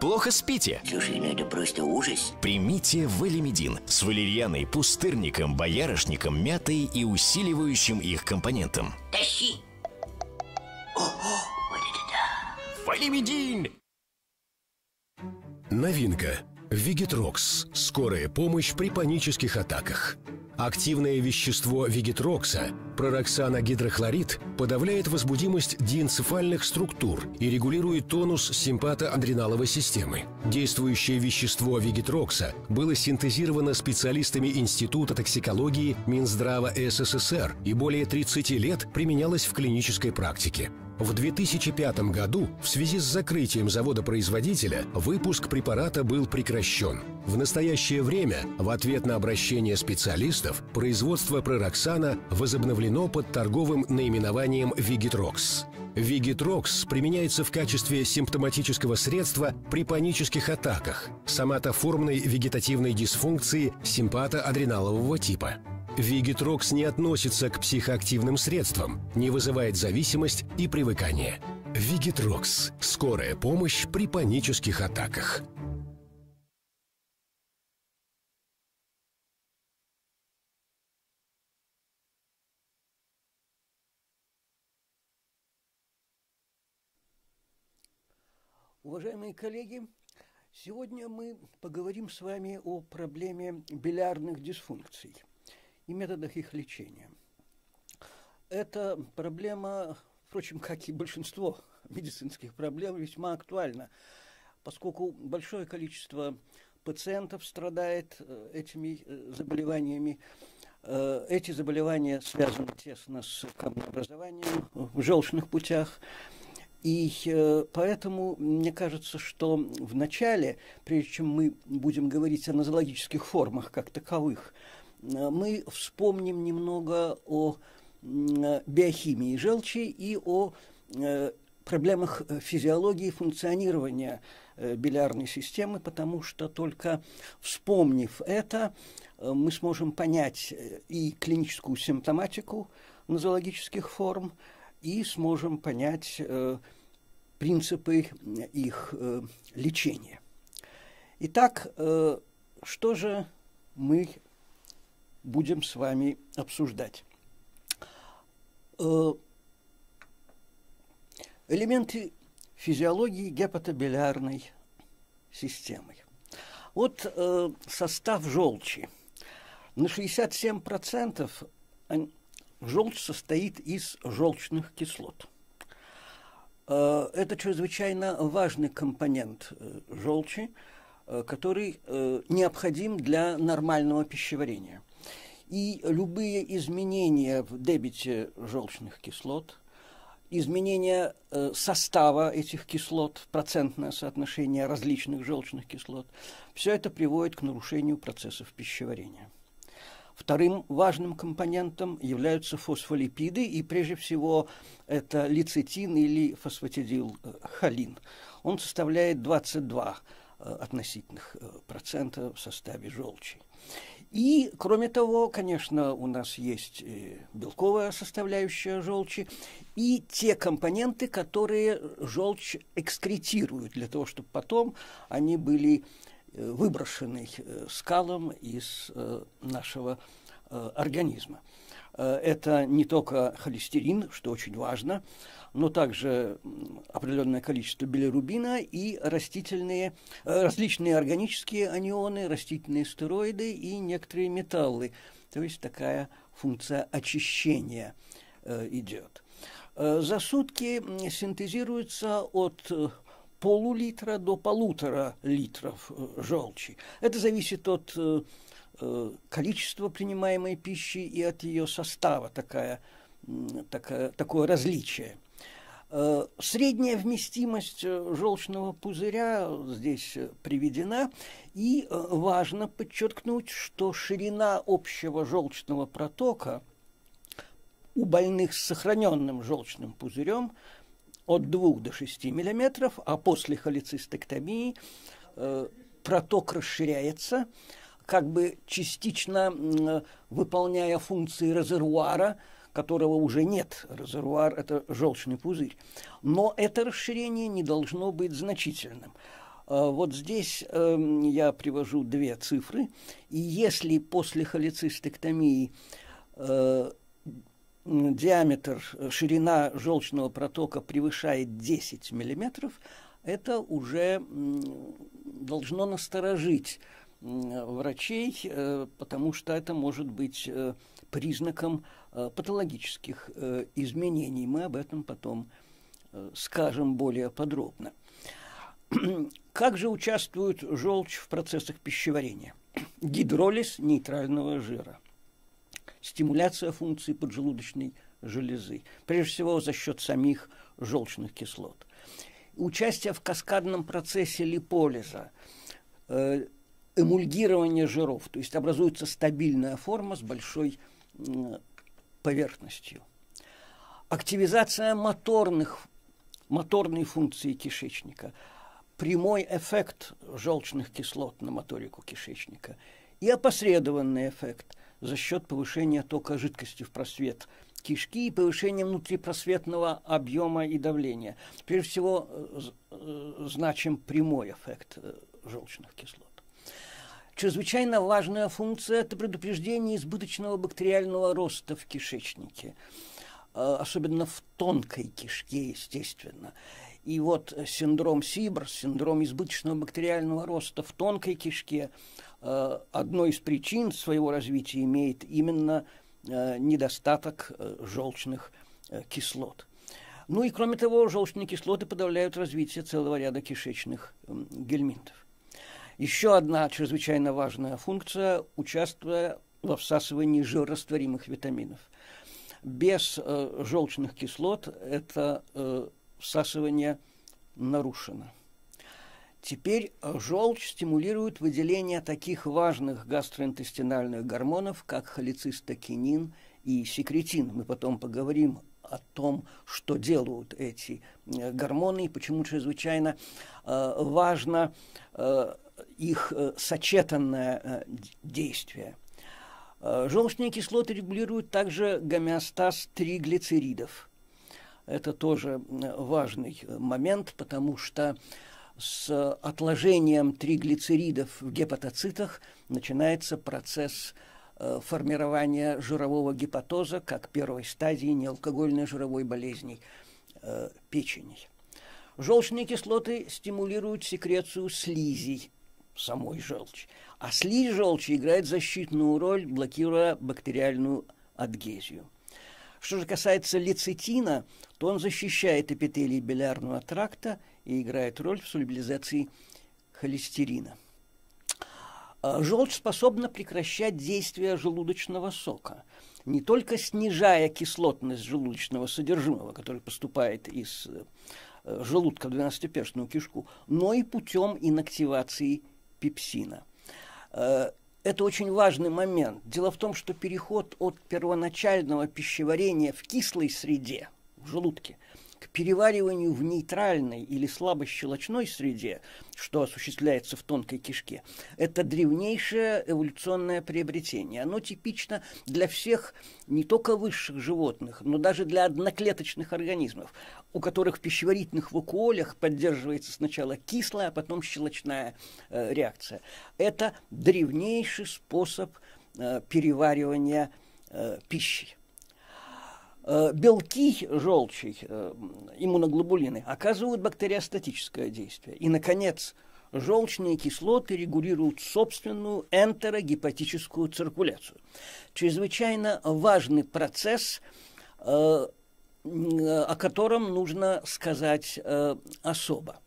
Плохо спите? Слушай, ну это просто ужас. Примите валимедин с валерьяной, пустырником, боярышником, мятой и усиливающим их компонентом. Тащи! О, о, вот это да! Валимедин! Новинка Вегетрокс – скорая помощь при панических атаках. Активное вещество вегетрокса, пророксаногидрохлорид, подавляет возбудимость диэнцефальных структур и регулирует тонус симпатоадреналовой системы. Действующее вещество вегетрокса было синтезировано специалистами Института токсикологии Минздрава СССР и более 30 лет применялось в клинической практике. В 2005 году в связи с закрытием завода-производителя выпуск препарата был прекращен. В настоящее время, в ответ на обращение специалистов, производство пророксана возобновлено под торговым наименованием «Вигитрокс». Вигитрокс применяется в качестве симптоматического средства при панических атаках, соматоформной вегетативной дисфункции симпатоадреналового типа. Вигитрокс не относится к психоактивным средствам, не вызывает зависимость и привыкание. Вигитрокс – скорая помощь при панических атаках. Уважаемые коллеги, сегодня мы поговорим с вами о проблеме билярных дисфункций – и методах их лечения. Эта проблема, впрочем, как и большинство медицинских проблем, весьма актуальна, поскольку большое количество пациентов страдает э, этими э, заболеваниями. Э, эти заболевания связаны тесно с камнообразованием в желчных путях. И поэтому мне кажется, что в начале, прежде чем мы будем говорить о нозологических формах как таковых, Э, мы вспомним немного о э, биохимии желчи и о э, проблемах физиологии функционирования билярной системы, потому что только вспомнив это, мы сможем понять и клиническую симптоматику нозологических форм, и сможем понять принципы их лечения. Итак, что же мы будем с вами обсуждать. Э, элементы физиологии гепатобилярной системы. Вот э, состав желчи. На 67% желчь состоит из желчных кислот. Э, это чрезвычайно важный компонент э, желчи, э, который э, необходим для нормального пищеварения. И любые изменения в дебите желчных кислот, изменения э, состава этих кислот, процентное соотношение различных желчных кислот, все это приводит к нарушению процессов пищеварения. Вторым важным компонентом являются фосфолипиды, и прежде всего это лецитин или фосфатидилхолин. Он составляет 22 Э, относительных э, процента в составе желчи. И, кроме того, конечно, у нас есть белковая составляющая желчи и те компоненты, которые желчь экскретирует для того, чтобы потом они были э, выброшены скалом из нашего организма. Это не только холестерин, что очень важно, но также определенное количество билирубина и растительные, э, различные органические анионы, растительные стероиды и некоторые металлы. То есть такая функция очищения э, идет. Э, за сутки синтезируется от полулитра до полутора литров желчи. Это зависит от количества принимаемой пищи и от ее состава такая, такая, такое различие. Э, средняя вместимость э, желчного пузыря здесь э, приведена, и важно подчеркнуть, что ширина общего желчного протока у больных с сохраненным желчным пузырем от 2 до 6 мм, а после холецистектомии проток расширяется, как бы частично выполняя функции резервуара – которого уже нет. Резервуар – это желчный пузырь. Но это расширение не должно быть значительным. А, вот здесь эм, я привожу две цифры. И если после холецистектомии э, диаметр, ширина желчного протока превышает 10 мм, это уже должно насторожить врачей, э, потому что это может быть э, признаком э, патологических э, изменений. Мы об этом потом э, скажем более подробно. Как же участвует желчь в процессах пищеварения? Гидролиз нейтрального жира, стимуляция функции поджелудочной железы, прежде всего за счет самих желчных кислот. Участие в каскадном процессе липолиза, эмульгирование жиров, то есть образуется стабильная форма с большой поверхностью. Активизация моторных, моторной функции кишечника, прямой эффект желчных кислот на моторику кишечника и опосредованный эффект за счет повышения тока жидкости в просвет кишки и повышения внутрипросветного объема и давления. Прежде всего, э, э, значим прямой эффект э, желчных кислот. Чрезвычайно важная функция – это предупреждение избыточного бактериального роста в кишечнике, э, особенно в тонкой кишке, естественно. И вот синдром Сибр, синдром избыточного бактериального роста в тонкой кишке, э, одной из причин своего развития имеет именно э, недостаток желчных кислот. Ну и кроме того, желчные кислоты подавляют развитие целого ряда кишечных гельминтов. Еще одна чрезвычайно важная функция – участвуя во всасывании жирорастворимых витаминов. Без э, желчных кислот это э, всасывание нарушено. Теперь э, желчь стимулирует выделение таких важных гастроинтестинальных гормонов, как холецистокинин и секретин. Мы потом поговорим о том, что делают эти э, гормоны и почему чрезвычайно э, важно э, их э, сочетанное э, действие. Э, желчные кислоты регулируют также гомеостаз триглицеридов. Это тоже важный момент, потому что с отложением триглицеридов в гепатоцитах начинается процесс формирования жирового гепатоза как первой стадии неалкогольной жировой болезни печени. Желчные кислоты стимулируют секрецию слизей самой желчи. А слизь желчи играет защитную роль, блокируя бактериальную адгезию. Что же касается лецитина, то он защищает эпителий билярного тракта и играет роль в сульбилизации холестерина. А, желчь способна прекращать действие желудочного сока, не только снижая кислотность желудочного содержимого, который поступает из э, желудка в двенадцатиперстную кишку, но и путем инактивации пепсина. Э, это очень важный момент. Дело в том, что переход от первоначального пищеварения в кислой среде, в желудке, к перевариванию в нейтральной или слабощелочной среде, что осуществляется в тонкой кишке, это древнейшее эволюционное приобретение. Оно типично для всех не только высших животных, но даже для одноклеточных организмов у которых в пищеварительных вакуолях поддерживается сначала кислая, а потом щелочная э, реакция. Это древнейший способ э, переваривания э, пищи. Э, белки желчей, э, иммуноглобулины, оказывают бактериостатическое действие. И, наконец, желчные кислоты регулируют собственную энтерогепатическую циркуляцию. Чрезвычайно важный процесс э, Э, о котором нужно сказать э, особо.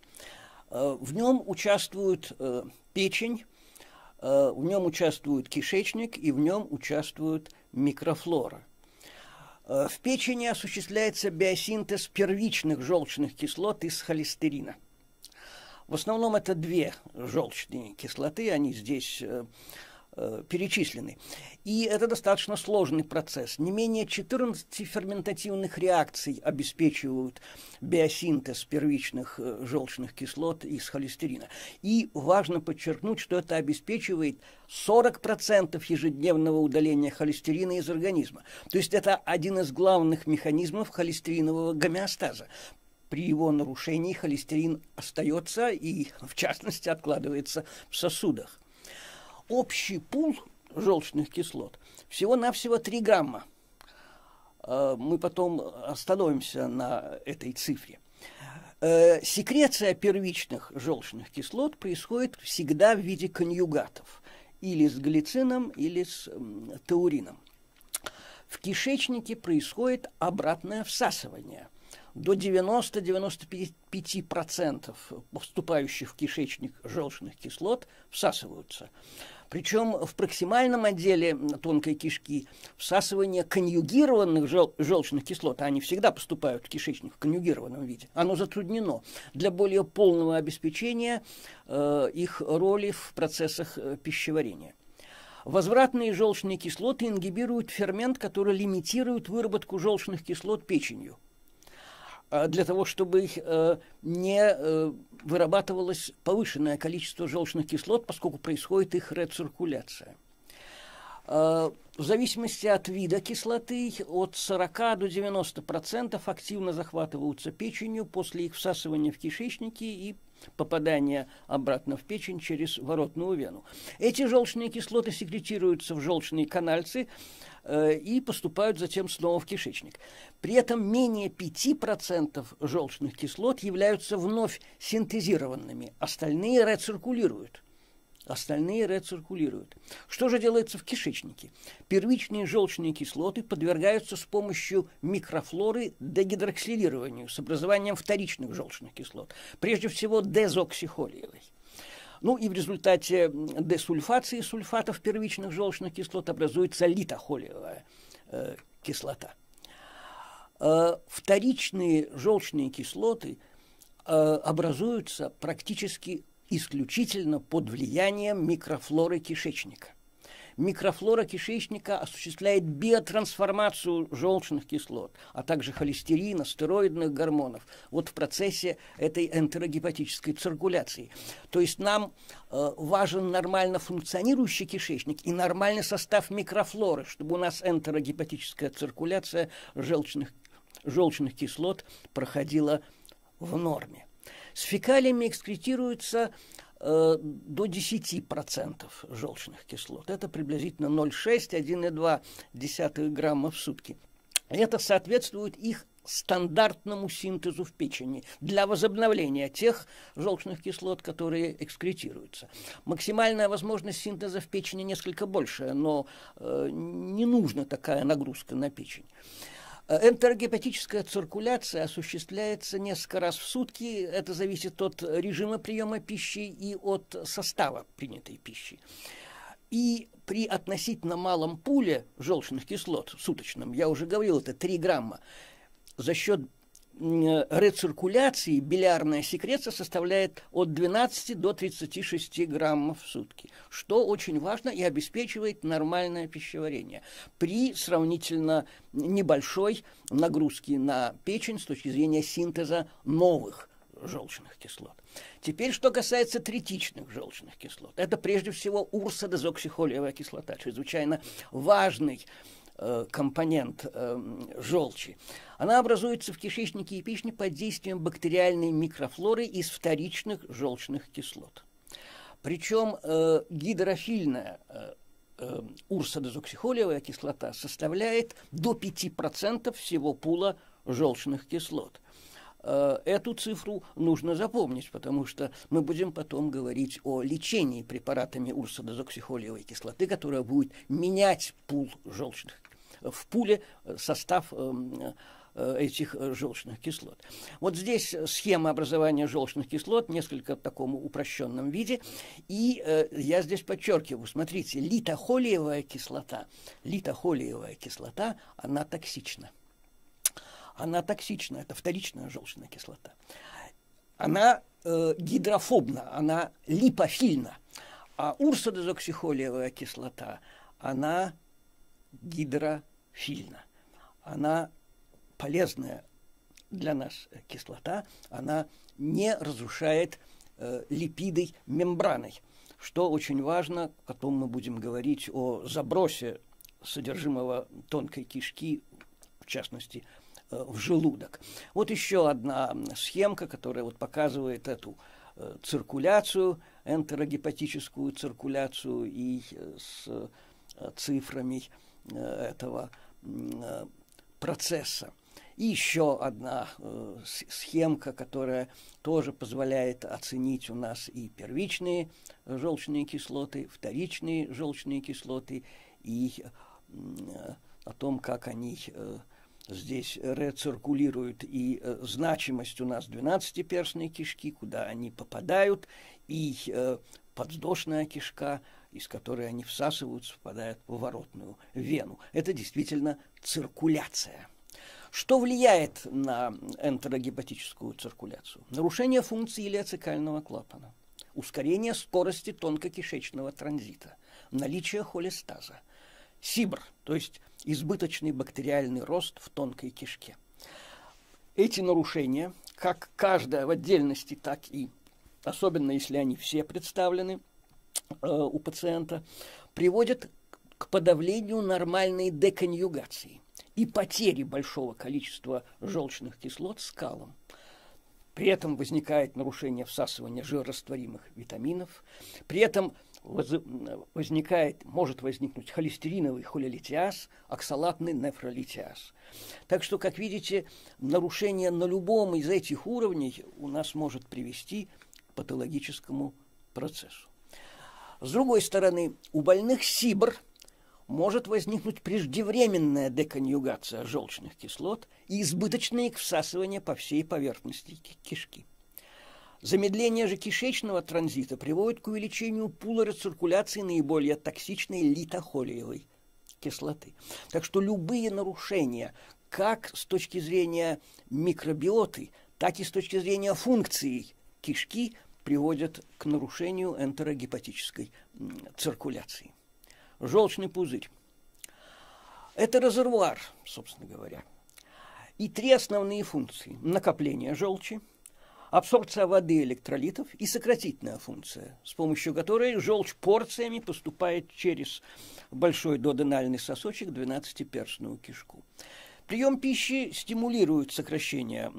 Э, в нем участвует печень, в нем участвует кишечник и в нем участвует микрофлора. В печени осуществляется биосинтез первичных желчных кислот из холестерина. В основном это две желчные кислоты, они здесь Э, перечислены. И это достаточно сложный процесс. Не менее 14 ферментативных реакций обеспечивают биосинтез первичных э, желчных кислот из холестерина. И важно подчеркнуть, что это обеспечивает 40% ежедневного удаления холестерина из организма. То есть это один из главных механизмов холестеринового гомеостаза при его нарушении холестерин остается и, в частности, откладывается в сосудах. Общий пул желчных кислот всего-навсего 3 грамма. Э, мы потом остановимся на этой цифре. Э, секреция первичных желчных кислот происходит всегда в виде конъюгатов или с глицином, или с таурином. В кишечнике происходит обратное всасывание – до 90-95% поступающих в кишечник желчных кислот всасываются. Причем в проксимальном отделе тонкой кишки всасывание конъюгированных жел желчных кислот, а они всегда поступают в кишечник в конъюгированном виде, оно затруднено для более полного обеспечения э, их роли в процессах э, пищеварения. Возвратные желчные кислоты ингибируют фермент, который лимитирует выработку желчных кислот печенью. А, для того, чтобы э, не э, вырабатывалось повышенное количество желчных кислот, поскольку происходит их рециркуляция. А, в зависимости от вида кислоты, от 40 до 90% активно захватываются печенью после их всасывания в кишечнике и попадания обратно в печень через воротную вену. Эти желчные кислоты секретируются в желчные канальцы э, и поступают затем снова в кишечник. При этом менее 5% желчных кислот являются вновь синтезированными, остальные рециркулируют. Остальные рециркулируют. Что же делается в кишечнике? Первичные желчные кислоты подвергаются с помощью микрофлоры дегидроксилированию с образованием вторичных желчных кислот, прежде всего дезоксихолиевой. Ну и в результате десульфации сульфатов первичных желчных кислот образуется литохолиевая э, кислота. Э, вторичные желчные кислоты э, – образуются практически исключительно под влиянием микрофлоры кишечника. Микрофлора кишечника осуществляет биотрансформацию желчных кислот, а также холестерина, стероидных гормонов вот в процессе этой энтерогепатической циркуляции. То есть нам э, важен нормально функционирующий кишечник и нормальный состав микрофлоры, чтобы у нас энтерогепатическая циркуляция желчных, желчных кислот проходила в норме. С фекалиями экскретируется э, до 10% желчных кислот. Это приблизительно 0,6-1,2 грамма в сутки. Это соответствует их стандартному синтезу в печени для возобновления тех желчных кислот, которые экскретируются. Максимальная возможность синтеза в печени несколько большая, но э, не нужна такая нагрузка на печень. Э, Энтерогепатическая циркуляция осуществляется несколько раз в сутки. Это зависит от режима приема пищи и от состава принятой пищи. И при относительно малом пуле желчных кислот, суточном, я уже говорил, это 3 грамма, за счет Э, рециркуляции билярная секреция составляет от 12 до 36 граммов в сутки, что очень важно и обеспечивает нормальное пищеварение при сравнительно небольшой нагрузке на печень с точки зрения синтеза новых желчных кислот. Теперь, что касается третичных желчных кислот. Это прежде всего урсодезоксихолиевая кислота, чрезвычайно важный Э, компонент э, желчи, она образуется в кишечнике и печени под действием бактериальной микрофлоры из вторичных желчных кислот. Причем э, гидрофильная э, урсодезоксихолевая кислота составляет до 5% всего пула желчных кислот. эту цифру нужно запомнить, потому что мы будем потом говорить о лечении препаратами урсодезоксихолевой кислоты, которая будет менять пул желчных в пуле э, состав эм, э, этих э, желчных кислот. Вот здесь схема образования желчных кислот несколько в таком упрощенном виде. И э, я здесь подчеркиваю, смотрите, литохолиевая кислота, литохолиевая кислота, она токсична. Она токсична, это вторичная желчная кислота. Она э, гидрофобна, она липофильна. А урсодезоксихолиевая кислота, она гидрофобна сильно. Она полезная для нас кислота, она не разрушает э, липидой мембраной, что очень важно, потом мы будем говорить о забросе содержимого тонкой кишки, в частности, э, в желудок. Вот еще одна схемка, которая вот показывает эту э, циркуляцию, энтерогепатическую циркуляцию и э, с цифрами э, этого э, процесса. И еще одна э, схемка, которая тоже позволяет оценить у нас и первичные желчные кислоты, вторичные желчные кислоты, и о том, как они здесь рециркулируют, и значимость у нас 12-перстной кишки, куда они попадают, и э, подвздошная кишка – из которой они всасываются, впадают в поворотную вену. Это действительно циркуляция. Что влияет на энтерогепатическую циркуляцию? Нарушение функции илиоцикального клапана, ускорение скорости тонкокишечного транзита, наличие холестаза, сибр, то есть избыточный бактериальный рост в тонкой кишке. Эти нарушения, как каждая в отдельности, так и особенно если они все представлены – Э, у пациента приводит к подавлению нормальной деконъюгации и потери большого количества желчных кислот с калом. При этом возникает нарушение всасывания жирорастворимых витаминов. При этом возникает, может возникнуть холестериновый холелитиаз, оксалатный нефролитиаз. Так что, как видите, нарушение на любом из этих уровней у нас может привести к патологическому процессу. С другой стороны, у больных СИБР может возникнуть преждевременная деконъюгация желчных кислот и избыточное их всасывание по всей поверхности кишки. Замедление же кишечного транзита приводит к увеличению пула рециркуляции наиболее токсичной литохолиевой кислоты. Так что любые нарушения, как с точки зрения микробиоты, так и с точки зрения функций кишки, приводят к нарушению энтерогепатической циркуляции. Желчный пузырь. Это резервуар, собственно говоря. И три основные функции. Накопление желчи, абсорбция воды и электролитов и сократительная функция, с помощью которой желчь порциями поступает через большой доденальный сосочек 12-перстную кишку. Прием пищи стимулирует сокращение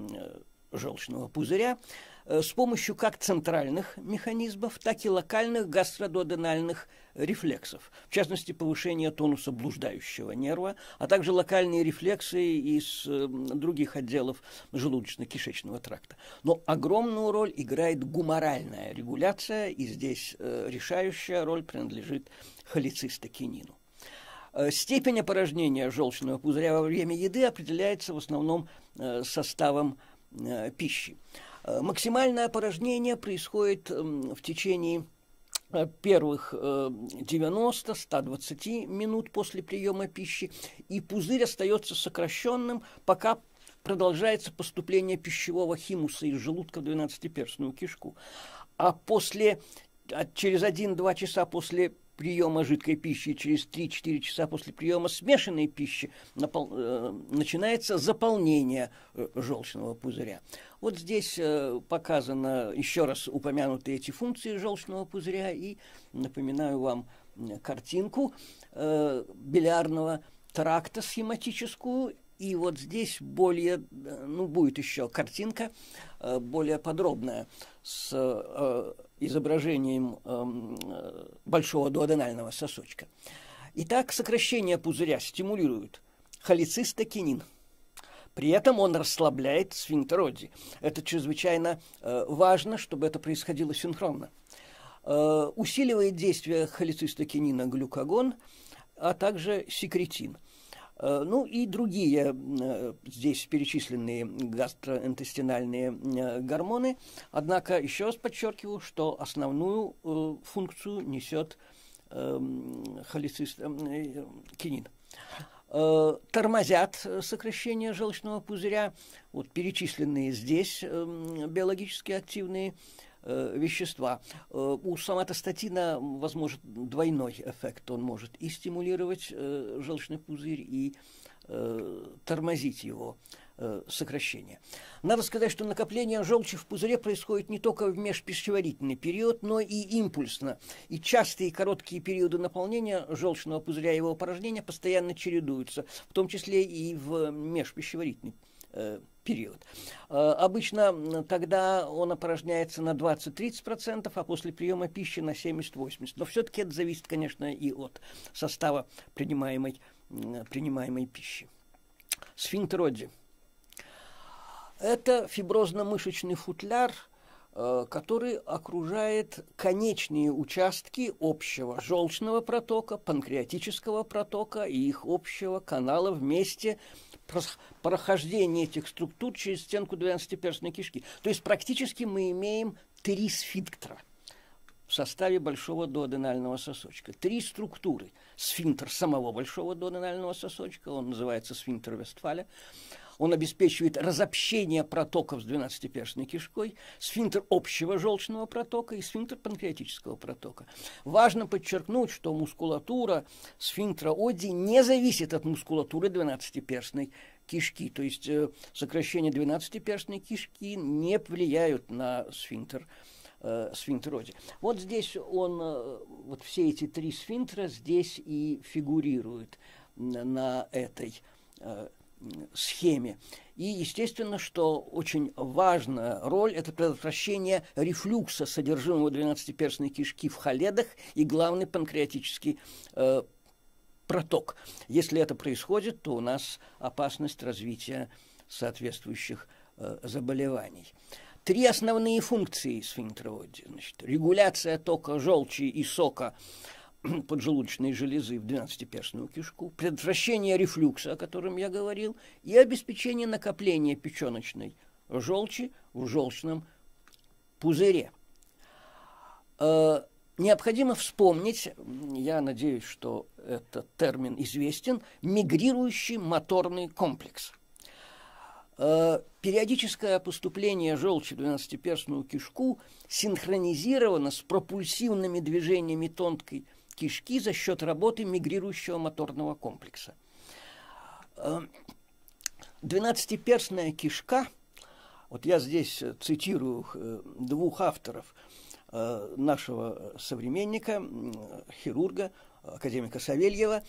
желчного пузыря, Э, с помощью как центральных механизмов, так и локальных гастродуоденальных рефлексов, в частности, повышение тонуса блуждающего нерва, а также локальные рефлексы из эм, других отделов желудочно-кишечного тракта. Но огромную роль играет гуморальная регуляция, и здесь э, решающая роль принадлежит холецистокинину. Э, степень опорожнения желчного пузыря во время еды определяется в основном составом пищи. Э, максимальное опорожнение происходит эм, в течение э, первых 90-120 э, минут после приема пищи, и пузырь остается сокращенным, пока продолжается поступление пищевого химуса из желудка в двенадцатиперстную кишку. А после а, через 1-2 часа после приема жидкой пищи через 3-4 часа после приема смешанной пищи напол... Э, начинается заполнение э, желчного пузыря. Вот здесь э, показано еще раз упомянутые эти функции желчного пузыря и напоминаю вам картинку билярного тракта схематическую и вот здесь более, ну, будет еще картинка более подробная с изображением эм, э, большого дуоденального сосочка. Итак, сокращение пузыря стимулирует холецистокинин. При этом он расслабляет сфинктероди. Это чрезвычайно э, важно, чтобы это происходило синхронно. Э, усиливает действие холецистокинина глюкагон, а также секретин – Э, ну и другие э, здесь перечисленные гастроинтестинальные э, гормоны. Однако еще раз подчеркиваю, что основную функцию несет эм, холецист, эм, кинин. Тормозят сокращение желчного пузыря. Вот перечисленные здесь эм, биологически активные э, вещества. Э, у соматостатина возможен двойной эффект. Он может и стимулировать э, желчный пузырь, и э, тормозить его э, сокращение. Надо сказать, что накопление желчи в пузыре происходит не только в межпищеварительный период, но и импульсно. И частые короткие периоды наполнения желчного пузыря и его порождения постоянно чередуются, в том числе и в э, межпищеварительный период Э, период. Э, обычно тогда он опорожняется на 20-30%, а после приема пищи на 70-80%. Но все-таки это зависит, конечно, и от состава принимаемой, принимаемой пищи. Сфинктероди. Это фиброзно-мышечный футляр, э, который окружает конечные участки общего желчного протока, панкреатического протока и их общего канала вместе прохождение этих структур через стенку двенадцатиперстной кишки. То есть практически мы имеем три сфинктра в составе большого дуоденального сосочка. Три структуры. Сфинктер самого большого дуоденального сосочка, он называется сфинктер Вестфаля, он обеспечивает разобщение протоков с двенадцатиперстной кишкой, сфинктер общего желчного протока и сфинктер панкреатического протока. Важно подчеркнуть, что мускулатура сфинктера Оди не зависит от мускулатуры двенадцатиперстной кишки. То есть э, сокращение двенадцатиперстной кишки не влияют на сфинктер э, сфинктер Оди. Вот здесь он, э, вот все эти три сфинктера здесь и фигурируют на этой э, схеме. И, естественно, что очень важная роль – это предотвращение рефлюкса содержимого двенадцатиперстной кишки в холедах и главный панкреатический э, проток. Если это происходит, то у нас опасность развития соответствующих э, заболеваний. Три основные функции сфинктера, регуляция тока желчи и сока – поджелудочной железы в 12-перстную кишку, предотвращение рефлюкса, о котором я говорил, и обеспечение накопления печеночной желчи в желчном пузыре. Э, необходимо вспомнить, я надеюсь, что этот термин известен, мигрирующий моторный комплекс. Э, периодическое поступление желчи в 12-перстную кишку синхронизировано с пропульсивными движениями тонкой кишки за счет работы мигрирующего моторного комплекса. 12-перстная э, кишка, вот я здесь э, цитирую э, двух авторов нашего современника, хирурга, академика Савельева,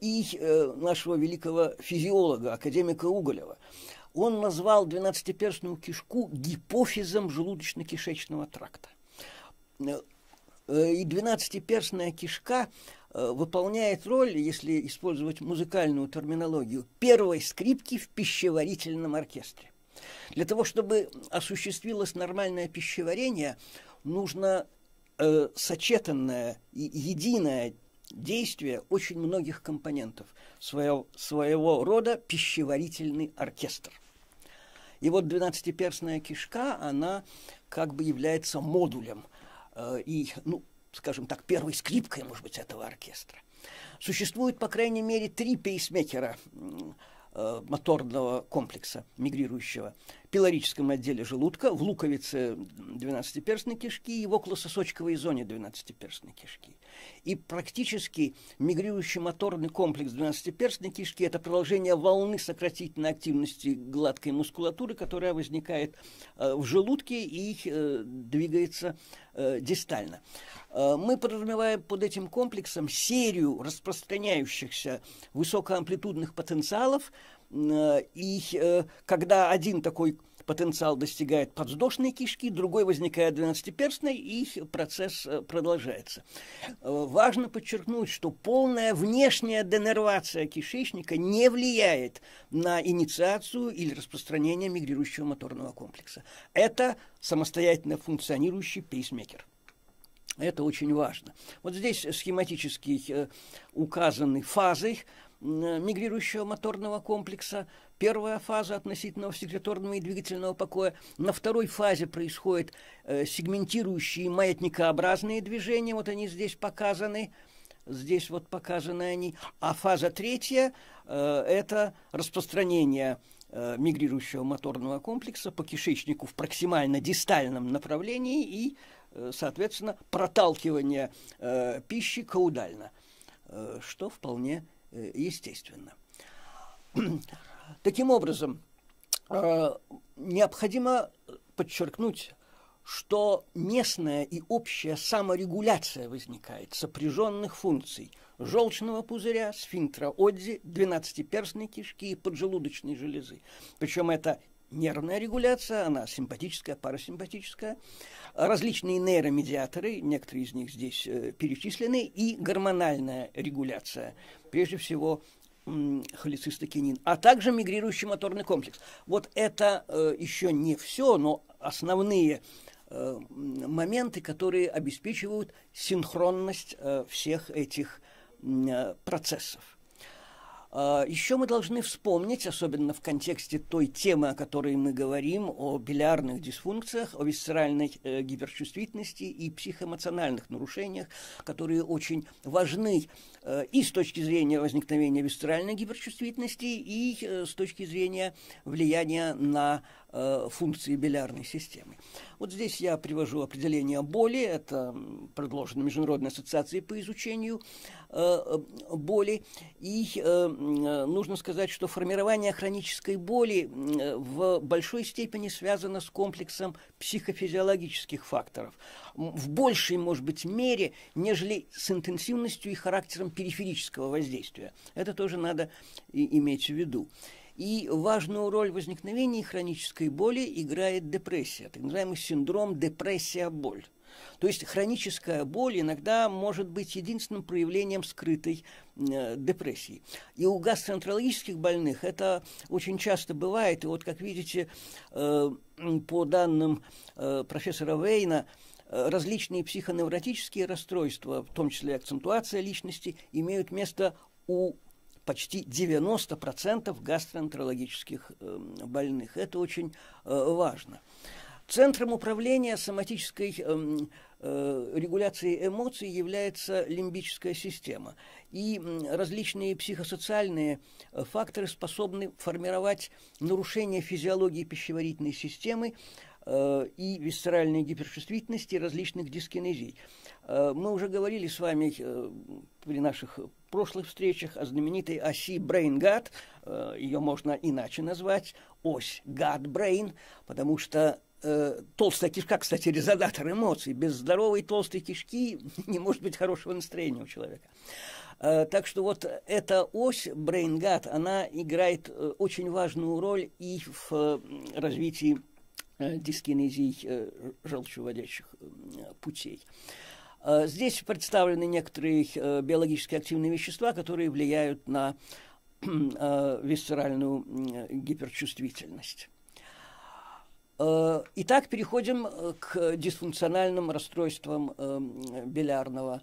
и нашего великого физиолога, академика Уголева. Он назвал 12-перстную кишку гипофизом желудочно-кишечного тракта Э, и двенадцатиперстная кишка э, выполняет роль, если использовать музыкальную терминологию, первой скрипки в пищеварительном оркестре. Для того, чтобы осуществилось нормальное пищеварение, нужно э, сочетанное и единое действие очень многих компонентов, своего, своего рода пищеварительный оркестр. И вот двенадцатиперстная кишка, она как бы является модулем – Э, и, ну, скажем так, первой скрипкой, может быть, этого оркестра. Существует, по крайней мере, три пейсмейкера э, моторного комплекса мигрирующего пилорическом отделе желудка, в луковице двенадцатиперстной кишки и в околососочковой зоне двенадцатиперстной кишки. И практически мигрирующий моторный комплекс двенадцатиперстной кишки – это продолжение волны сократительной активности гладкой мускулатуры, которая возникает э, в желудке и э, двигается э, дистально. Мы подразумеваем под этим комплексом серию распространяющихся высокоамплитудных потенциалов – Э, и э, когда один такой потенциал достигает подвздошной кишки, другой возникает двенадцатиперстной, и процесс э, продолжается. Важно подчеркнуть, что полная внешняя денервация кишечника не влияет на инициацию или распространение мигрирующего моторного комплекса. Это самостоятельно функционирующий пейсмейкер. Это очень важно. Вот здесь схематически указаны фазы Э, мигрирующего моторного комплекса. Первая фаза относительно секреторного и двигательного покоя. На второй фазе происходят э, сегментирующие маятникообразные движения. Вот они здесь показаны. Здесь вот показаны они. А фаза третья э, это распространение мигрирующего моторного комплекса по кишечнику в проксимально-дистальном направлении и, соответственно, проталкивание пищи каудально, что вполне Э, естественно. Таким образом, э, необходимо подчеркнуть, что местная и общая саморегуляция возникает сопряженных функций желчного пузыря, сфинктера Одзи, двенадцатиперстной кишки и поджелудочной железы. Причем это нервная регуляция, она симпатическая, парасимпатическая, различные нейромедиаторы, некоторые из них здесь э, перечислены, и гормональная регуляция, прежде всего холецистокинин, а также мигрирующий моторный комплекс. Вот это э, еще не все, но основные э, моменты, которые обеспечивают синхронность всех этих процессов. А, Еще мы должны вспомнить, особенно в контексте той темы, о которой мы говорим, о билярных дисфункциях, о висцеральной э, гиперчувствительности и психоэмоциональных нарушениях, которые очень важны Э, и с точки зрения возникновения висцеральной гиперчувствительности, и э, с точки зрения влияния на э, функции билярной системы. Вот здесь я привожу определение боли, это предложено Международной ассоциацией по изучению боли, и нужно сказать, что формирование хронической боли в большой степени связано с комплексом психофизиологических факторов, в большей, может быть, мере, нежели с интенсивностью и характером периферического воздействия. Это тоже надо и иметь в виду. И важную роль в возникновении хронической боли играет депрессия, так называемый синдром депрессия-боль. То есть хроническая боль иногда может быть единственным проявлением скрытой э, депрессии. И у гастроэнтерологических больных это очень часто бывает. И вот, как видите, э, по данным э, профессора Вейна, различные психоневротические расстройства, в том числе акцентуация личности, имеют место у почти 90% гастроэнтерологических эм, больных. Это очень э, важно. Центром управления соматической эм, э, регуляции эмоций является лимбическая система. И различные психосоциальные э, факторы способны формировать нарушение физиологии пищеварительной системы, Э, и висцеральной гиперчувствительности различных дискинезий. Э, мы уже говорили с вами э, при наших прошлых встречах о знаменитой оси Brain-Gut, ее можно иначе назвать, ось Gut-Brain, потому что толстая кишка, кстати, резонатор эмоций. Без здоровой толстой кишки не может быть хорошего настроения у человека. Так что вот эта ось brain gut она играет очень важную роль и в развитии Э, дискинезий э, желчевыводящих э, путей. Здесь представлены некоторые биологически активные вещества, которые влияют на висцеральную гиперчувствительность. Итак, переходим к дисфункциональным расстройствам билярного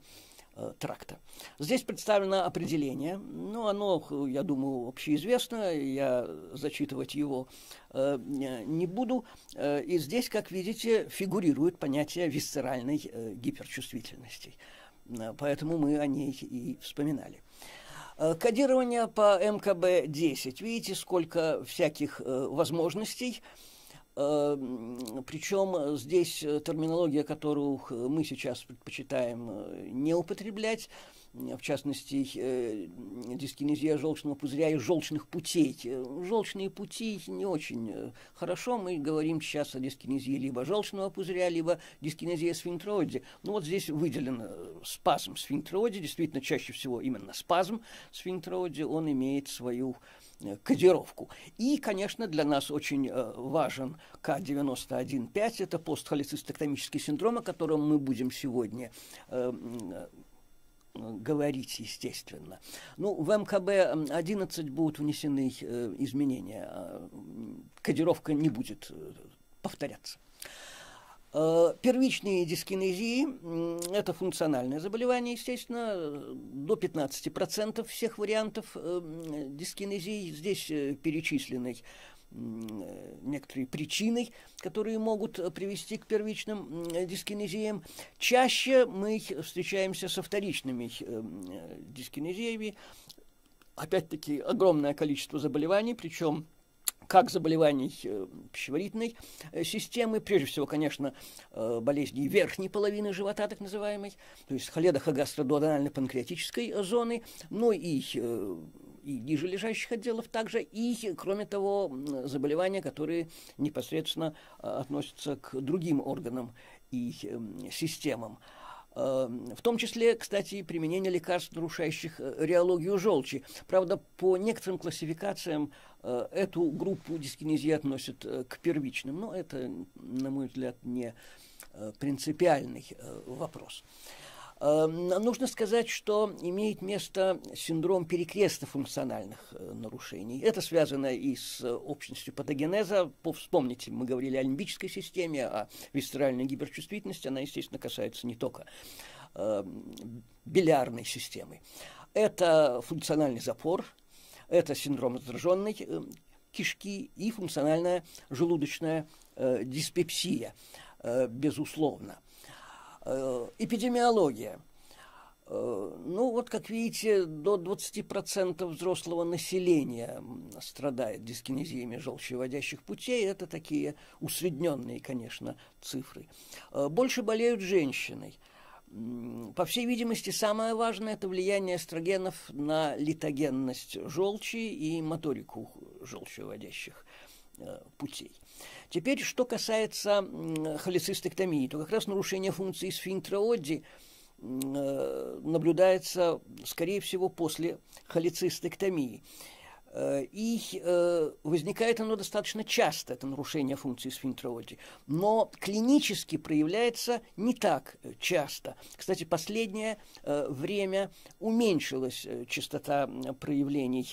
Э, тракта. Здесь представлено определение, ну, оно, я думаю, общеизвестно, я зачитывать его э, не буду. Э, и здесь, как видите, фигурирует понятие висцеральной э, гиперчувствительности. Э, поэтому мы о ней и вспоминали. Кодирование по МКБ-10. Видите, сколько всяких э, возможностей. Эм, Причем э, здесь э, терминология, которую мы сейчас предпочитаем э, не употреблять, в частности, дискинезия желчного пузыря и желчных путей. Желчные пути не очень хорошо. Мы говорим сейчас о дискинезии либо желчного пузыря, либо дискинезия сфинктроиде. Ну вот здесь выделен спазм сфинктроиде. Действительно, чаще всего именно спазм сфинктроиде, он имеет свою Э, кодировку. И, конечно, для нас очень э, важен К91.5, это постхолецистектомический синдром, о котором мы будем сегодня э, говорить, естественно. Ну, в МКБ-11 будут внесены изменения. А, кодировка не будет повторяться. Э, первичные дискинезии – это функциональное заболевание, естественно, э, до 15% всех вариантов э, дискинезии. Здесь перечислены некоторые причины, которые могут привести к первичным дискинезиям. Чаще мы встречаемся со вторичными дискинезиями. Опять-таки огромное количество заболеваний, причем как заболеваний э, пищеварительной э, системы, прежде всего, конечно, э, болезней верхней половины живота, так называемой, то есть холедохагастродуоденально-панкреатической зоны, ну и и ниже лежащих отделов также, и, кроме того, заболевания, которые непосредственно относятся к другим органам и эм, системам. Эм, в том числе, кстати, применение лекарств, нарушающих реологию желчи. Правда, по некоторым классификациям Э, эту группу дискинезии относят э, к первичным, но это, на мой взгляд, не э, принципиальный вопрос. Нужно сказать, что имеет место синдром перекреста функциональных нарушений. Это связано и с общностью патогенеза. Вспомните, мы говорили о лимбической системе, о висцеральной гиперчувствительности. Она, естественно, касается не только билярной системы. Это функциональный запор, это синдром раздраженной э, кишки и функциональная желудочная э, диспепсия, э, безусловно. эпидемиология. ну вот, как видите, до 20% взрослого населения страдает дискинезиями желчеводящих путей. Это такие усредненные, конечно, цифры. больше болеют женщины – по всей видимости, самое важное – это влияние эстрогенов на литогенность желчи и моторику желчеводящих э, путей. Теперь, что касается холецистектомии, то как раз нарушение функции сфинктера Оди э, наблюдается, скорее всего, после холецистектомии. Э, и э, возникает оно достаточно часто, это нарушение функции сфинктера сфинктрооди. Но клинически проявляется не так э, часто. Кстати, последнее время уменьшилась частота проявлений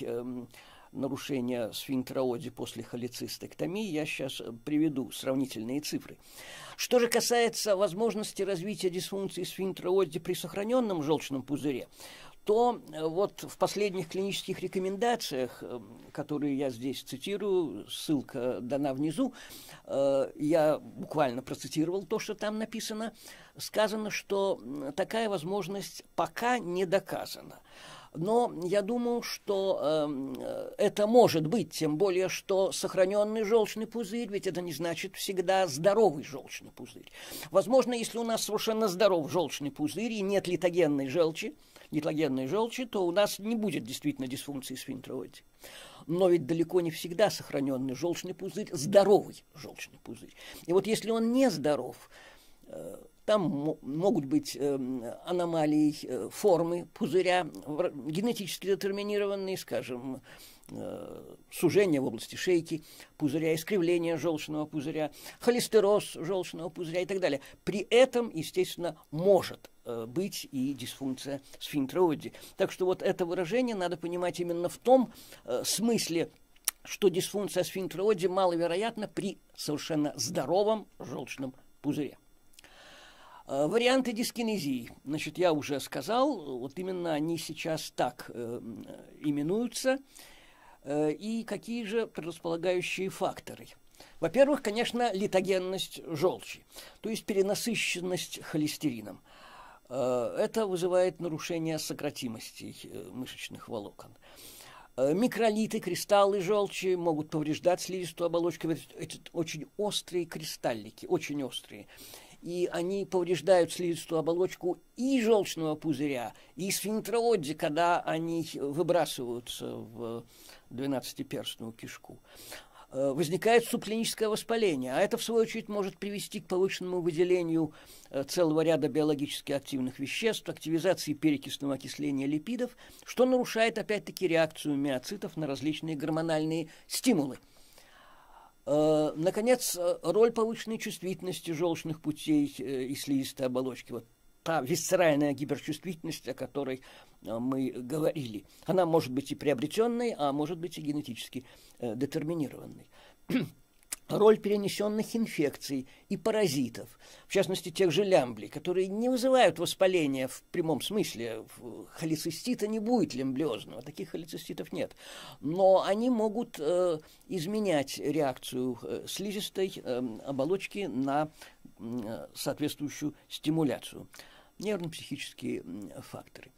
нарушения сфинктера сфинктрооди после холецистэктомии. Я сейчас приведу сравнительные цифры. Что же касается возможности развития дисфункции сфинктера сфинктрооди при сохраненном желчном пузыре, то э, вот в последних клинических рекомендациях, эм, которые я здесь цитирую, ссылка дана внизу, э, я буквально процитировал то, что там написано, сказано, что такая возможность пока не доказана. Но я думаю, что эм, э, это может быть, тем более, что сохраненный желчный пузырь, ведь это не значит всегда здоровый желчный пузырь. Возможно, если у нас совершенно здоров желчный пузырь и нет литогенной желчи, э, гетлогенной желчи, то у нас не будет действительно дисфункции свинтроиде. Но ведь далеко не всегда сохраненный желчный пузырь здоровый желчный пузырь. И вот если он не здоров, э, там могут быть э, аномалии э, формы пузыря, генетически детерминированные, скажем, Э, сужение в области шейки пузыря, искривление желчного пузыря, холестероз желчного пузыря и так далее. При этом, естественно, может э, быть и дисфункция сфинктера Так что вот это выражение надо понимать именно в том э, смысле, что дисфункция сфинктера маловероятна при совершенно здоровом желчном пузыре. Варианты дискинезии. Значит, я уже сказал, вот именно они сейчас так э, именуются. Э, и какие же предрасполагающие факторы. Во-первых, конечно, литогенность желчи, то есть перенасыщенность холестерином. Э, это вызывает нарушение сократимости э, мышечных волокон. Микролиты, кристаллы желчи могут повреждать слизистую оболочку. Эти очень острые кристаллики, очень острые. И они повреждают слизистую оболочку и желчного пузыря, и сфинтроодзи, когда они выбрасываются в 12-перстную кишку, э, возникает субклиническое воспаление, а это, в свою очередь, может привести к повышенному выделению э, целого ряда биологически активных веществ, активизации перекисного окисления липидов, что нарушает, опять-таки, реакцию миоцитов на различные гормональные стимулы. Э, наконец, роль повышенной чувствительности желчных путей и слизистой оболочки. Вот та висцеральная гиперчувствительность, о которой э, мы говорили. Она может быть и приобретенной, а может быть и генетически э, детерминированной роль перенесенных инфекций и паразитов, в частности тех же лямблий, которые не вызывают воспаления в прямом смысле. Холецистита не будет лямблиозного, таких холециститов нет. Но они могут э, изменять реакцию э, слизистой э, оболочки на э, соответствующую стимуляцию. Нервно-психические э, факторы.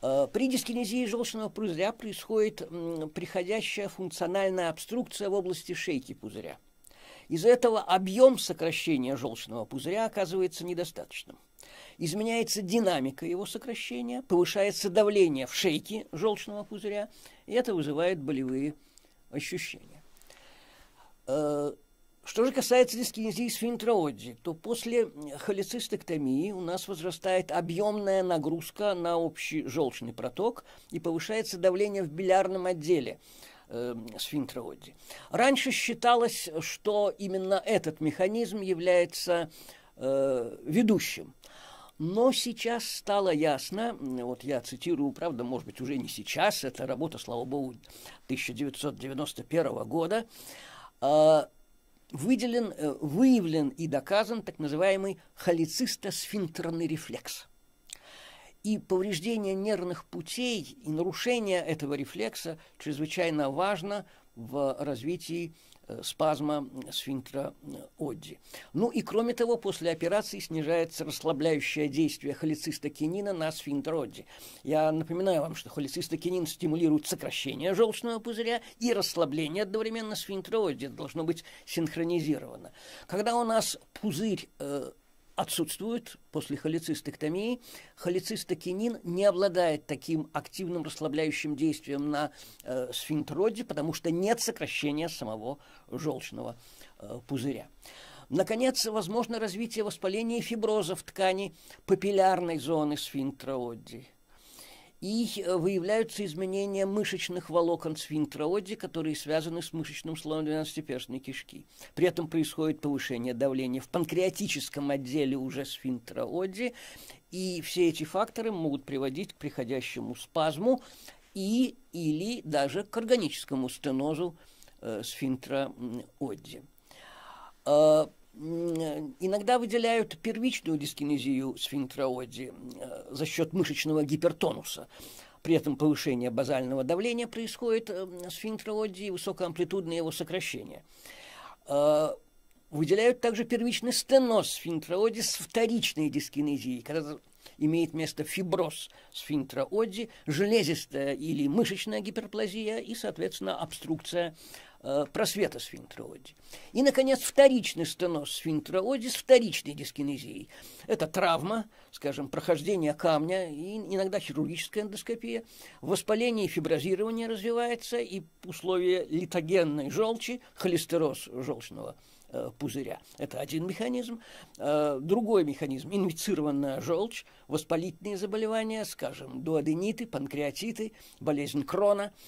При дискинезии желчного пузыря происходит приходящая функциональная обструкция в области шейки пузыря – из-за этого объем сокращения желчного пузыря оказывается недостаточным. Изменяется динамика его сокращения, повышается давление в шейке желчного пузыря, и это вызывает болевые ощущения. Э, что же касается дискинезии сфинтроиди, то после холецистектомии у нас возрастает объемная нагрузка на общий желчный проток и повышается давление в билярном отделе – э, Раньше считалось, что именно этот механизм является э, ведущим. Но сейчас стало ясно, вот я цитирую, правда, может быть, уже не сейчас, это работа, слава богу, 1991 года, э, выделен, э, выявлен и доказан так называемый холицисто-сфинктерный рефлекс – и повреждение нервных путей и нарушение этого рефлекса чрезвычайно важно в развитии э, спазма сфинктера э, Одди. Ну и кроме того, после операции снижается расслабляющее действие холецистокинина на сфинктер Одди. Я напоминаю вам, что холецистокинин стимулирует сокращение желчного пузыря и расслабление одновременно сфинктера Одди. Это должно быть синхронизировано. Когда у нас пузырь э, отсутствует после холецистектомии. Холецистокинин не обладает таким активным расслабляющим действием на э, сфинтроде, потому что нет сокращения самого желчного э, пузыря. Наконец, возможно развитие воспаления и фиброза в ткани папиллярной зоны сфинтроодии и э, выявляются изменения мышечных волокон сфинктрооди, которые связаны с мышечным слоем 12-перстной кишки. При этом происходит повышение давления в панкреатическом отделе уже сфинктрооди, и все эти факторы могут приводить к приходящему спазму и или даже к органическому стенозу э, сфинктра иногда выделяют первичную дискинезию сфинктроиде э, за счет мышечного гипертонуса. При этом повышение базального давления происходит в э, сфинктроиде и высокоамплитудное его сокращение. Э, выделяют также первичный стеноз сфинктроиде с вторичной дискинезией, когда имеет место фиброз сфинктра железистая или мышечная гиперплазия и, соответственно, обструкция Э, просвета сфинктрооди. И, наконец, вторичный стеноз сфинктрооди с вторичной дискинезией. Это травма, скажем, прохождение камня, и иногда хирургическая эндоскопия. Воспаление и фиброзирование развивается, и условия литогенной желчи, холестероз желчного э, пузыря. Это один механизм. Э, другой механизм – инфицированная желчь, воспалительные заболевания, скажем, дуодениты, панкреатиты, болезнь крона –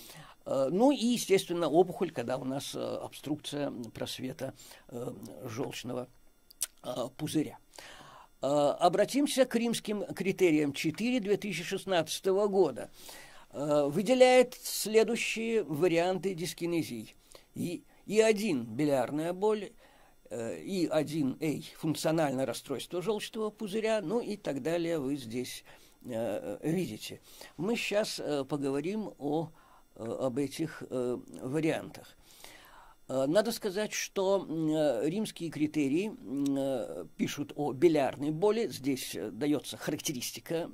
Э, ну и, естественно, опухоль, когда у нас э, обструкция просвета э, желчного пузыря. Обратимся к римским критериям 4 2016 года. Выделяет следующие варианты дискинезий. И, и один билярная боль, и один – функциональное расстройство желчного пузыря, ну и так далее вы здесь видите. Мы сейчас поговорим о Э, об этих э, вариантах. Э, надо сказать, что римские критерии пишут о бильярдной боли. Здесь дается характеристика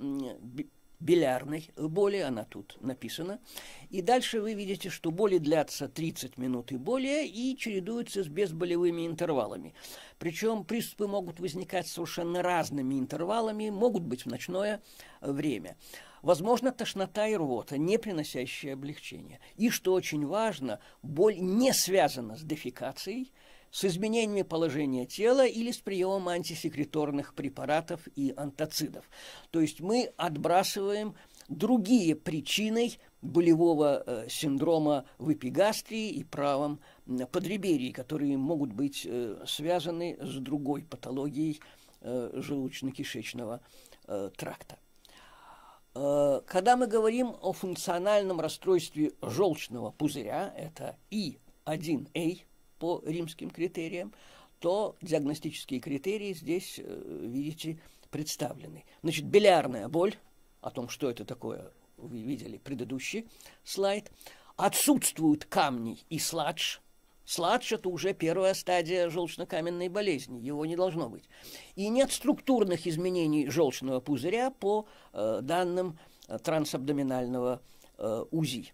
бильярдной боли, она тут написана. И дальше вы видите, что боли длятся 30 минут и более и чередуются с безболевыми интервалами. Причем приступы могут возникать совершенно разными интервалами, могут быть в ночное время. Возможно, тошнота и рвота, не приносящие облегчения. И, что очень важно, боль не связана с дефекацией, с изменениями положения тела или с приемом антисекреторных препаратов и антоцидов. То есть мы отбрасываем другие причины болевого э, синдрома в эпигастрии и правом э, подреберии, которые могут быть э, связаны с другой патологией э, желудочно-кишечного тракта. Э, когда мы говорим о функциональном расстройстве желчного пузыря, это И1А по римским критериям, то диагностические критерии здесь, э, видите, представлены. Значит, билярная боль, о том, что это такое, вы видели предыдущий слайд. Отсутствуют камни и сладж – Сладж – это уже первая стадия желчнокаменной болезни, его не должно быть. И нет структурных изменений желчного пузыря по э, данным э, трансабдоминального э, УЗИ.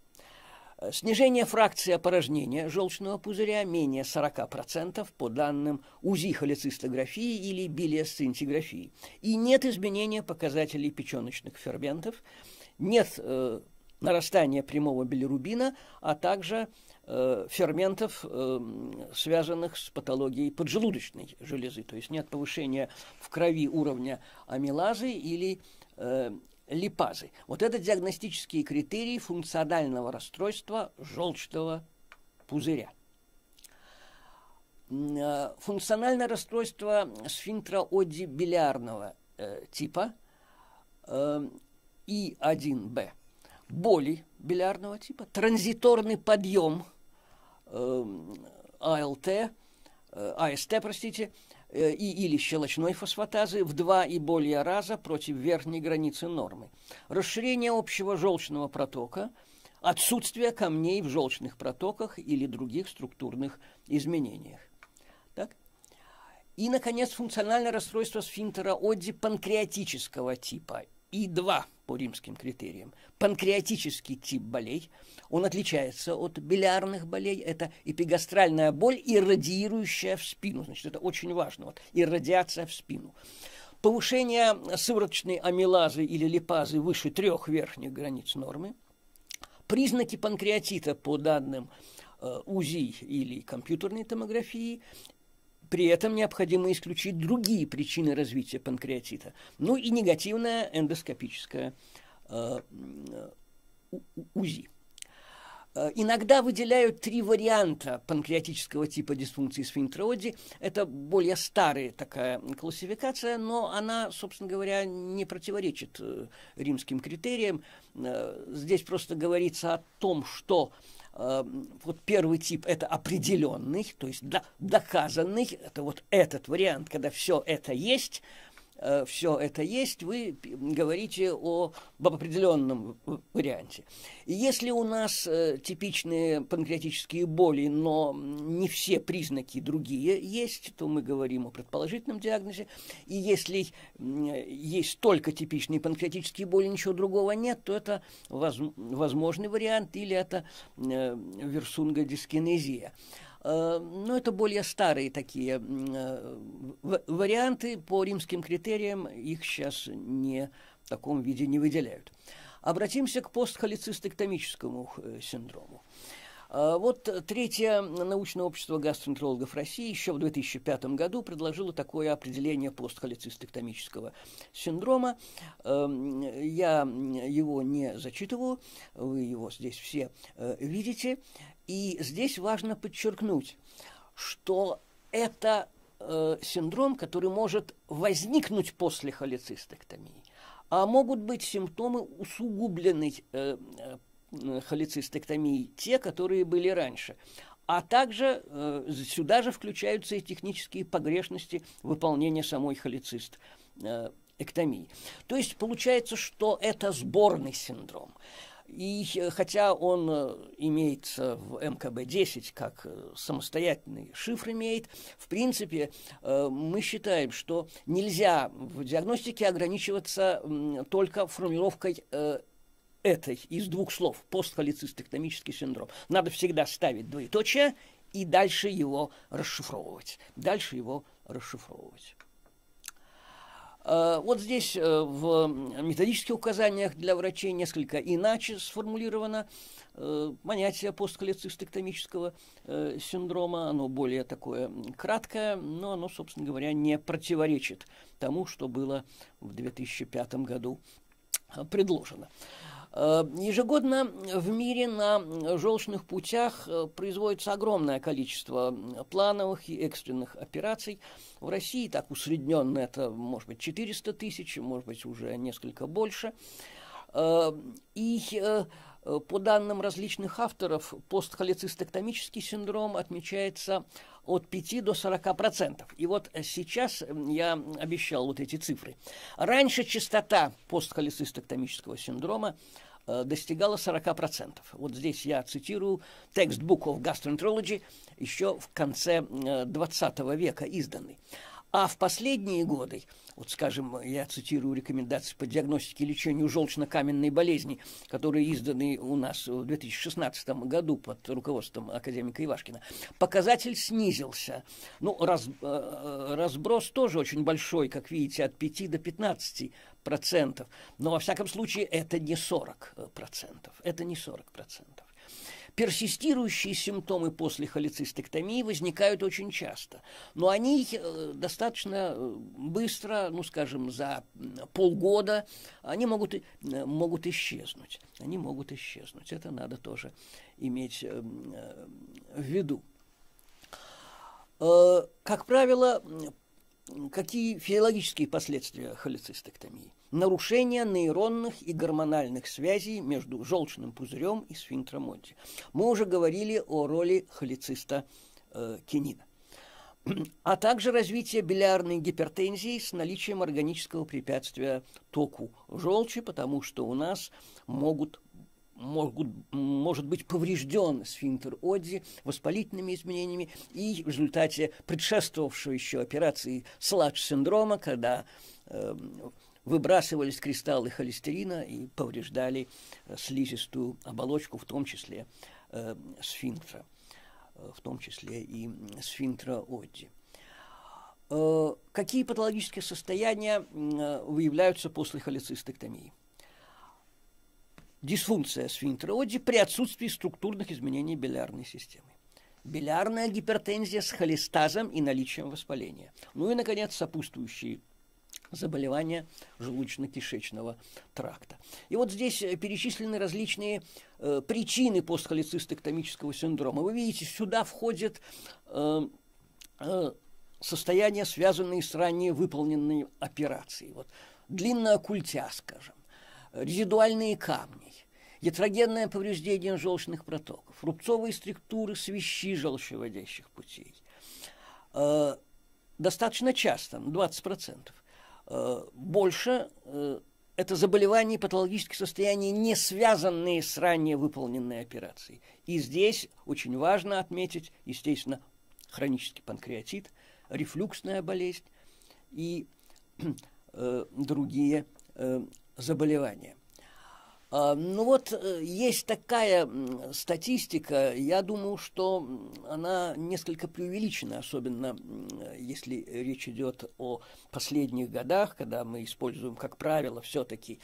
Снижение фракции опорожнения желчного пузыря менее 40% по данным УЗИ холецистографии или билиосцинтиграфии. И нет изменения показателей печеночных ферментов, нет э, нарастания прямого билирубина, а также Э, ферментов, э, связанных с патологией поджелудочной железы. То есть нет повышения в крови уровня амилазы или э, липазы. Вот это диагностические критерии функционального расстройства желчного пузыря. Функциональное расстройство сфинктроодибилярного э, типа И1Б – боли билиардного типа, транзиторный подъем э, АЛТ, э, АСТ, простите, э, и, или щелочной фосфатазы в два и более раза против верхней границы нормы. Расширение общего желчного протока, отсутствие камней в желчных протоках или других структурных изменениях. Так? И, наконец, функциональное расстройство сфинктера Одди панкреатического типа – и два по римским критериям. Панкреатический тип болей. Он отличается от билярных болей. Это эпигастральная боль, иррадиирующая в спину. Значит, это очень важно. Вот, иррадиация в спину. Повышение сывороточной амилазы или липазы выше трех верхних границ нормы. Признаки панкреатита, по данным э, УЗИ или компьютерной томографии при этом необходимо исключить другие причины развития панкреатита. Ну и негативное эндоскопическое э, УЗИ. Э, иногда выделяют три варианта панкреатического типа дисфункции сфинктроиди. Это более старая такая классификация, но она, собственно говоря, не противоречит э, римским критериям. Э, здесь просто говорится о том, что Эм, вот первый тип это определенный, то есть доказанный, это вот этот вариант, когда все это есть, Э, все это есть, вы говорите о, об определенном варианте. если у нас э, типичные панкреатические боли, но не все признаки другие есть, то мы говорим о предположительном диагнозе. И если э, есть только типичные панкреатические боли, ничего другого нет, то это воз, возможный вариант или это э, версунга дискинезия. Э, но это более старые такие э, варианты. По римским критериям их сейчас не в таком виде не выделяют. Обратимся к постхолецистектомическому э, синдрому. Вот третье научное общество гастроэнтерологов России еще в 2005 году предложило такое определение постхолецистектомического синдрома. Я его не зачитываю, вы его здесь все видите. И здесь важно подчеркнуть, что это э, синдром, который может возникнуть после холецистектомии, а могут быть симптомы усугублены э, э холецистектомии, те, которые были раньше. А также э, сюда же включаются и технические погрешности выполнения самой холецист э, эктомии. То есть получается, что это сборный синдром. И хотя он э, имеется в МКБ-10 как э, самостоятельный шифр имеет, в принципе э, мы считаем, что нельзя в диагностике ограничиваться только формулировкой этой из двух слов постхолецистектомический синдром. Надо всегда ставить двоеточие и дальше его расшифровывать. Дальше его расшифровывать. Э, вот здесь э, в методических указаниях для врачей несколько иначе сформулировано э, понятие постколецистектомического синдрома. Оно более такое краткое, но оно, собственно говоря, не противоречит тому, что было в 2005 году предложено. Э, ежегодно в мире на желчных путях э, производится огромное количество плановых и экстренных операций. В России так усредненно это, может быть, 400 тысяч, может быть, уже несколько больше. Э, и Э, по данным различных авторов, постхолецистектомический синдром отмечается от 5 до 40%. процентов. И вот сейчас я обещал вот эти цифры. Раньше частота постхолецистектомического синдрома э, достигала 40%. процентов. Вот здесь я цитирую текст Book of Gastroenterology, еще в конце 20 э, века изданный. А в последние годы, вот скажем, я цитирую рекомендации по диагностике и лечению желчно-каменной болезни, которые изданы у нас в 2016 году под руководством академика Ивашкина, показатель снизился. Ну, раз, э, разброс тоже очень большой, как видите, от 5 до 15 процентов. Но, во всяком случае, это не 40 процентов. Это не 40 процентов. Персистирующие симптомы после холецистектомии возникают очень часто, но они э, достаточно э, быстро, ну, скажем, за полгода, они могут, э, могут исчезнуть. Они могут исчезнуть. Это надо тоже иметь в виду. Как правило, какие физиологические последствия холецистектомии? нарушение нейронных и гормональных связей между желчным пузырем и сфинктером сфинктромонти. Мы уже говорили о роли холециста э, кинина а также развитие билярной гипертензии с наличием органического препятствия току желчи, потому что у нас могут могут, может быть поврежден сфинктер Одзи воспалительными изменениями и в результате предшествовавшего еще операции Сладж синдрома когда э, выбрасывались кристаллы холестерина и повреждали э, слизистую оболочку, в том числе э, сфинктра, э, в том числе и сфинктра Одди. Э, какие патологические состояния выявляются после холецистектомии? Дисфункция сфинктра Одди при отсутствии структурных изменений билярной системы билярная гипертензия с холестазом и наличием воспаления. Ну и, наконец, сопутствующие заболевания желудочно-кишечного тракта. И вот здесь э, перечислены различные э, причины постхолецистэктомического синдрома. Вы видите, сюда входит э, э, состояния, связанные с ранее выполненной операцией. Вот, длинная культя, скажем, резидуальные камни, ятрогенное повреждение желчных протоков, рубцовые структуры свищи желчеводящих путей. Э, достаточно часто, 20%. Э, больше э, это заболевания и патологические состояния, не связанные с ранее выполненной операцией. И здесь очень важно отметить, естественно, хронический панкреатит, рефлюксная болезнь и э, другие заболевания. А, ну вот э, есть такая статистика, я думаю, что она несколько преувеличена, особенно если речь идет о последних годах, когда мы используем, как правило, все-таки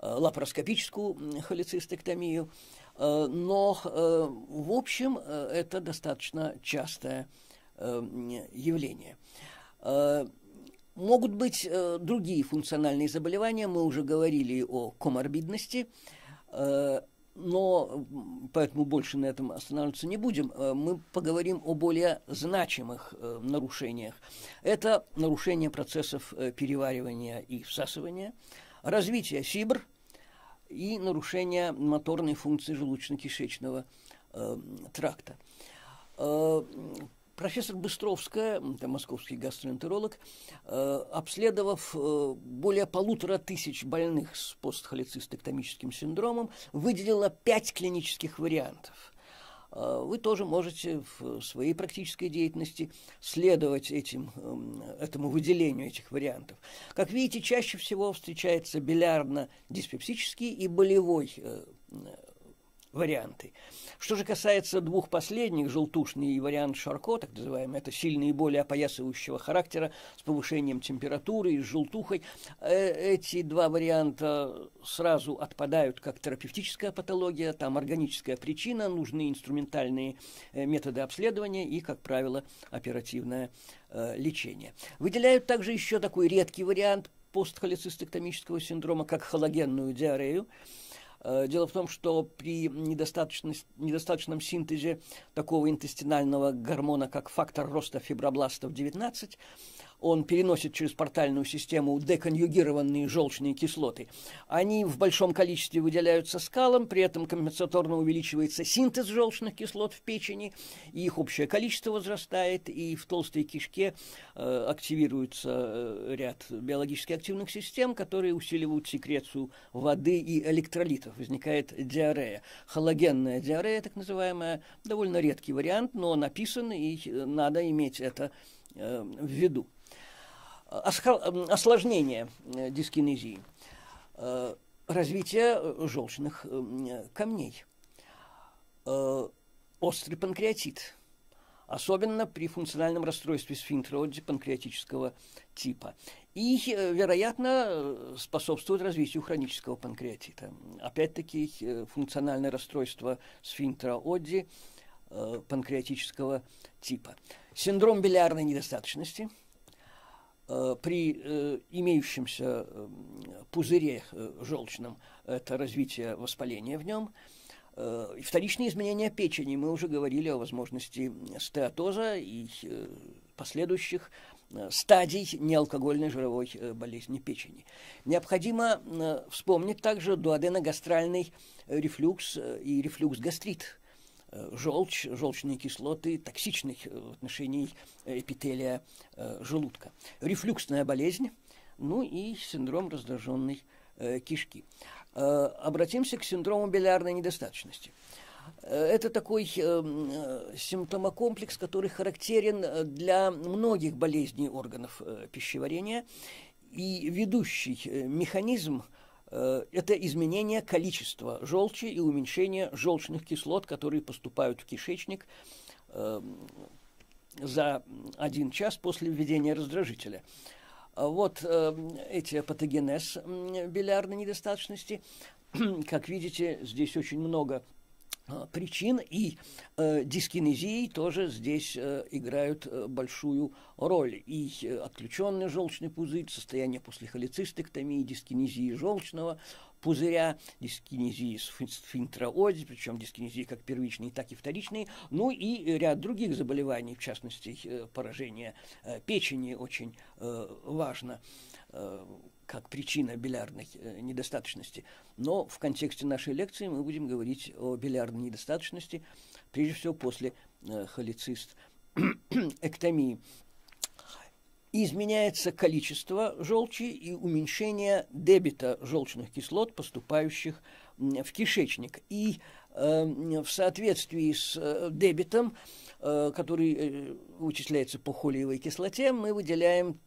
э, лапароскопическую холецистэктомию, э, но в общем это достаточно частое явление. Могут быть э, другие функциональные заболевания, мы уже говорили о коморбидности, э, но поэтому больше на этом останавливаться не будем. Э, мы поговорим о более значимых э, нарушениях. Это нарушение процессов э, переваривания и всасывания, развитие фибр и нарушение моторной функции желудочно-кишечного э, тракта. Э, Профессор Быстровская, это московский гастроэнтеролог, э, обследовав э, более полутора тысяч больных с постхолецистэктомическим синдромом, выделила пять клинических вариантов э, – вы тоже можете в своей практической деятельности следовать этим, эм, этому выделению этих вариантов. Как видите, чаще всего встречается билярдно-диспепсический и болевой варианты. Что же касается двух последних, желтушный и вариант Шарко, так называемый, это сильные боли опоясывающего характера с повышением температуры и с желтухой, э, эти два варианта сразу отпадают как терапевтическая патология, там органическая причина, нужны инструментальные э, методы обследования и, как правило, оперативное э, лечение. Выделяют также еще такой редкий вариант постхолецистектомического синдрома, как хологенную диарею, Э, дело в том, что при недостаточном синтезе такого интестинального гормона, как фактор роста фибробластов 19, он переносит через портальную систему деконъюгированные желчные кислоты. Они в большом количестве выделяются скалам, при этом компенсаторно увеличивается синтез желчных кислот в печени, и их общее количество возрастает, и в толстой кишке э, активируется э, ряд биологически активных систем, которые усиливают секрецию воды и электролитов. Возникает диарея. хологенная диарея, так называемая, довольно редкий вариант, но он описан, и э, надо иметь это э, в виду осложнение э, дискинезии, э, развитие э, желчных камней, острый панкреатит, особенно при функциональном расстройстве сфинктроиде панкреатического типа. И, вероятно, способствует развитию хронического панкреатита. Опять-таки, функциональное расстройство сфинктера Одди панкреатического типа. Синдром билярной недостаточности – Э, при э, имеющемся э, пузыре желчном это развитие воспаления в нем. И вторичные изменения печени. Мы уже говорили о возможности стеатоза и последующих стадий неалкогольной жировой болезни печени. Необходимо вспомнить также дуоденогастральный рефлюкс и рефлюкс-гастрит, желчь, желчные кислоты токсичных э, в отношении э, эпителия э, желудка. Рефлюксная болезнь, ну и синдром раздраженной кишки. Обратимся к синдрому билярной недостаточности. Это такой э, симптомокомплекс, который характерен для многих болезней органов э, пищеварения. И ведущий механизм – Э, это изменение количества желчи и уменьшение желчных кислот, которые поступают в кишечник эм, за один час после введения раздражителя. А вот эм, эти патогенез билярной недостаточности. Как видите, здесь очень много а, причин, и э, дискинезии тоже здесь э, играют э, большую роль. И э, отключенный желчный пузырь, состояние после холецистектомии, дискинезии желчного пузыря, дискинезии сфинтроози, причем дискинезии как первичные, так и вторичные, ну и ряд других заболеваний, в частности, э, поражение э, печени очень э, важно как причина бильярдной э, недостаточности. Но в контексте нашей лекции мы будем говорить о бильярдной недостаточности, прежде всего после э, холецист эктомии. Изменяется количество желчи и уменьшение дебита желчных кислот, поступающих в кишечник. И эм, в соответствии с э, дебитом, который вычисляется по холиевой кислоте, мы выделяем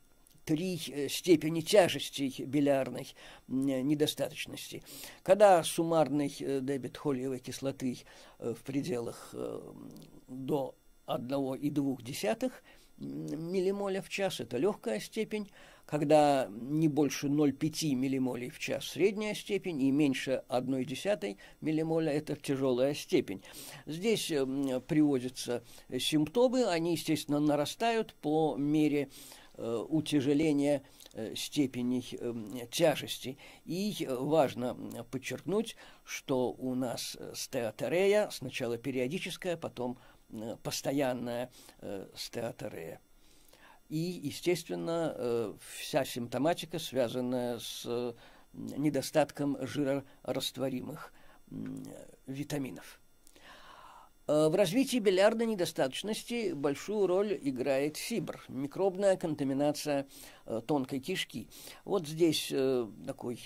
три э, степени тяжести билярной э, недостаточности. Когда суммарный э, дебет холиевой кислоты в пределах до 1,2 миллимоля в час – это легкая степень, когда не больше 0,5 миллимолей в час – средняя степень, и меньше 1,1 миллимоля – это тяжелая степень. Здесь приводятся симптомы, они, естественно, нарастают по мере э, Э, утяжеления э, степеней э, тяжести. И важно подчеркнуть, что у нас стеатерея сначала периодическая, потом постоянная стеатерея. И, естественно, вся симптоматика, связанная с недостатком жирорастворимых витаминов. Э, в развитии бильярда недостаточности большую роль играет фибр, микробная контаминация э, тонкой кишки. Вот здесь э, такое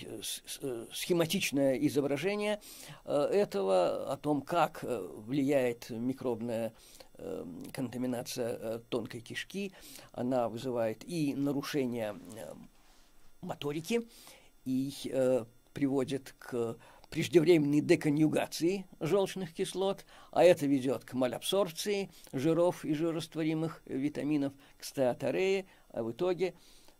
схематичное изображение этого, о том, как влияет микробная контаминация тонкой кишки. Она вызывает и нарушение моторики, и приводит к преждевременной деконъюгации желчных кислот, а это ведет к малабсорбции жиров и жирорастворимых витаминов, к стеаторее, а в итоге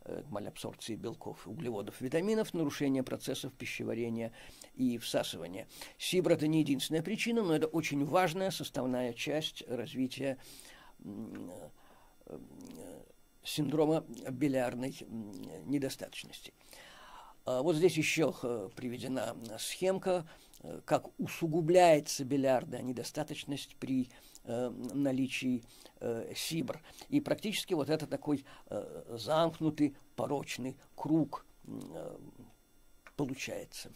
э, к малабсорбции белков, углеводов, витаминов, нарушение процессов пищеварения и всасывания. Сибр – это не единственная причина, но это очень важная составная часть развития э, э, синдрома билиарной недостаточности. А, вот здесь еще э, приведена э, схемка, э, как усугубляется бильярдная недостаточность при наличии сибр. И практически вот это такой замкнутый порочный круг получается.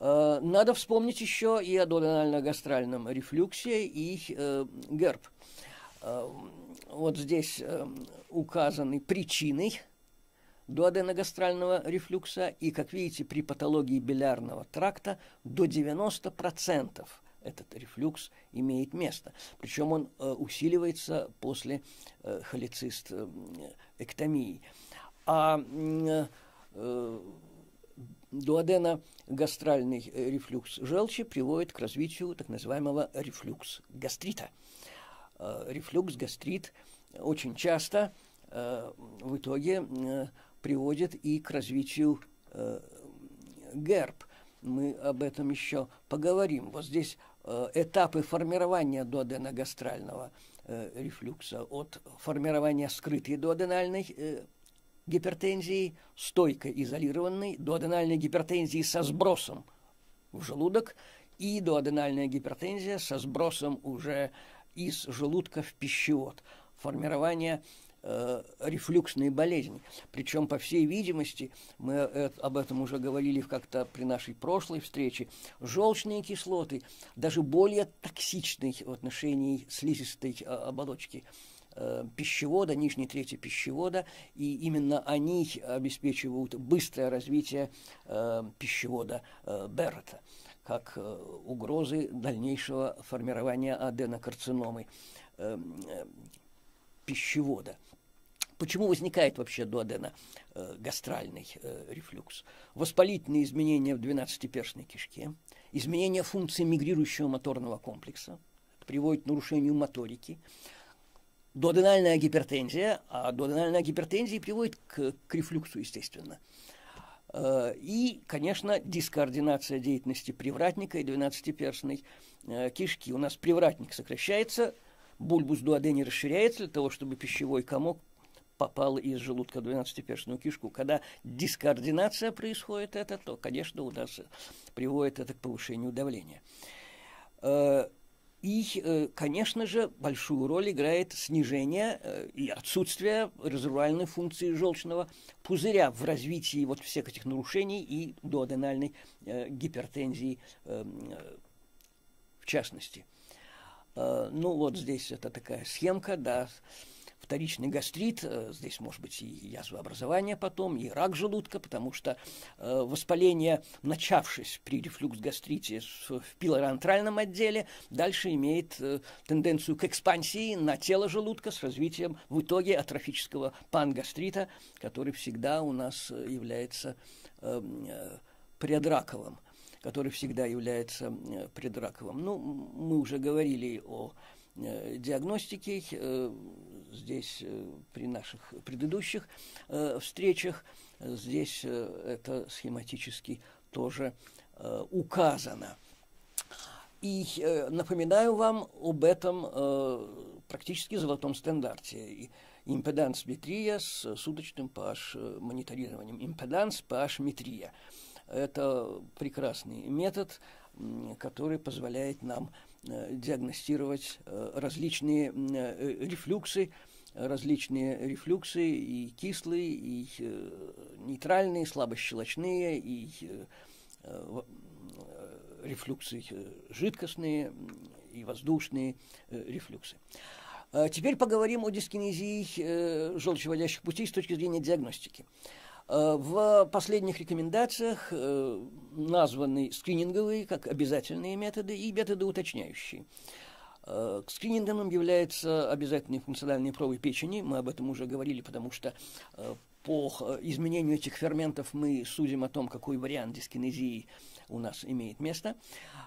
Надо вспомнить еще и о додонально-гастральном рефлюксе и э, герб. вот здесь указаны причиной – до аденогастрального рефлюкса и, как видите, при патологии билярного тракта до 90% этот рефлюкс имеет место. Причем он э, усиливается после э, холецист-эктомии. А э, э, дуоденогастральный э, рефлюкс желчи приводит к развитию так называемого рефлюкс-гастрита. Э, рефлюкс-гастрит очень часто в итоге приводит и к развитию э, герб. Мы об этом еще поговорим. Вот здесь э, этапы формирования доденогастрального э, рефлюкса от формирования скрытой доденальной э, гипертензии, стойко изолированной, доденальной гипертензии со сбросом в желудок и дуоденальная гипертензия со сбросом уже из желудка в пищевод. Формирование Э, рефлюксные болезни. Причем, по всей видимости, мы э, об этом уже говорили как-то при нашей прошлой встрече, желчные кислоты даже более токсичны в отношении слизистой э, оболочки пищевода, нижней трети пищевода, и именно они обеспечивают быстрое развитие пищевода Беррета как угрозы дальнейшего формирования аденокарциномы эм, пищевода. Почему возникает вообще дуодена э, гастральный э, рефлюкс? Воспалительные изменения в 12-перстной кишке, изменение функции мигрирующего моторного комплекса, приводит к нарушению моторики, дуоденальная гипертензия, а дуоденальная гипертензия приводит к, к рефлюксу, естественно. Э, и, конечно, дискоординация деятельности привратника и 12-перстной э, кишки. У нас привратник сокращается, бульбус дуодени расширяется для того, чтобы пищевой комок попало из желудка 12-перстную кишку. Когда дискоординация происходит это, то, конечно, у нас приводит это к повышению давления. Э, и, э, конечно же, большую роль играет снижение э, и отсутствие резервуальной функции желчного пузыря в развитии вот всех этих нарушений и дуоденальной гипертензии в частности. Ну вот здесь это такая схемка, да, вторичный гастрит, э, здесь может быть и язвообразование потом, и рак желудка, потому что э, воспаление, начавшись при рефлюкс-гастрите в пилорантральном отделе, дальше имеет э, тенденцию к экспансии на тело желудка с развитием в итоге атрофического пангастрита, который всегда у нас является эм, предраковым который всегда является предраковым. Ну, мы уже говорили о диагностике здесь э, при наших предыдущих э, встречах, здесь э, это схематически тоже указано. И напоминаю вам об этом практически золотом стандарте. Импеданс-метрия с суточным PH мониторированием. Импеданс PH-метрия. Это прекрасный метод, который позволяет нам Э, диагностировать э, различные э, рефлюксы, различные рефлюксы и кислые, и нейтральные, слабощелочные, и рефлюксы жидкостные и воздушные рефлюксы. А теперь поговорим о дискинезии желчеводящих путей с точки зрения диагностики. Э, в последних рекомендациях э, названы скрининговые, как обязательные методы, и методы уточняющие. Э, к Скринингом являются обязательные функциональные пробы печени. Мы об этом уже говорили, потому что по изменению этих ферментов мы судим о том, какой вариант дискинезии у нас имеет место.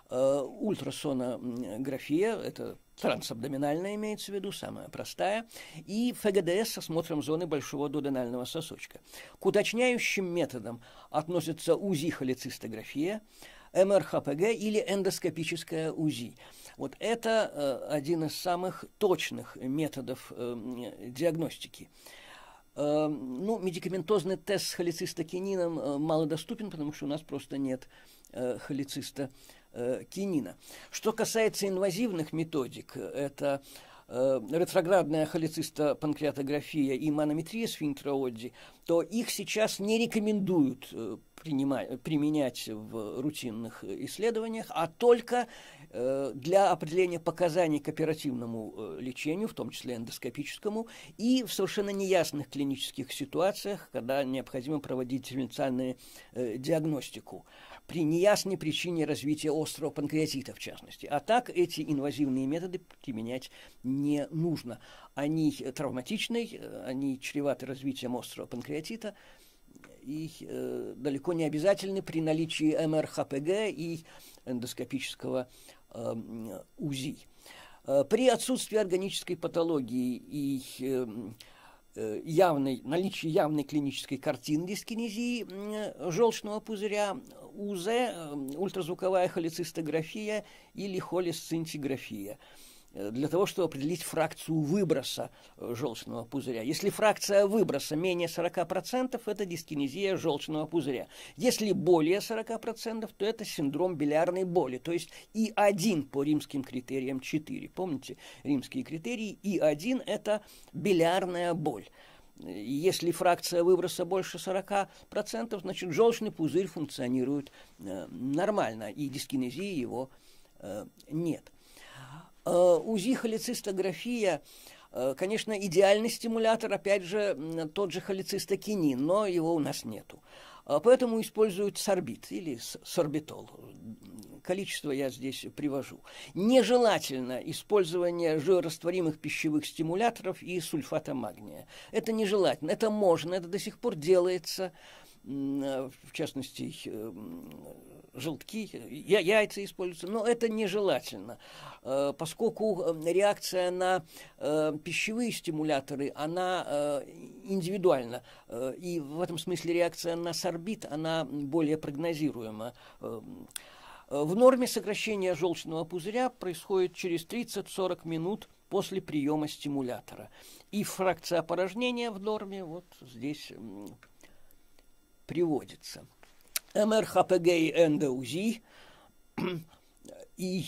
Э, ультрасонография, это трансабдоминальная имеется в виду, самая простая, и ФГДС с осмотром зоны большого доденального сосочка. К уточняющим методам относятся УЗИ-холецистография, МРХПГ или эндоскопическое УЗИ. Вот это э, один из самых точных методов э, диагностики. Эм, ну, медикаментозный тест с холецистокинином э, малодоступен, потому что у нас просто нет э, холецистокинина. Э, что касается инвазивных методик, это ретроградная холецистопанкреатография и манометрия сфинктера Одди, то их сейчас не рекомендуют принимать, применять в рутинных исследованиях, а только Э, для определения показаний к оперативному э, лечению, в том числе эндоскопическому, и в совершенно неясных клинических ситуациях, когда необходимо проводить дифференциальную э, диагностику при неясной причине развития острого панкреатита, в частности. А так эти инвазивные методы применять не нужно. Они травматичны, они чреваты развитием острого панкреатита, и э, далеко не обязательны при наличии МРХПГ и эндоскопического Эм, УЗИ. Э, при отсутствии органической патологии и эм, э, явной, наличии явной клинической картины дискинезии желчного пузыря, УЗ, эм, ультразвуковая холецистография или холесцинтиграфия – для того, чтобы определить фракцию выброса э, желчного пузыря. Если фракция выброса менее 40%, это дискинезия желчного пузыря. Если более 40%, то это синдром билярной боли, то есть И1 по римским критериям 4. Помните римские критерии? И1 – это билярная боль. Если фракция выброса больше 40%, значит, желчный пузырь функционирует э, нормально, и дискинезии его э, нет. Э, УЗИ-холецистография э, Конечно, идеальный стимулятор, опять же, тот же холецистокинин, но его у нас нету. Э, поэтому используют сорбит или сорбитол. Количество я здесь привожу. Нежелательно использование жирорастворимых пищевых стимуляторов и сульфата магния. Это нежелательно. Это можно, это до сих пор делается в частности, желтки, я, яйца используются, но это нежелательно, э, поскольку э, реакция на э, пищевые стимуляторы, она индивидуальна, и в этом смысле реакция на сорбит, она более прогнозируема. В норме сокращение желчного пузыря происходит через 30-40 минут после приема стимулятора. И фракция опорожнения в норме вот здесь приводится. МРХПГ и НДУЗИ, и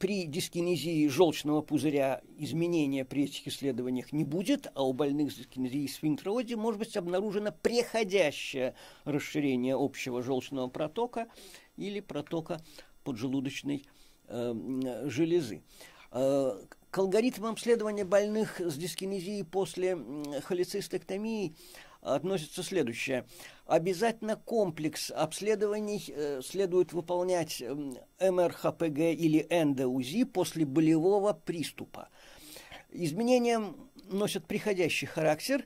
при дискинезии желчного пузыря изменения при этих исследованиях не будет, а у больных с дискинезией сфинктерози может быть обнаружено преходящее расширение общего желчного протока или протока поджелудочной э, железы. Э, к алгоритмам обследования больных с дискинезией после холецистектомии э, относится следующее. Обязательно комплекс обследований э, следует выполнять эм, МРХПГ или НДУЗИ после болевого приступа. Изменения носят приходящий характер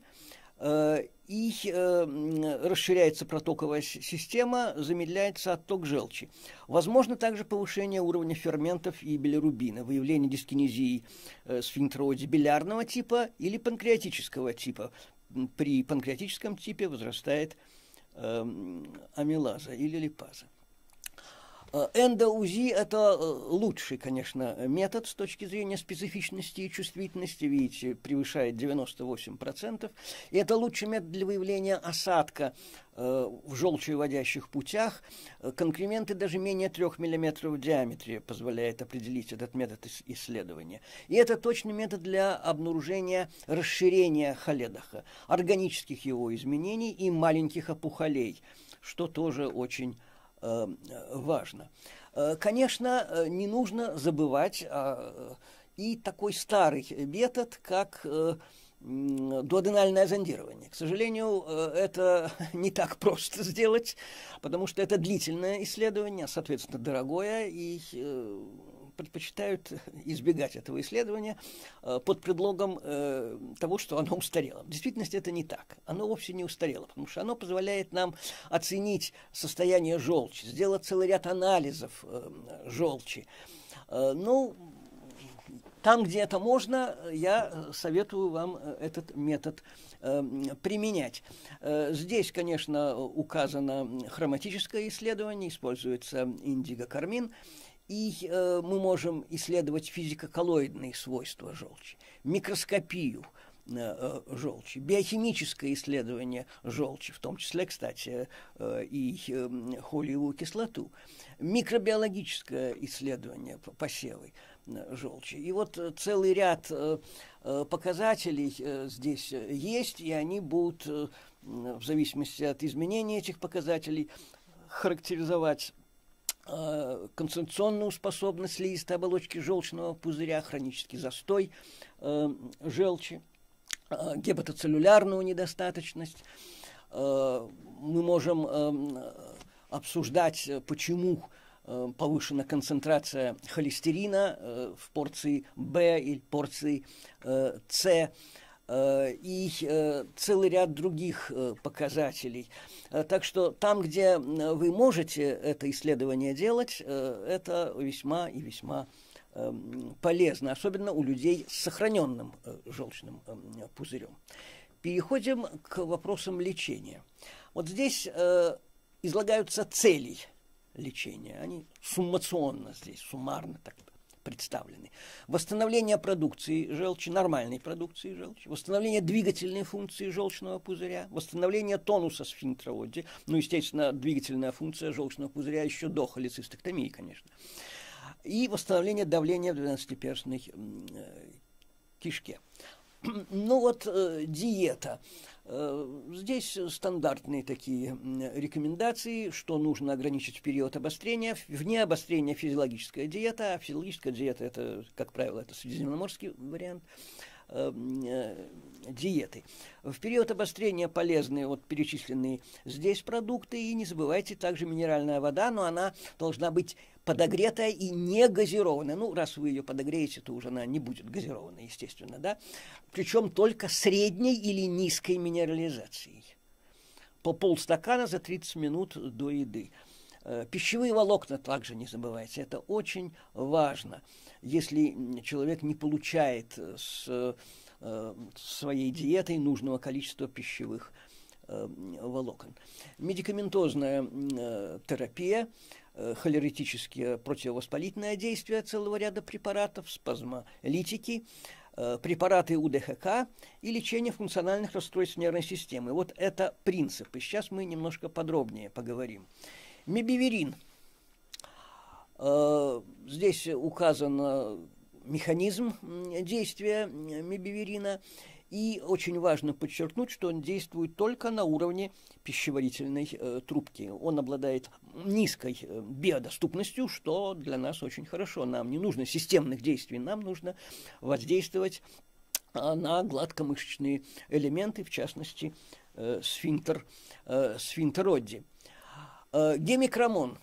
э, и э, расширяется протоковая система, замедляется отток желчи. Возможно также повышение уровня ферментов и билирубина, выявление дискинезии сфинктера билярного типа или панкреатического типа при панкреатическом типе возрастает эм, амилаза или липаза. Эндоузи – это э, лучший, конечно, метод с точки зрения специфичности и чувствительности, видите, превышает 98%. И это лучший метод для выявления осадка э, в желчевыводящих путях. Э, конкременты даже менее 3 мм в диаметре позволяет определить этот метод исследования. И это точный метод для обнаружения расширения холедоха, органических его изменений и маленьких опухолей, что тоже очень Эм, важно. Э, конечно, э, не нужно забывать а, э, и такой старый метод, как дуоденальное зондирование. К сожалению, это не так просто сделать, потому что это длительное исследование, а, соответственно, дорогое и предпочитают избегать этого исследования э, под предлогом э, того, что оно устарело. В действительности это не так. Оно вовсе не устарело, потому что оно позволяет нам оценить состояние желчи, сделать целый ряд анализов э, желчи. Ну, там, где это можно, я советую вам этот метод применять. здесь, конечно, указано хроматическое исследование, используется индиго-кармин. И э, мы можем исследовать физико-коллоидные свойства желчи, микроскопию э, э, желчи, биохимическое исследование желчи, в том числе, кстати, э, и э, холиевую кислоту, микробиологическое исследование посевы э, желчи. И вот целый ряд э, показателей здесь есть, и они будут в зависимости от изменения этих показателей характеризовать Э, концентрационную способность слизистой оболочки желчного пузыря, хронический застой э, желчи, э, гепатоцеллюлярную недостаточность. Э, мы можем э, обсуждать, э, почему э, повышена концентрация холестерина э, в порции В или порции э, С. Э, Э, и э, целый ряд других э, показателей. Так что там, где вы можете это исследование делать, это весьма и весьма полезно, особенно у людей с сохраненным желчным пузырем. Переходим к вопросам лечения. Вот здесь излагаются цели лечения. Они суммационно здесь, суммарно так представлены. Восстановление продукции желчи, нормальной продукции желчи, восстановление двигательной функции желчного пузыря, восстановление тонуса сфинктроводия, ну, естественно, двигательная функция желчного пузыря еще до холецистектомии, конечно, и восстановление давления в 12-перстной э, кишке. Ну вот э, диета. Э, здесь стандартные такие рекомендации, что нужно ограничить период обострения. Вне обострения физиологическая диета, а физиологическая диета это, как правило, это средиземноморский вариант э, э, диеты. В период обострения полезны вот перечисленные здесь продукты, и не забывайте также минеральная вода, но она должна быть подогретая и не газированная. Ну, раз вы ее подогреете, то уже она не будет газированной, естественно, да? Причем только средней или низкой минерализацией. По полстакана за 30 минут до еды. Э, пищевые волокна также не забывайте. Это очень важно. Если человек не получает с э, своей диетой нужного количества пищевых э, волокон. Медикаментозная терапия Э, холеретические противовоспалительное действие целого ряда препаратов, спазмолитики, э, препараты УДХК и лечение функциональных расстройств нервной системы. Вот это принципы. Сейчас мы немножко подробнее поговорим. Мебиверин. Э, здесь указан механизм действия мебиверина – и очень важно подчеркнуть, что он действует только на уровне пищеварительной э, трубки. Он обладает низкой э, биодоступностью, что для нас очень хорошо. Нам не нужно системных действий, нам нужно воздействовать э, на гладкомышечные элементы, в частности, э, сфинктер, э, сфинктеродди. Э, гемикромон.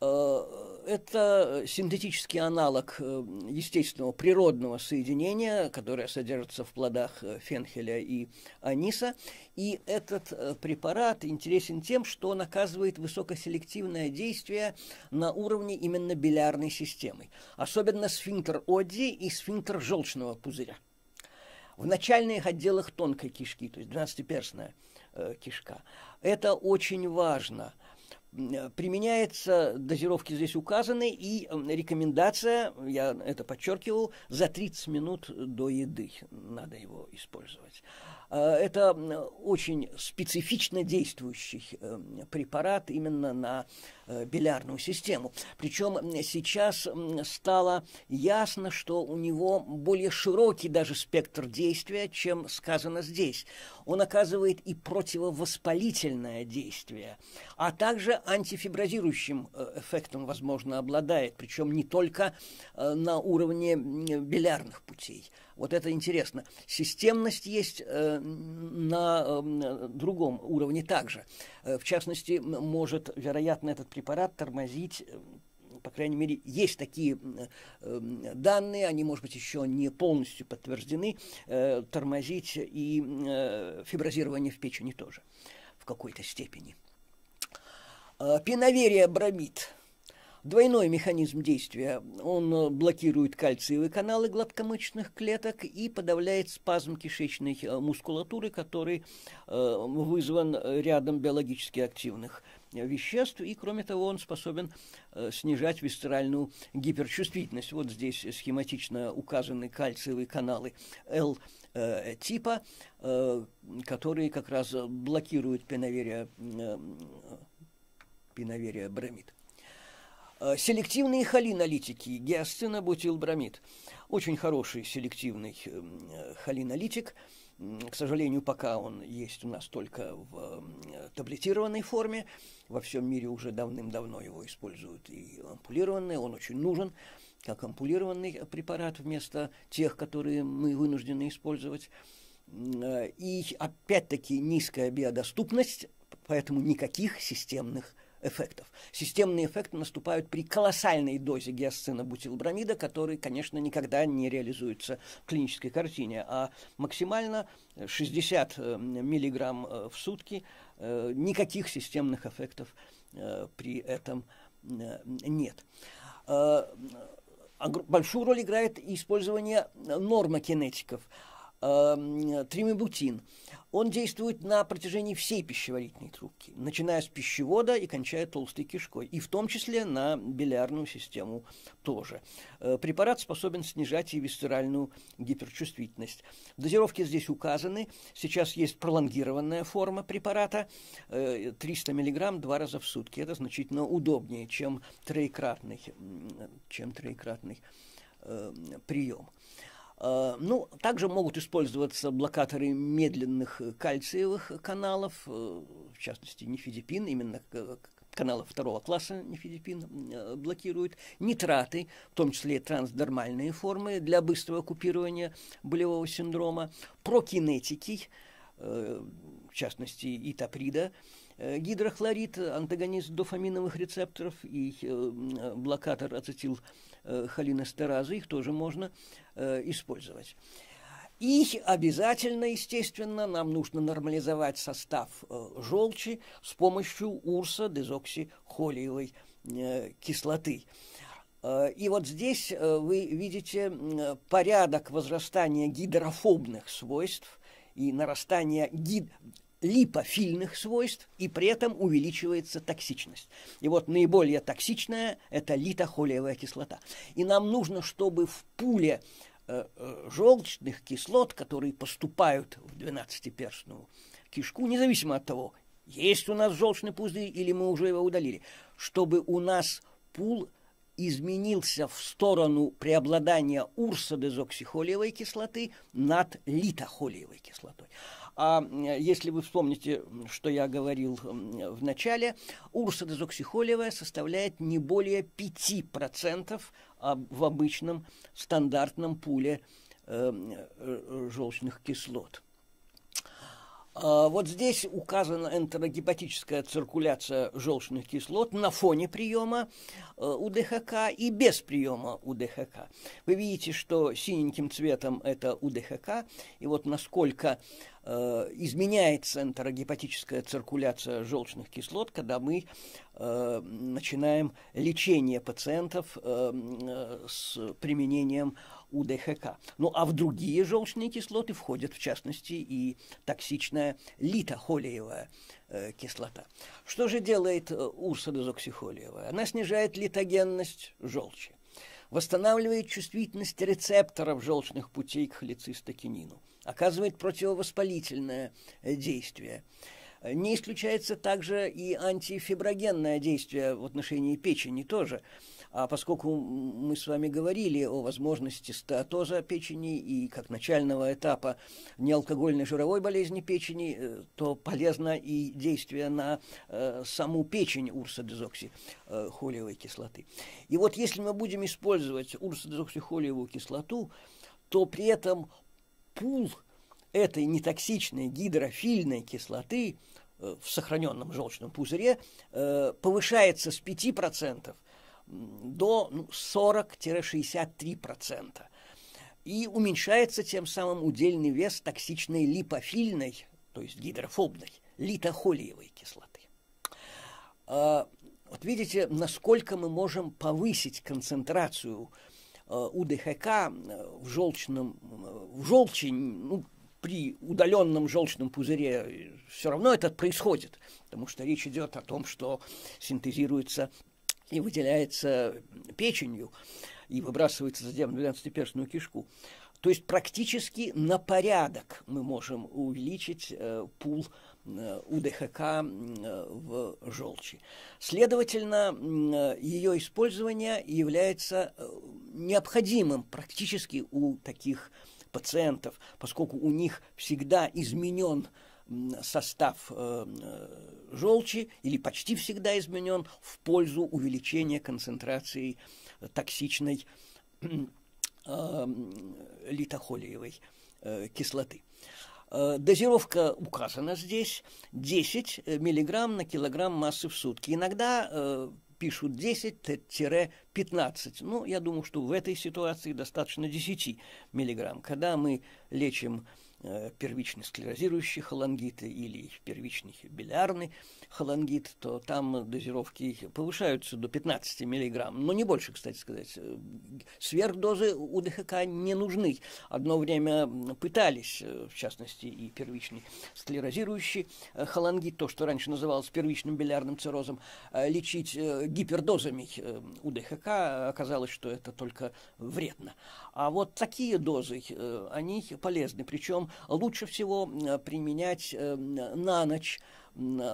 Э, это синтетический аналог э, естественного природного соединения, которое содержится в плодах э, фенхеля и аниса. И этот э, препарат интересен тем, что он оказывает высокоселективное действие на уровне именно билярной системы, особенно сфинктер Оди и сфинктер желчного пузыря. В начальных отделах тонкой кишки, то есть 12-перстная э, кишка. Это очень важно – применяется дозировки здесь указаны и рекомендация, я это подчеркивал, за 30 минут до еды надо его использовать. Э, это очень специфично действующий э, препарат именно на э, билярную систему. Причем сейчас стало ясно, что у него более широкий даже спектр действия, чем сказано здесь. Он оказывает и противовоспалительное действие, а также антифиброзирующим эффектом, возможно, обладает, причем не только на уровне билярных путей, вот это интересно. Системность есть э, на эм, другом уровне также. Э, в частности, может, вероятно, этот препарат тормозить э, по крайней мере, есть такие э, данные, они, может быть, еще не полностью подтверждены, э, тормозить и э, фиброзирование в печени тоже в какой-то степени. Пиноверия бромид – Двойной механизм действия. Он э, блокирует кальциевые каналы гладкомышечных клеток и подавляет спазм кишечной э, мускулатуры, который э, вызван рядом биологически активных веществ, и, кроме того, он способен снижать висцеральную гиперчувствительность. Вот здесь схематично указаны кальциевые каналы L типа, которые как раз блокируют пеноверия, пеноверия бромид. Э, селективные холиналитики, гиасцина, бутилбромид. Очень хороший селективный э, холиналитик. К сожалению, пока он есть у нас только в э, таблетированной форме. Во всем мире уже давным-давно его используют и ампулированные. Он очень нужен как ампулированный препарат вместо тех, которые мы вынуждены использовать. И опять-таки низкая биодоступность, поэтому никаких системных эффектов. Системные эффекты наступают при колоссальной дозе гиасцина бутилбромида, который, конечно, никогда не реализуется в клинической картине, а максимально 60 э, миллиграмм э, в сутки э, никаких системных эффектов при этом нет большую роль играет использование нормокинетиков. кинетиков Эм, тримебутин. Он действует на протяжении всей пищеварительной трубки, начиная с пищевода и кончая толстой кишкой, и в том числе на билярную систему тоже. Э, препарат способен снижать и висцеральную гиперчувствительность. Дозировки здесь указаны. Сейчас есть пролонгированная форма препарата, 300 э, мг два раза в сутки. Это значительно удобнее, чем троекратный, чем троекратный эм, прием. Э, ну, также могут использоваться блокаторы медленных кальциевых каналов, э, в частности, нефидипин, именно каналов второго класса нефидипин э, блокирует, нитраты, в том числе и трансдермальные формы для быстрого купирования болевого синдрома, прокинетики, в частности, итаприда, гидрохлорид, антагонист дофаминовых рецепторов и блокатор ацетил Э, холинестеразы, их тоже можно э, использовать. И обязательно, естественно, нам нужно нормализовать состав э, желчи с помощью урса дезоксихолиевой кислоты. И вот здесь вы видите порядок возрастания гидрофобных свойств и нарастания гид липофильных свойств, и при этом увеличивается токсичность. И вот наиболее токсичная – это литохолиевая кислота. И нам нужно, чтобы в пуле э, э, желчных кислот, которые поступают в 12-перстную кишку, независимо от того, есть у нас желчный пузырь или мы уже его удалили, чтобы у нас пул изменился в сторону преобладания урсодезоксихолиевой кислоты над литохолиевой кислотой. А если вы вспомните, что я говорил в начале, урса дезоксихолевая составляет не более 5% а, в обычном стандартном пуле э, э, э, желчных кислот. А, вот здесь указана энтерогепатическая циркуляция желчных кислот на фоне приема э, УДХК и без приема УДХК. Вы видите, что синеньким цветом это УДХК, и вот насколько э, изменяется энтерогепатическая циркуляция желчных кислот, когда мы э, начинаем лечение пациентов с применением УДХК. Ну а в другие желчные кислоты входят, в частности, и токсичная литохолиевая э, кислота. Что же делает э, урсодезоксихолиевая? Она снижает литогенность желчи, восстанавливает чувствительность рецепторов желчных путей к холецистокинину, оказывает противовоспалительное э, действие. Не исключается также и антифиброгенное действие в отношении печени тоже – а поскольку мы с вами говорили о возможности стеатоза печени и как начального этапа неалкогольной жировой болезни печени, э, то полезно и действие на э, саму печень урсодезоксихолиевой э, кислоты. И вот если мы будем использовать урсодезоксихолиевую кислоту, то при этом пул этой нетоксичной гидрофильной кислоты в сохраненном желчном пузыре повышается с 5% до ну, 40-63%. И уменьшается тем самым удельный вес токсичной липофильной, то есть гидрофобной, литохолиевой кислоты. А, вот видите, насколько мы можем повысить концентрацию а, УДХК а, в желчном, в желчень, ну, при удаленном желчном пузыре все равно это происходит, потому что речь идет о том, что синтезируется и выделяется печенью, и выбрасывается затем в 12-перстную кишку. То есть практически на порядок мы можем увеличить э, пул э, УДХК э, в желчи. Следовательно, э, ее использование является э, необходимым практически у таких пациентов, поскольку у них всегда изменен э, состав э, э, желчи или почти всегда изменен в пользу увеличения концентрации э, токсичной литохолиевой кислоты. Дозировка указана здесь 10 миллиграмм на килограмм массы в сутки. Иногда пишут 10-15. Ну, я думаю, что в этой ситуации достаточно 10 миллиграмм. Когда мы лечим э, Э, первичный склерозирующий холангит или первичный билярный холангит, то там дозировки повышаются до 15 миллиграмм, но не больше, кстати сказать. Э, сверхдозы у ДХК не нужны. Одно время пытались, э, в частности, и первичный склерозирующий холангит, то, что раньше называлось первичным билярным циррозом, лечить гипердозами у ДХК Оказалось, что это только вредно. А вот такие дозы, они полезны. Причем лучше всего э, применять э, на ночь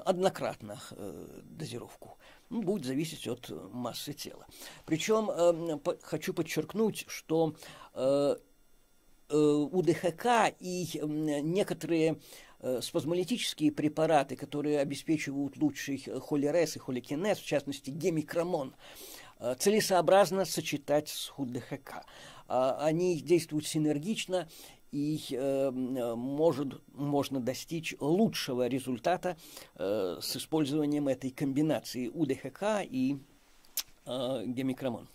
однократно э, дозировку. Ну, будет зависеть от массы тела. Причем хочу подчеркнуть, что УДХК и некоторые спазмолитические препараты, которые обеспечивают лучший холерез и холикинез, в частности гемикромон, целесообразно сочетать с УДХК. А они действуют синергично и э, э, может, можно достичь лучшего результата э, с использованием этой комбинации УДХК и э, гемикромон.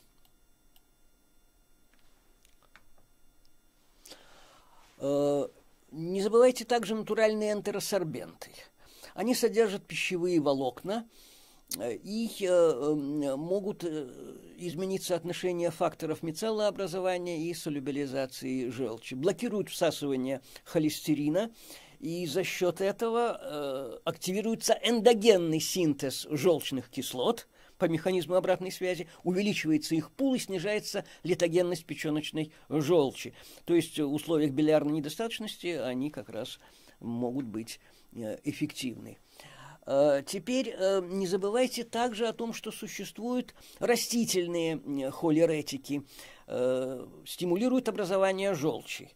не забывайте также натуральные энтеросорбенты. Они содержат пищевые волокна, Э, и э, могут э, измениться отношения факторов мицеллообразования и солюбилизации желчи, блокируют всасывание холестерина, и за счет этого активируется эндогенный синтез желчных кислот по механизму обратной связи, увеличивается их пул и снижается литогенность печеночной желчи. То есть в условиях билиарной недостаточности они как раз могут быть эффективны. Э, теперь э, не забывайте также о том, что существуют растительные э, холеретики, стимулируют образование желчи.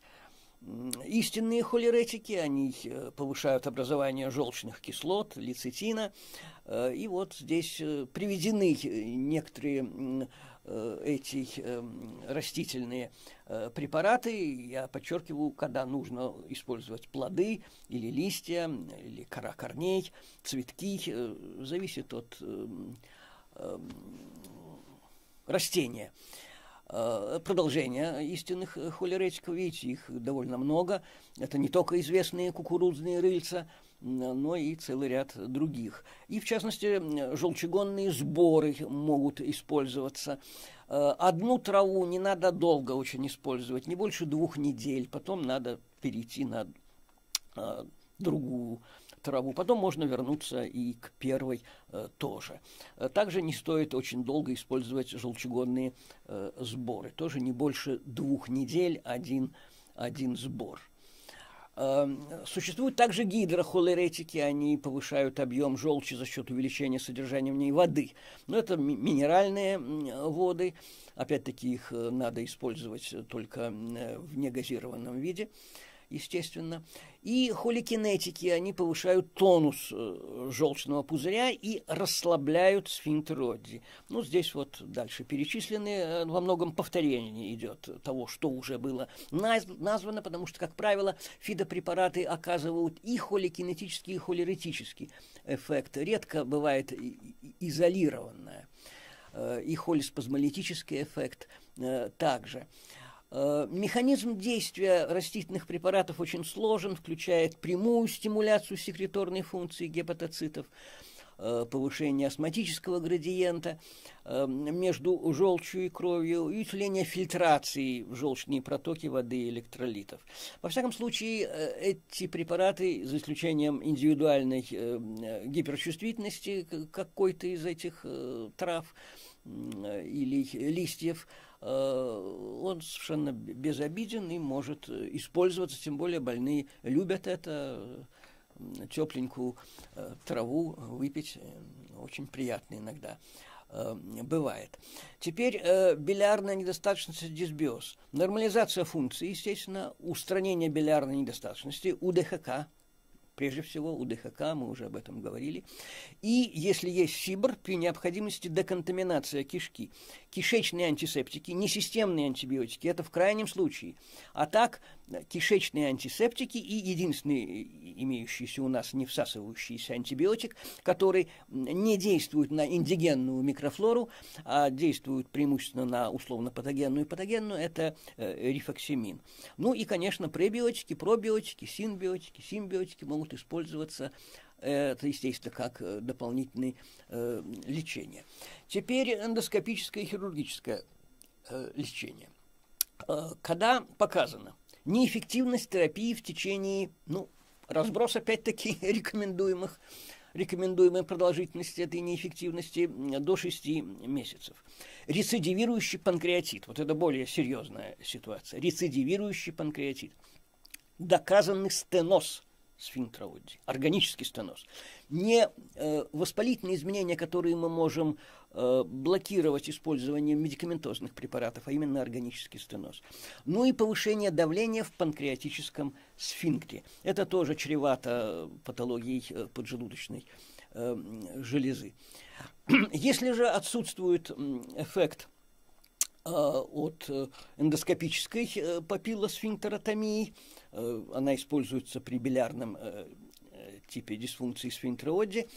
Истинные холеретики, они повышают образование желчных кислот, лецитина. И вот здесь приведены некоторые Э, эти эм, растительные э, препараты. Я подчеркиваю, когда нужно использовать плоды или листья, или кора корней, цветки, э, зависит от эм, растения. Продолжение истинных холеретиков видите, их довольно много. Это не только известные кукурузные рыльца – но и целый ряд других. И, в частности, желчегонные сборы могут использоваться. Э, одну траву не надо долго очень использовать, не больше двух недель. Потом надо перейти на э, другую траву. Потом можно вернуться и к первой э, тоже. Также не стоит очень долго использовать желчегонные сборы. Тоже не больше двух недель один, один сбор. Эм, существуют также гидрохолеретики, они повышают объем желчи за счет увеличения содержания в ней воды. Но это минеральные воды, опять-таки их э, надо использовать только э, в негазированном виде, естественно. И холикинетики, они повышают тонус э, желчного пузыря и расслабляют сфинктер Ну, здесь вот дальше перечислены, э, во многом повторение идет того, что уже было названо, потому что, как правило, фидопрепараты оказывают и холикинетический, и холеретический эффект. Редко бывает изолированное. Э, и холеспазмолитический эффект также. Э, механизм действия растительных препаратов очень сложен, включает прямую стимуляцию секреторной функции гепатоцитов, э, повышение астматического градиента э, между желчью и кровью и усиление фильтрации в желчные протоки воды и электролитов. Во всяком случае, эти препараты, за исключением индивидуальной гиперчувствительности какой-то из этих трав или листьев, Э, он совершенно безобиден и может э, использоваться, тем более больные любят это, тепленькую э, траву выпить очень приятно иногда бывает. Теперь э, билярная недостаточность дисбиоз. Нормализация функции, естественно, устранение билярной недостаточности, УДХК, прежде всего у ДХК, мы уже об этом говорили. И если есть СИБР, при необходимости деконтаминация кишки. Кишечные антисептики, несистемные антибиотики, это в крайнем случае. А так кишечные антисептики и единственный э, имеющийся у нас не всасывающийся антибиотик, который не действует на индигенную микрофлору, а действует преимущественно на условно-патогенную и патогенную, это э, рифоксимин. Ну и, конечно, пребиотики, пробиотики, синбиотики, симбиотики могут использоваться э, это, естественно, как дополнительное лечение. Теперь эндоскопическое и хирургическое лечение. когда показано – неэффективность терапии в течение, ну, разброс опять-таки рекомендуемых, рекомендуемой продолжительности этой неэффективности до 6 месяцев. Рецидивирующий панкреатит, вот это более серьезная ситуация, рецидивирующий панкреатит, доказанный стеноз сфинктера Одди, органический стеноз, не э, воспалительные изменения, которые мы можем Э, блокировать использование медикаментозных препаратов, а именно органический стеноз. Ну и повышение давления в панкреатическом сфинкте. Это тоже чревато э, патологией э, поджелудочной железы. Если же отсутствует эффект от эндоскопической папиллосфинктеротомии, она используется при билярном типе дисфункции сфинктера Одди,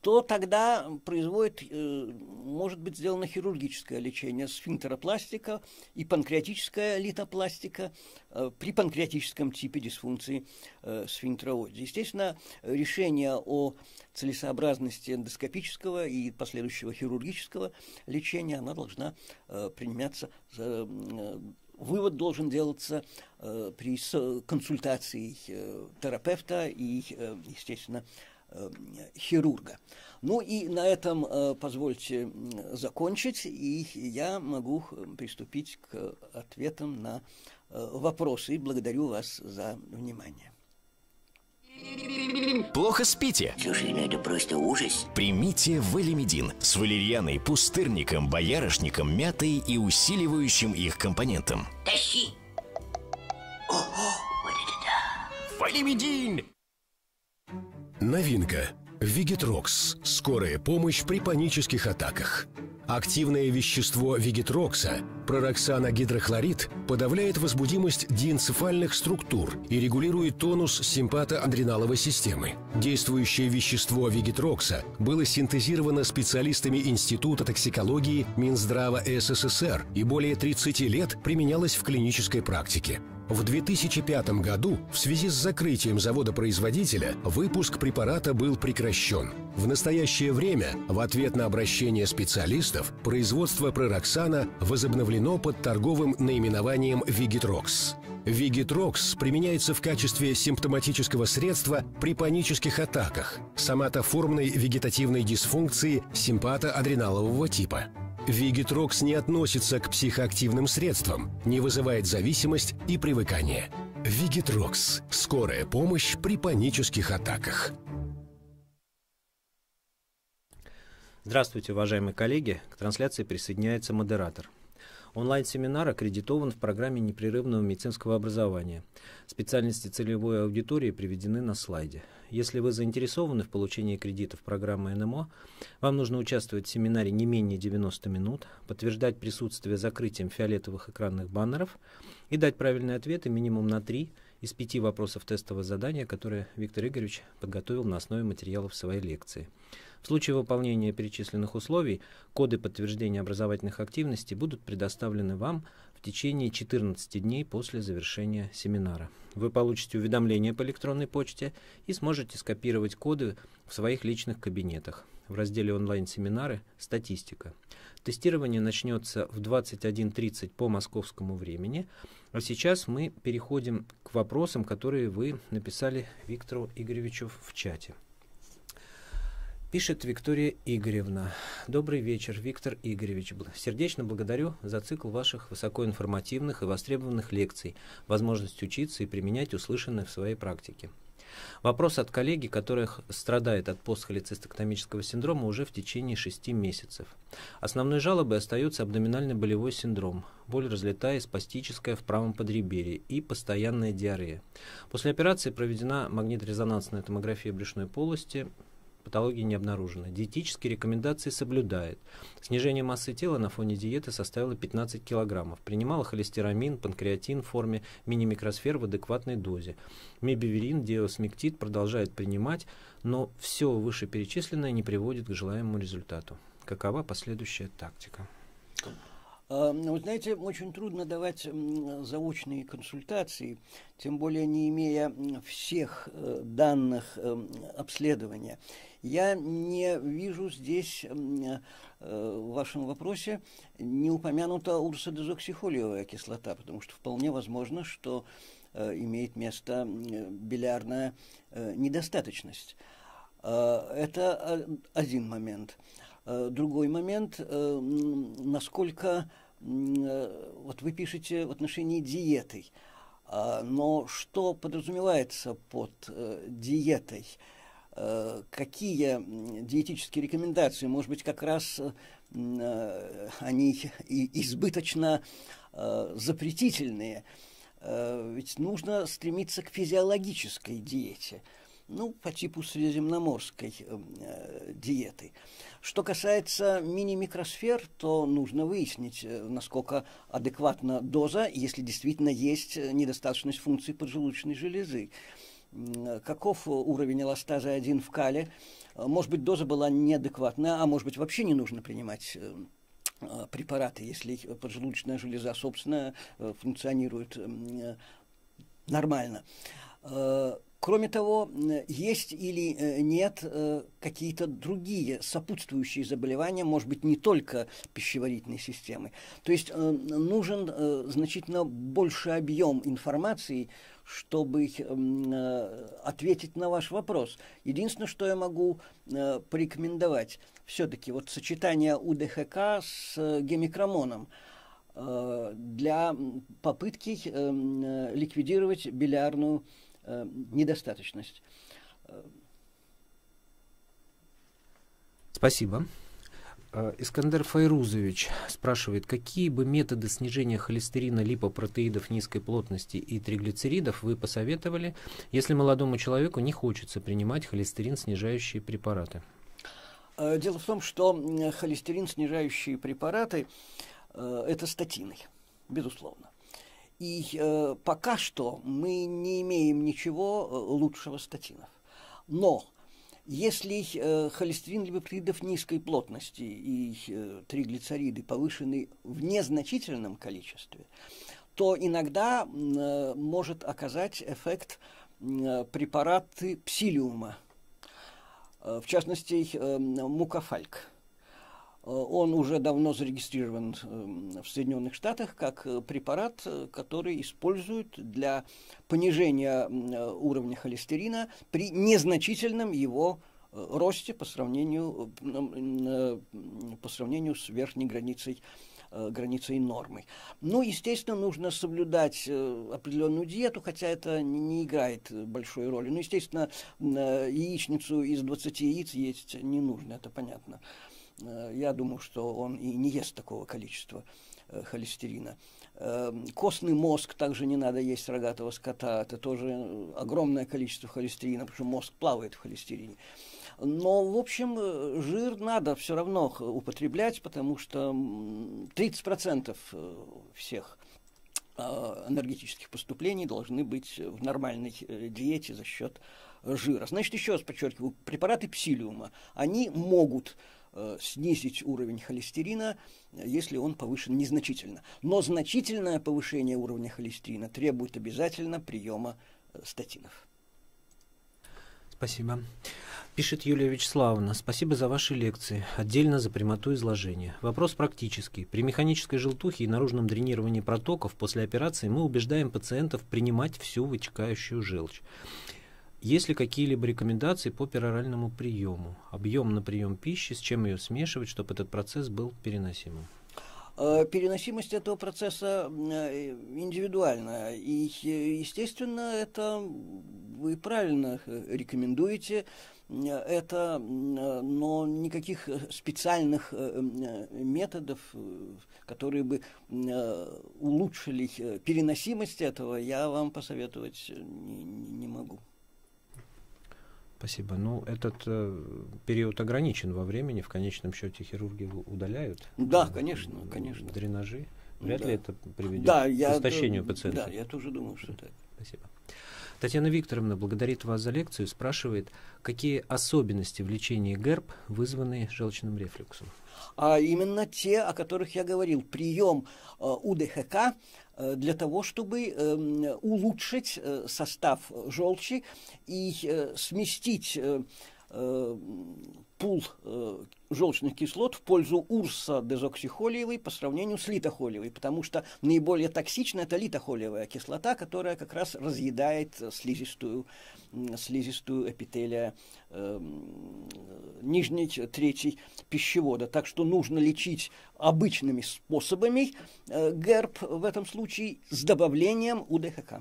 то тогда производит, э, может быть сделано хирургическое лечение, сфинктеропластика и панкреатическая литопластика э, при панкреатическом типе дисфункции э, сфинктероида. Естественно, решение о целесообразности эндоскопического и последующего хирургического лечения, она должна приниматься за вывод должен делаться при консультации терапевта и, естественно, Э, хирурга. Ну и на этом э, позвольте закончить, и я могу э, приступить к ответам на вопросы. И благодарю вас за внимание. Плохо спите? Слушай, ну это просто ужас. Примите валимедин с валерьяной, пустырником, боярышником, мятой и усиливающим их компонентом. Тащи! Ого, вот это да! Валимедин! Новинка. Вегетрокс. Скорая помощь при панических атаках. Активное вещество вегетрокса, пророксаногидрохлорид, подавляет возбудимость диэнцефальных структур и регулирует тонус симпатоадреналовой системы. Действующее вещество вегетрокса было синтезировано специалистами Института токсикологии Минздрава СССР и более 30 лет применялось в клинической практике. В 2005 году в связи с закрытием завода-производителя выпуск препарата был прекращен. В настоящее время, в ответ на обращение специалистов, производство пророксана возобновлено под торговым наименованием «Вигитрокс». Вигитрокс применяется в качестве симптоматического средства при панических атаках, соматоформной вегетативной дисфункции симпатоадреналового типа. Вигитрокс не относится к психоактивным средствам, не вызывает зависимость и привыкание. Вигитрокс – скорая помощь при панических атаках. Здравствуйте, уважаемые коллеги. К трансляции присоединяется модератор. Онлайн-семинар аккредитован в программе непрерывного медицинского образования. Специальности целевой аудитории приведены на слайде. Если вы заинтересованы в получении кредитов программы НМО, вам нужно участвовать в семинаре не менее 90 минут, подтверждать присутствие закрытием фиолетовых экранных баннеров и дать правильные ответы минимум на 3 из 5 вопросов тестового задания, которые Виктор Игоревич подготовил на основе материалов своей лекции. В случае выполнения перечисленных условий коды подтверждения образовательных активностей будут предоставлены вам в течение 14 дней после завершения семинара. Вы получите уведомление по электронной почте и сможете скопировать коды в своих личных кабинетах. В разделе «Онлайн-семинары» «Статистика». Тестирование начнется в 21.30 по московскому времени. А сейчас мы переходим к вопросам, которые вы написали Виктору Игоревичу в чате. Пишет Виктория Игоревна. Добрый вечер, Виктор Игоревич. Сердечно благодарю за цикл ваших высокоинформативных и востребованных лекций, возможность учиться и применять услышанное в своей практике. Вопрос от коллеги, которая страдает от постхолецистектомического синдрома уже в течение 6 месяцев. Основной жалобой остается абдоминальный болевой синдром, боль разлетая спастическая в правом подреберье и постоянная диарея. После операции проведена магнитно-резонансная томография брюшной полости, патологии не обнаружено. Диетические рекомендации соблюдает. Снижение массы тела на фоне диеты составило 15 килограммов. Принимала холестерамин, панкреатин в форме мини-микросфер в адекватной дозе. Мебиверин, диосмектит продолжает принимать, но все вышеперечисленное не приводит к желаемому результату. Какова последующая тактика? А, ну, вы знаете, очень трудно давать заочные консультации, тем более не имея всех э, данных эм, обследования. Я не вижу здесь э, в вашем вопросе не упомянута урсодезоксихолиевая кислота, потому что вполне возможно, что э, имеет место билярная недостаточность. А, это один момент. Э, другой момент, э, насколько э, вот вы пишете в отношении диеты, а, но что подразумевается под диетой? Какие диетические рекомендации, может быть, как раз они избыточно запретительные? Ведь нужно стремиться к физиологической диете – ну, по типу средиземноморской эм, э, диеты. Что касается мини-микросфер, то нужно выяснить, э, насколько адекватна доза, если действительно есть э, недостаточность функций поджелудочной железы. Э, каков уровень эластазы-1 в кале? Может быть, доза была неадекватная, а может быть, вообще не нужно принимать препараты, если поджелудочная железа, собственно, функционирует нормально. Кроме того, э, есть или э, нет э, какие-то другие сопутствующие заболевания, может быть, не только пищеварительной системы. То есть нужен значительно больше объем информации, чтобы ответить на ваш вопрос. Единственное, что я могу порекомендовать, все-таки вот сочетание УДХК с гемикромоном для попытки ликвидировать билярную э, недостаточность. Спасибо. Э, Искандер Файрузович спрашивает, какие бы методы снижения холестерина, липопротеидов низкой плотности и триглицеридов вы посоветовали, если молодому человеку не хочется принимать холестерин снижающие препараты? Э, дело в том, что холестерин снижающие препараты э, – это статины, безусловно. И э, пока что мы не имеем ничего э, лучшего статинов. Но если э, холестерин липопридов низкой плотности и э, триглицериды повышены в незначительном количестве, то иногда э, может оказать эффект э, препараты псилиума, э, в частности, э, мукофальк. Э, он уже давно зарегистрирован эм, в Соединенных Штатах как э, препарат, э, который используют для понижения уровня холестерина при незначительном его росте по сравнению, по сравнению с верхней границей границей нормы. Ну, естественно, нужно соблюдать определенную диету, хотя это не играет большой роли. Ну, естественно, яичницу из 20 яиц есть не нужно, это понятно. Э, я думаю, что он и не ест такого количества э, холестерина. Эм, костный мозг также не надо есть рогатого скота. Это тоже э, огромное количество холестерина, потому что мозг плавает в холестерине. Но, в общем, жир надо все равно употреблять, потому что 30% всех энергетических поступлений должны быть в нормальной диете за счет жира. Значит, еще раз подчеркиваю, препараты псилиума, они могут Э, снизить уровень холестерина, если он повышен незначительно. Но значительное повышение уровня холестерина требует обязательно приема э, статинов. Спасибо. Пишет Юлия Вячеславовна, спасибо за ваши лекции, отдельно за прямоту изложения. Вопрос практический. При механической желтухе и наружном дренировании протоков после операции мы убеждаем пациентов принимать всю вытекающую желчь. Есть ли какие-либо рекомендации по пероральному приему? Объем на прием пищи, с чем ее смешивать, чтобы этот процесс был переносимым? Э, переносимость этого процесса э, индивидуальна. И, естественно, это вы правильно э, рекомендуете это, но никаких специальных методов, которые бы улучшили переносимость этого, я вам посоветовать не, не могу. Спасибо. Ну, этот э, период ограничен во времени. В конечном счете хирурги удаляют. Да, э, конечно, конечно. Дренажи. Вряд да. ли это приведет да, я, к истощению пациента. Да, я тоже думаю, что так. Спасибо. Татьяна Викторовна благодарит вас за лекцию и спрашивает, какие особенности в лечении ГЭРБ вызваны желчным рефлюксом? А именно те, о которых я говорил. Прием э, УДХК Э, для того, чтобы эм, улучшить э, состав э, желчи и сместить Э, пул э, желчных кислот в пользу урса дезоксихолиевой по сравнению с литохолиевой, потому что наиболее токсичная это литохолиевая кислота, которая как раз разъедает слизистую, слизистую эпителия э, нижней третьей пищевода. Так что нужно лечить обычными способами э, герб в этом случае с добавлением УДХК.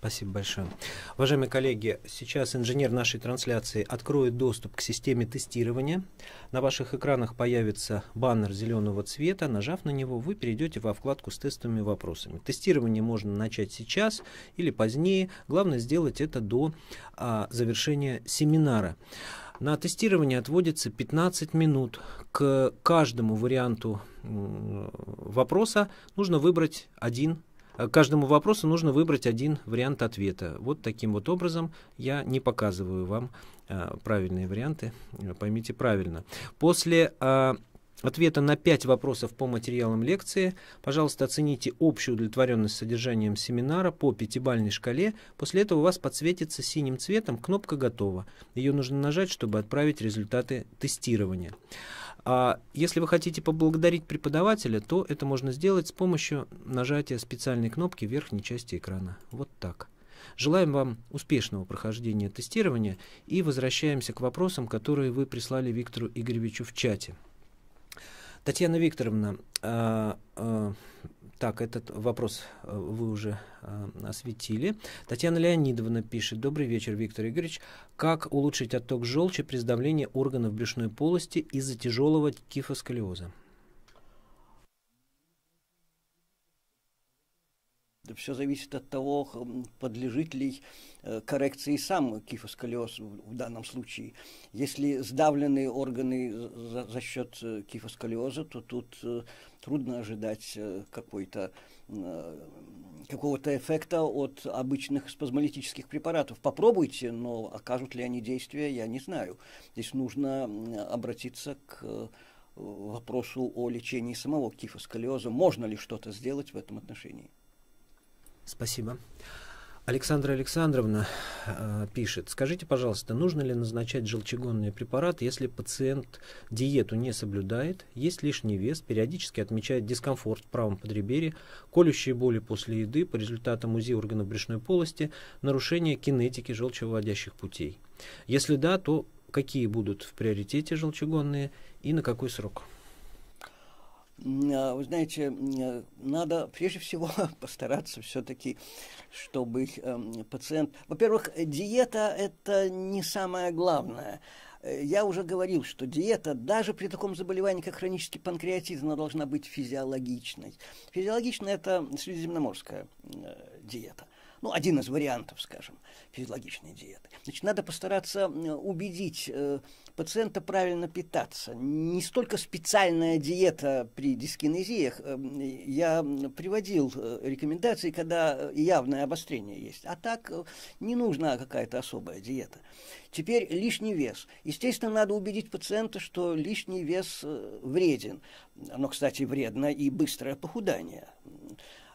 Спасибо большое. Уважаемые коллеги, сейчас инженер нашей трансляции откроет доступ к системе тестирования. На ваших экранах появится баннер зеленого цвета. Нажав на него, вы перейдете во вкладку с тестовыми вопросами. Тестирование можно начать сейчас или позднее. Главное сделать это до а, завершения семинара. На тестирование отводится 15 минут. К каждому варианту вопроса нужно выбрать один Э, каждому вопросу нужно выбрать один вариант ответа. Вот таким вот образом я не показываю вам э, правильные варианты, э, поймите правильно. После э, ответа на 5 вопросов по материалам лекции, пожалуйста, оцените общую удовлетворенность содержанием семинара по пятибалльной шкале. После этого у вас подсветится синим цветом кнопка «Готово». Ее нужно нажать, чтобы отправить результаты тестирования. А если вы хотите поблагодарить преподавателя, то это можно сделать с помощью нажатия специальной кнопки в верхней части экрана. Вот так. Желаем вам успешного прохождения тестирования и возвращаемся к вопросам, которые вы прислали Виктору Игоревичу в чате. Татьяна Викторовна, э, э, так, этот вопрос э, вы уже э, осветили. Татьяна Леонидовна пишет. Добрый вечер, Виктор Игоревич. Как улучшить отток желчи при сдавлении органов брюшной полости из-за тяжелого кифосколиоза? все зависит от того, хм, подлежит ли э, коррекции сам кифосколиоз в данном случае. Если сдавленные органы за, за счет э, кифосколиоза, то тут э, трудно ожидать какой-то, какого-то эффекта от обычных спазмолитических препаратов. Попробуйте, но окажут ли они действия, я не знаю. Здесь нужно обратиться к вопросу о лечении самого кифосколиоза. Можно ли что-то сделать в этом отношении? Спасибо. Александра Александровна э, пишет, скажите, пожалуйста, нужно ли назначать желчегонный препарат, если пациент диету не соблюдает, есть лишний вес, периодически отмечает дискомфорт в правом подреберье, колющие боли после еды по результатам УЗИ органов брюшной полости, нарушение кинетики желчевыводящих путей? Если да, то какие будут в приоритете желчегонные и на какой срок? А, вы знаете, а, надо прежде всего постараться все-таки, чтобы эм, пациент... Во-первых, диета – это не самое главное. Э, я уже говорил, что диета даже при таком заболевании, как хронический панкреатит, она должна быть физиологичной. Физиологичная – это средиземноморская э, диета – ну, один из вариантов, скажем, физиологичной диеты. Значит, надо постараться убедить э, пациента правильно питаться. Не столько специальная диета при дискинезиях. Эм, э, я приводил рекомендации, когда э, явное обострение есть. А так э, не нужна какая-то особая диета. Теперь лишний вес. Естественно, надо убедить пациента, что лишний вес э, вреден. Оно, кстати, вредно и быстрое похудание.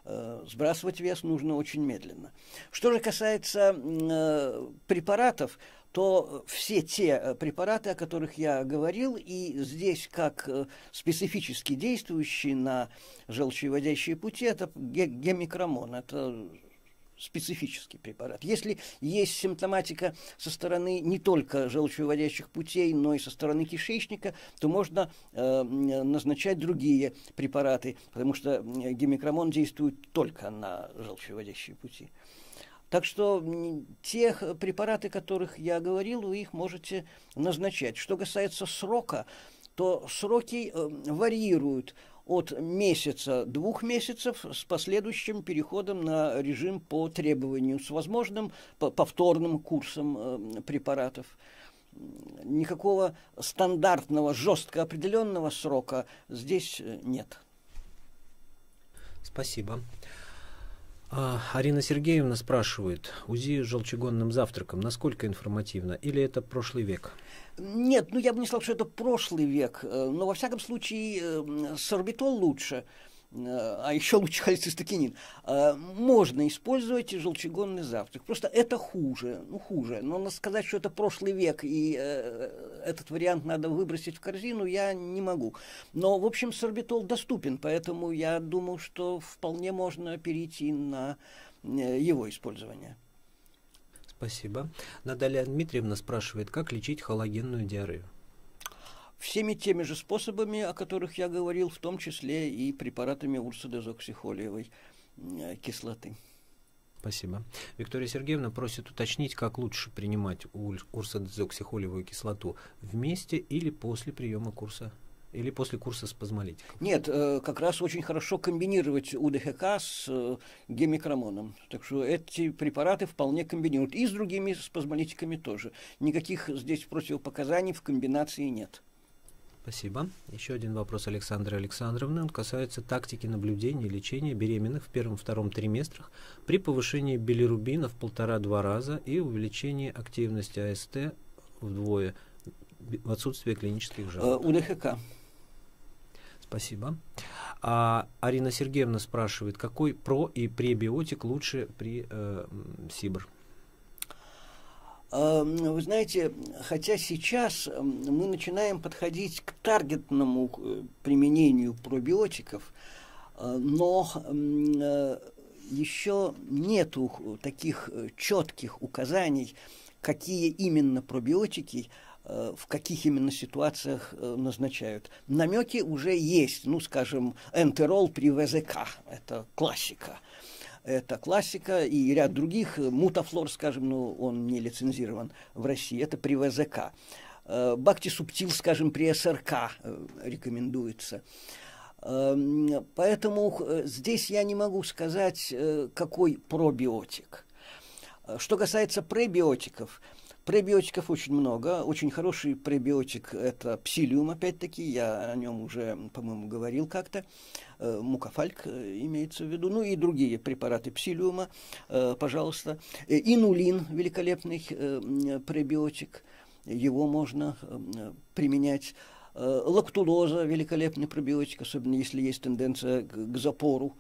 Э, сбрасывать вес нужно очень медленно. Что же касается э, препаратов, то все те э, препараты, о которых я говорил, и здесь как э, специфически действующие на желчевыводящие пути, это гемикромон, это специфический препарат. Если есть симптоматика со стороны не только желчевыводящих путей, но и со стороны кишечника, то можно э, назначать другие препараты, потому что гемикромон действует только на желчевыводящие пути. Так что те препараты, о которых я говорил, вы их можете назначать. Что касается срока, то сроки э, варьируют от месяца, двух месяцев с последующим переходом на режим по требованию, с возможным повторным курсом э, препаратов. Никакого стандартного, жестко определенного срока здесь э, нет. Спасибо. А, Арина Сергеевна спрашивает, УЗИ с желчегонным завтраком, насколько информативно, или это прошлый век? Нет, ну я бы не сказал, что это прошлый век, э, но во всяком случае э, сорбитол лучше, э, а еще лучше холецистокинин. Можно использовать желчегонный завтрак. Просто это хуже, ну хуже. Но сказать, что это прошлый век, и этот вариант надо выбросить в корзину, я не могу. Но, в общем, сорбитол доступен, поэтому я думаю, что вполне можно перейти на его использование. Спасибо. Наталья Дмитриевна спрашивает, как лечить халогенную диарею? всеми теми же способами, о которых я говорил, в том числе и препаратами урсодезоксихолиевой э, кислоты. Спасибо. Виктория Сергеевна просит уточнить, как лучше принимать урсодезоксихолиевую кислоту вместе или после приема курса или после курса спазмолитика? Нет, э, как раз очень хорошо комбинировать УДХК с э, гемикромоном. Так что эти препараты вполне комбинируют. И с другими спазмолитиками тоже. Никаких здесь противопоказаний в комбинации нет. Спасибо. Еще один вопрос Александры Александровны. Он касается тактики наблюдения и лечения беременных в первом-втором триместрах при повышении билирубина в полтора-два раза и увеличении активности АСТ вдвое в отсутствие клинических жалоб. Э, УДХК. Спасибо. А Арина Сергеевна спрашивает, какой про и пребиотик лучше при э, СИБР? Эм, вы знаете, хотя сейчас эм, мы начинаем подходить к таргетному э, применению пробиотиков, э, но э, еще нету таких четких указаний, какие именно пробиотики Э, в каких именно ситуациях э, назначают. Намеки уже есть, ну, скажем, энтерол при ВЗК, это классика. Это классика и ряд других. Мутафлор, скажем, ну, он не лицензирован в России, это при ВЗК. Э, Бакти субтил, скажем, при СРК рекомендуется. Эм, поэтому здесь я не могу сказать, какой пробиотик. Что касается пребиотиков – Пребиотиков очень много. Очень хороший пребиотик – это псилиум, опять-таки. Я о нем уже, по-моему, говорил как-то. Э, мукофальк э, имеется в виду. Ну и другие препараты псилиума, э, пожалуйста. Инулин – великолепный пребиотик. Его можно применять. Лактулоза – великолепный пробиотик, особенно если есть тенденция к запору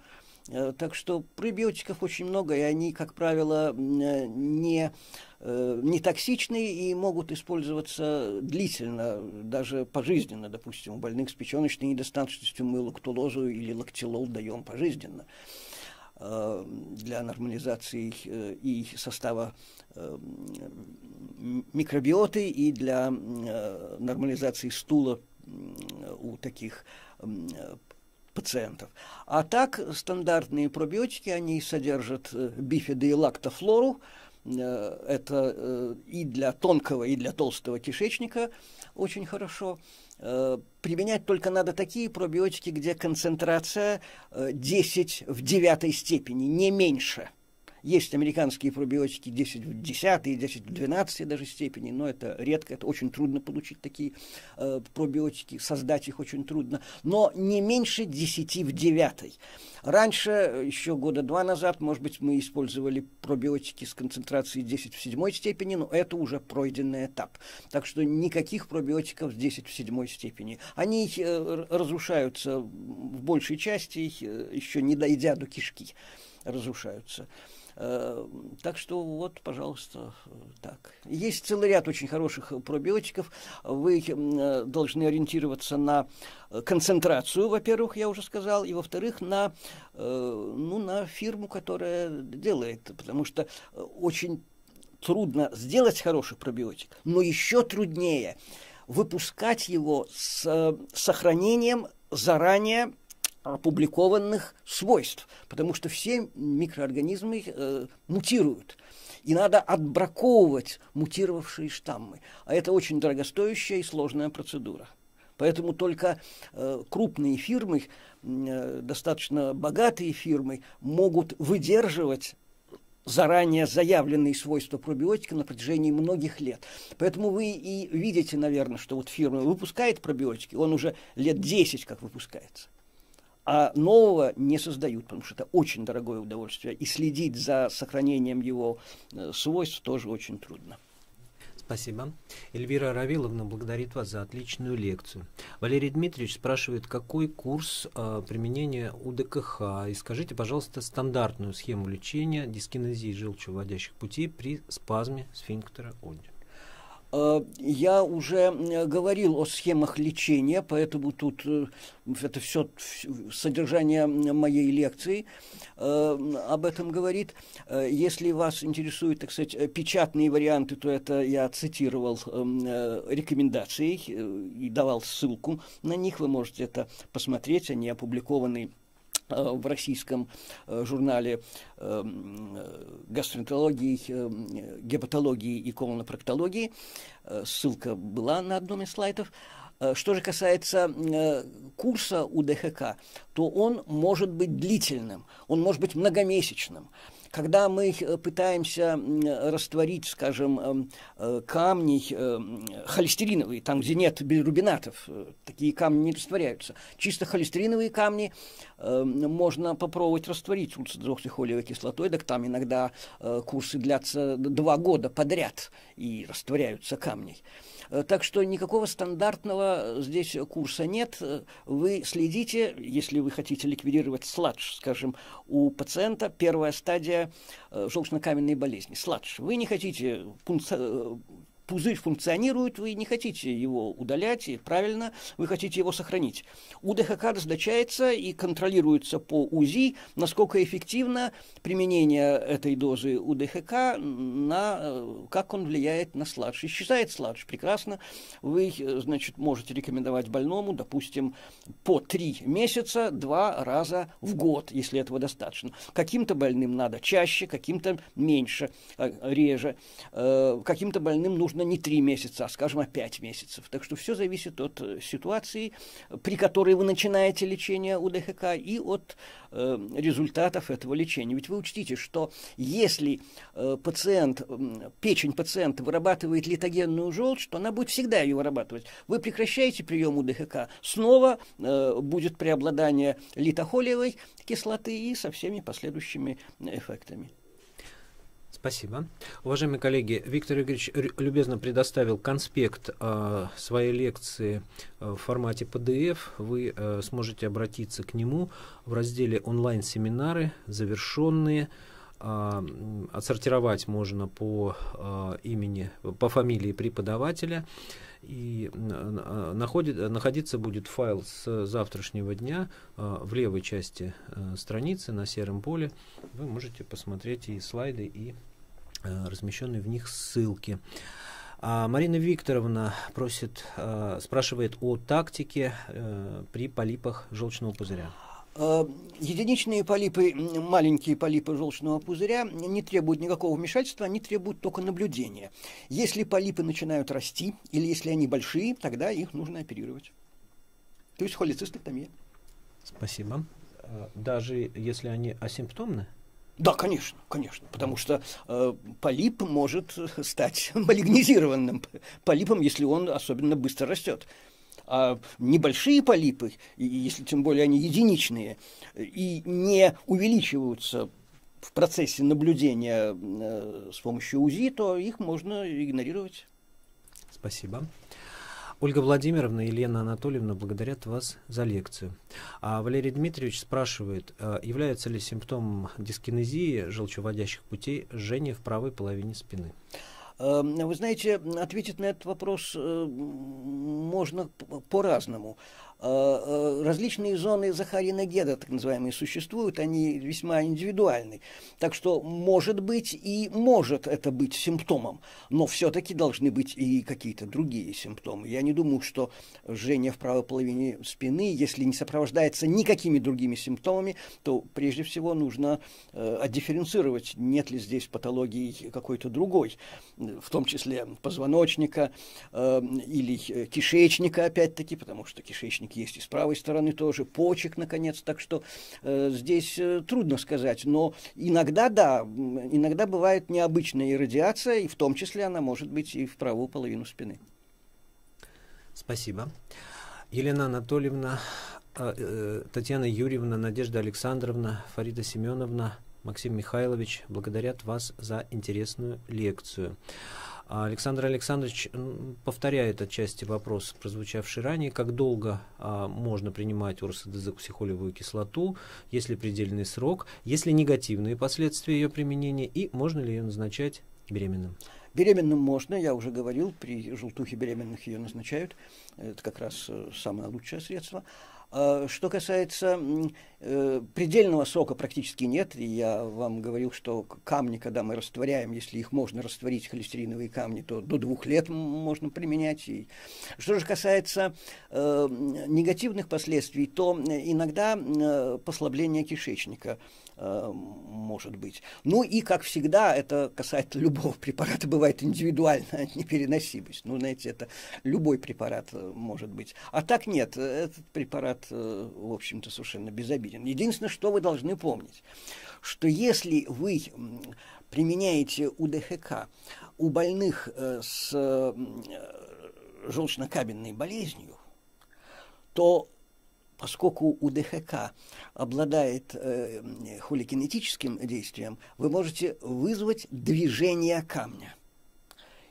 Э, так что пробиотиков очень много, и они, как правило, э, не, э, не токсичны и могут использоваться длительно, даже пожизненно. Допустим, у больных с печеночной недостаточностью мы лактулозу или лактилол даем пожизненно для нормализации и состава микробиоты, и для нормализации стула у таких пациентов. А так стандартные пробиотики, они содержат э, бифиды и лактофлору, э, это э, и для тонкого, и для толстого кишечника очень хорошо. Применять только надо такие пробиотики, где концентрация 10 в девятой степени, не меньше – есть американские пробиотики 10 в 10, 10 в 12 даже степени, но это редко, это очень трудно получить такие э, пробиотики, создать их очень трудно, но не меньше 10 в 9. Раньше, еще года два назад, может быть, мы использовали пробиотики с концентрацией 10 в 7 степени, но это уже пройденный этап. Так что никаких пробиотиков с 10 в 7 степени. Они э, разрушаются в большей части, э, еще не дойдя до кишки, разрушаются. Э, так что вот, пожалуйста, так. Есть целый ряд очень хороших пробиотиков. Вы э, должны ориентироваться на концентрацию, во-первых, я уже сказал, и во-вторых, на, э, ну, на фирму, которая делает, потому что очень трудно сделать хороший пробиотик, но еще труднее выпускать его с сохранением заранее опубликованных свойств, потому что все микроорганизмы э, мутируют. И надо отбраковывать мутировавшие штаммы. А это очень дорогостоящая и сложная процедура. Поэтому только э, крупные фирмы, э, достаточно богатые фирмы, могут выдерживать заранее заявленные свойства пробиотика на протяжении многих лет. Поэтому вы и видите, наверное, что вот фирма выпускает пробиотики, он уже лет 10 как выпускается а нового не создают, потому что это очень дорогое удовольствие, и следить за сохранением его э, свойств тоже очень трудно. Спасибо. Эльвира Равиловна благодарит вас за отличную лекцию. Валерий Дмитриевич спрашивает, какой курс э, применения УДКХ? И скажите, пожалуйста, стандартную схему лечения дискинезии желчевыводящих путей при спазме сфинктера Оди. Э, я уже э, говорил о схемах лечения, поэтому тут э, это все содержание моей лекции об этом говорит. Если вас интересуют, так сказать, печатные варианты, то это я цитировал рекомендации и давал ссылку на них. Вы можете это посмотреть, они опубликованы Э, в российском э, журнале э, гастроэнтерологии, гепатологии и колонопроктологии. Ссылка была на одном из слайдов. Что же касается курса у ДХК, то он может быть длительным, он может быть многомесячным когда мы пытаемся растворить, скажем, эм, камни холестериновые, там, где нет билирубинатов, такие камни не растворяются. Чисто холестериновые камни Эм, можно попробовать растворить ультродезоксихолевой кислотой, так там иногда э, курсы длятся два года подряд и растворяются камни. Э, так что никакого стандартного здесь курса нет. Э, вы следите, если вы хотите ликвидировать сладж, скажем, у пациента первая стадия желчнокаменной болезни, сладж. Вы не хотите пункция пузырь функционирует, вы не хотите его удалять, и правильно, вы хотите его сохранить. УДХК назначается и контролируется по УЗИ, насколько эффективно применение этой дозы УДХК, на, э, как он влияет на сладж. Исчезает сладж, прекрасно. Вы, э, значит, можете рекомендовать больному, допустим, по три месяца, два раза в год, если этого достаточно. Каким-то больным надо чаще, каким-то меньше, э, реже. Каким-то больным нужно нужно не три месяца, а, скажем, а пять месяцев. Так что все зависит от э, ситуации, при которой вы начинаете лечение УДХК, и от э, результатов этого лечения. Ведь вы учтите, что если э, пациент, э, печень пациента вырабатывает литогенную желчь, то она будет всегда ее вырабатывать. Вы прекращаете прием УДХК, снова э, будет преобладание литохолиевой кислоты и со всеми последующими э, эффектами. Спасибо. Уважаемые коллеги, Виктор Игоревич любезно предоставил конспект э, своей лекции э, в формате PDF. Вы э, сможете обратиться к нему в разделе «Онлайн-семинары», «Завершенные». Э, отсортировать можно по э, имени, по фамилии преподавателя и э, э, находит, находиться будет файл с завтрашнего дня в левой части э, страницы на сером поле. Вы можете посмотреть и слайды, и Э, размещенные в них ссылки. А Марина Викторовна просит, э, спрашивает о тактике э, при полипах желчного пузыря. Единичные полипы, маленькие полипы желчного пузыря не требуют никакого вмешательства, они требуют только наблюдения. Если полипы начинают расти, или если они большие, тогда их нужно оперировать. То есть холецистектомия. Спасибо. Даже если они асимптомны? Да, конечно, конечно, потому что э, полип может стать малигнизированным полипом, если он особенно быстро растет. А небольшие полипы, если тем более они единичные, и не увеличиваются в процессе наблюдения э, с помощью УЗИ, то их можно игнорировать. Спасибо. Ольга Владимировна и Елена Анатольевна благодарят вас за лекцию. А Валерий Дмитриевич спрашивает, э, является ли симптомом дискинезии желчеводящих путей жжение в правой половине спины? Э, вы знаете, ответить на этот вопрос э, можно по-разному. Э, э, различные зоны Захарина Геда, так называемые, существуют, они весьма индивидуальны. Так что, может быть, и может это быть симптомом, но все-таки должны быть и какие-то другие симптомы. Я не думаю, что жжение в правой половине спины, если не сопровождается никакими другими симптомами, то прежде всего нужно э, отдифференцировать, нет ли здесь патологии какой-то другой, в том числе позвоночника э, или кишечника, опять-таки, потому что кишечник источник есть и с правой стороны тоже, почек, наконец. Так что э, здесь э, трудно сказать. Но иногда, да, иногда бывает необычная иррадиация, и в том числе она может быть и в правую половину спины. Спасибо. Елена Анатольевна, э, э, Татьяна Юрьевна, Надежда Александровна, Фарида Семеновна, Максим Михайлович благодарят вас за интересную лекцию. А Александр Александрович повторяет отчасти вопрос, прозвучавший ранее, как долго а, можно принимать урсодезоксихолевую кислоту, есть ли предельный срок, есть ли негативные последствия ее применения и можно ли ее назначать беременным? Беременным можно, я уже говорил, при желтухе беременных ее назначают, это как раз э, самое лучшее средство. А, что касается э, предельного сока практически нет. Я вам говорил, что камни, когда мы растворяем, если их можно растворить, холестериновые камни, то до двух лет можно применять. что же касается э, негативных последствий, то э, иногда послабление кишечника – Э, может быть. Ну и, как всегда, это касается любого препарата, бывает индивидуальная непереносимость. Ну, знаете, это любой препарат э, может быть. А так нет, этот препарат, э, в общем-то, совершенно безобиден. Единственное, что вы должны помнить, что если вы применяете УДХК у больных с желчнокабельной болезнью, то поскольку у ДХК обладает э, хуликинетическим действием, вы можете вызвать движение камня.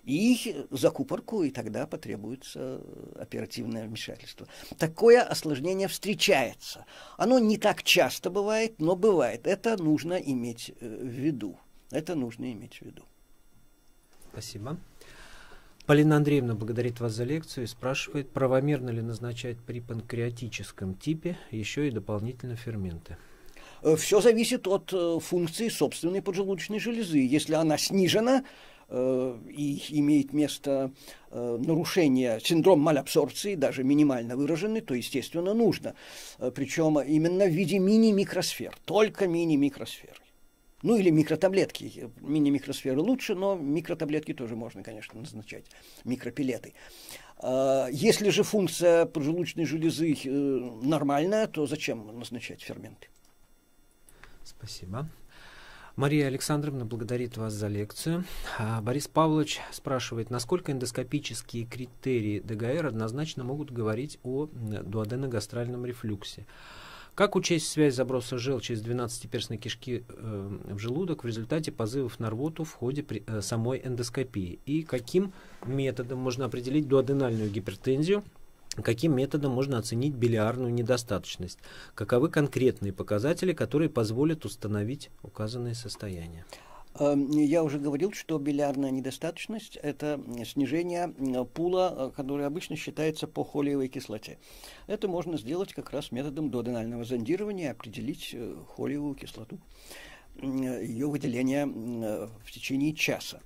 И закупорку, и тогда потребуется оперативное вмешательство. Такое осложнение встречается. Оно не так часто бывает, но бывает. Это нужно иметь э, в виду. Это нужно иметь в виду. Спасибо. Полина Андреевна благодарит вас за лекцию и спрашивает, правомерно ли назначать при панкреатическом типе еще и дополнительно ферменты. Э, Все зависит от э, функции собственной поджелудочной железы. Если она снижена э, и имеет место нарушение, синдром малабсорбции, даже минимально выраженный, то, естественно, нужно. Причем именно в виде мини-микросфер, только мини-микросфер. Ну или микротаблетки. Мини-микросферы лучше, но микротаблетки тоже можно, конечно, назначать. Микропилеты. А, если же функция поджелудочной железы э, нормальная, то зачем назначать ферменты? Спасибо. Мария Александровна благодарит вас за лекцию. А, Борис Павлович спрашивает, насколько эндоскопические критерии ДГР однозначно могут говорить о дуоденогастральном рефлюксе? Как учесть связь заброса желчи из 12-перстной кишки э, в желудок в результате позывов на рвоту в ходе при, э, самой эндоскопии? И каким методом можно определить дуоденальную гипертензию? Каким методом можно оценить билиарную недостаточность? Каковы конкретные показатели, которые позволят установить указанные состояния? Эм, я уже говорил, что бильярдная недостаточность – это снижение э, пула, э, который обычно считается по холиевой кислоте. Это можно сделать как раз методом дуоденального зондирования, определить э, холиевую кислоту, ее выделение в течение часа.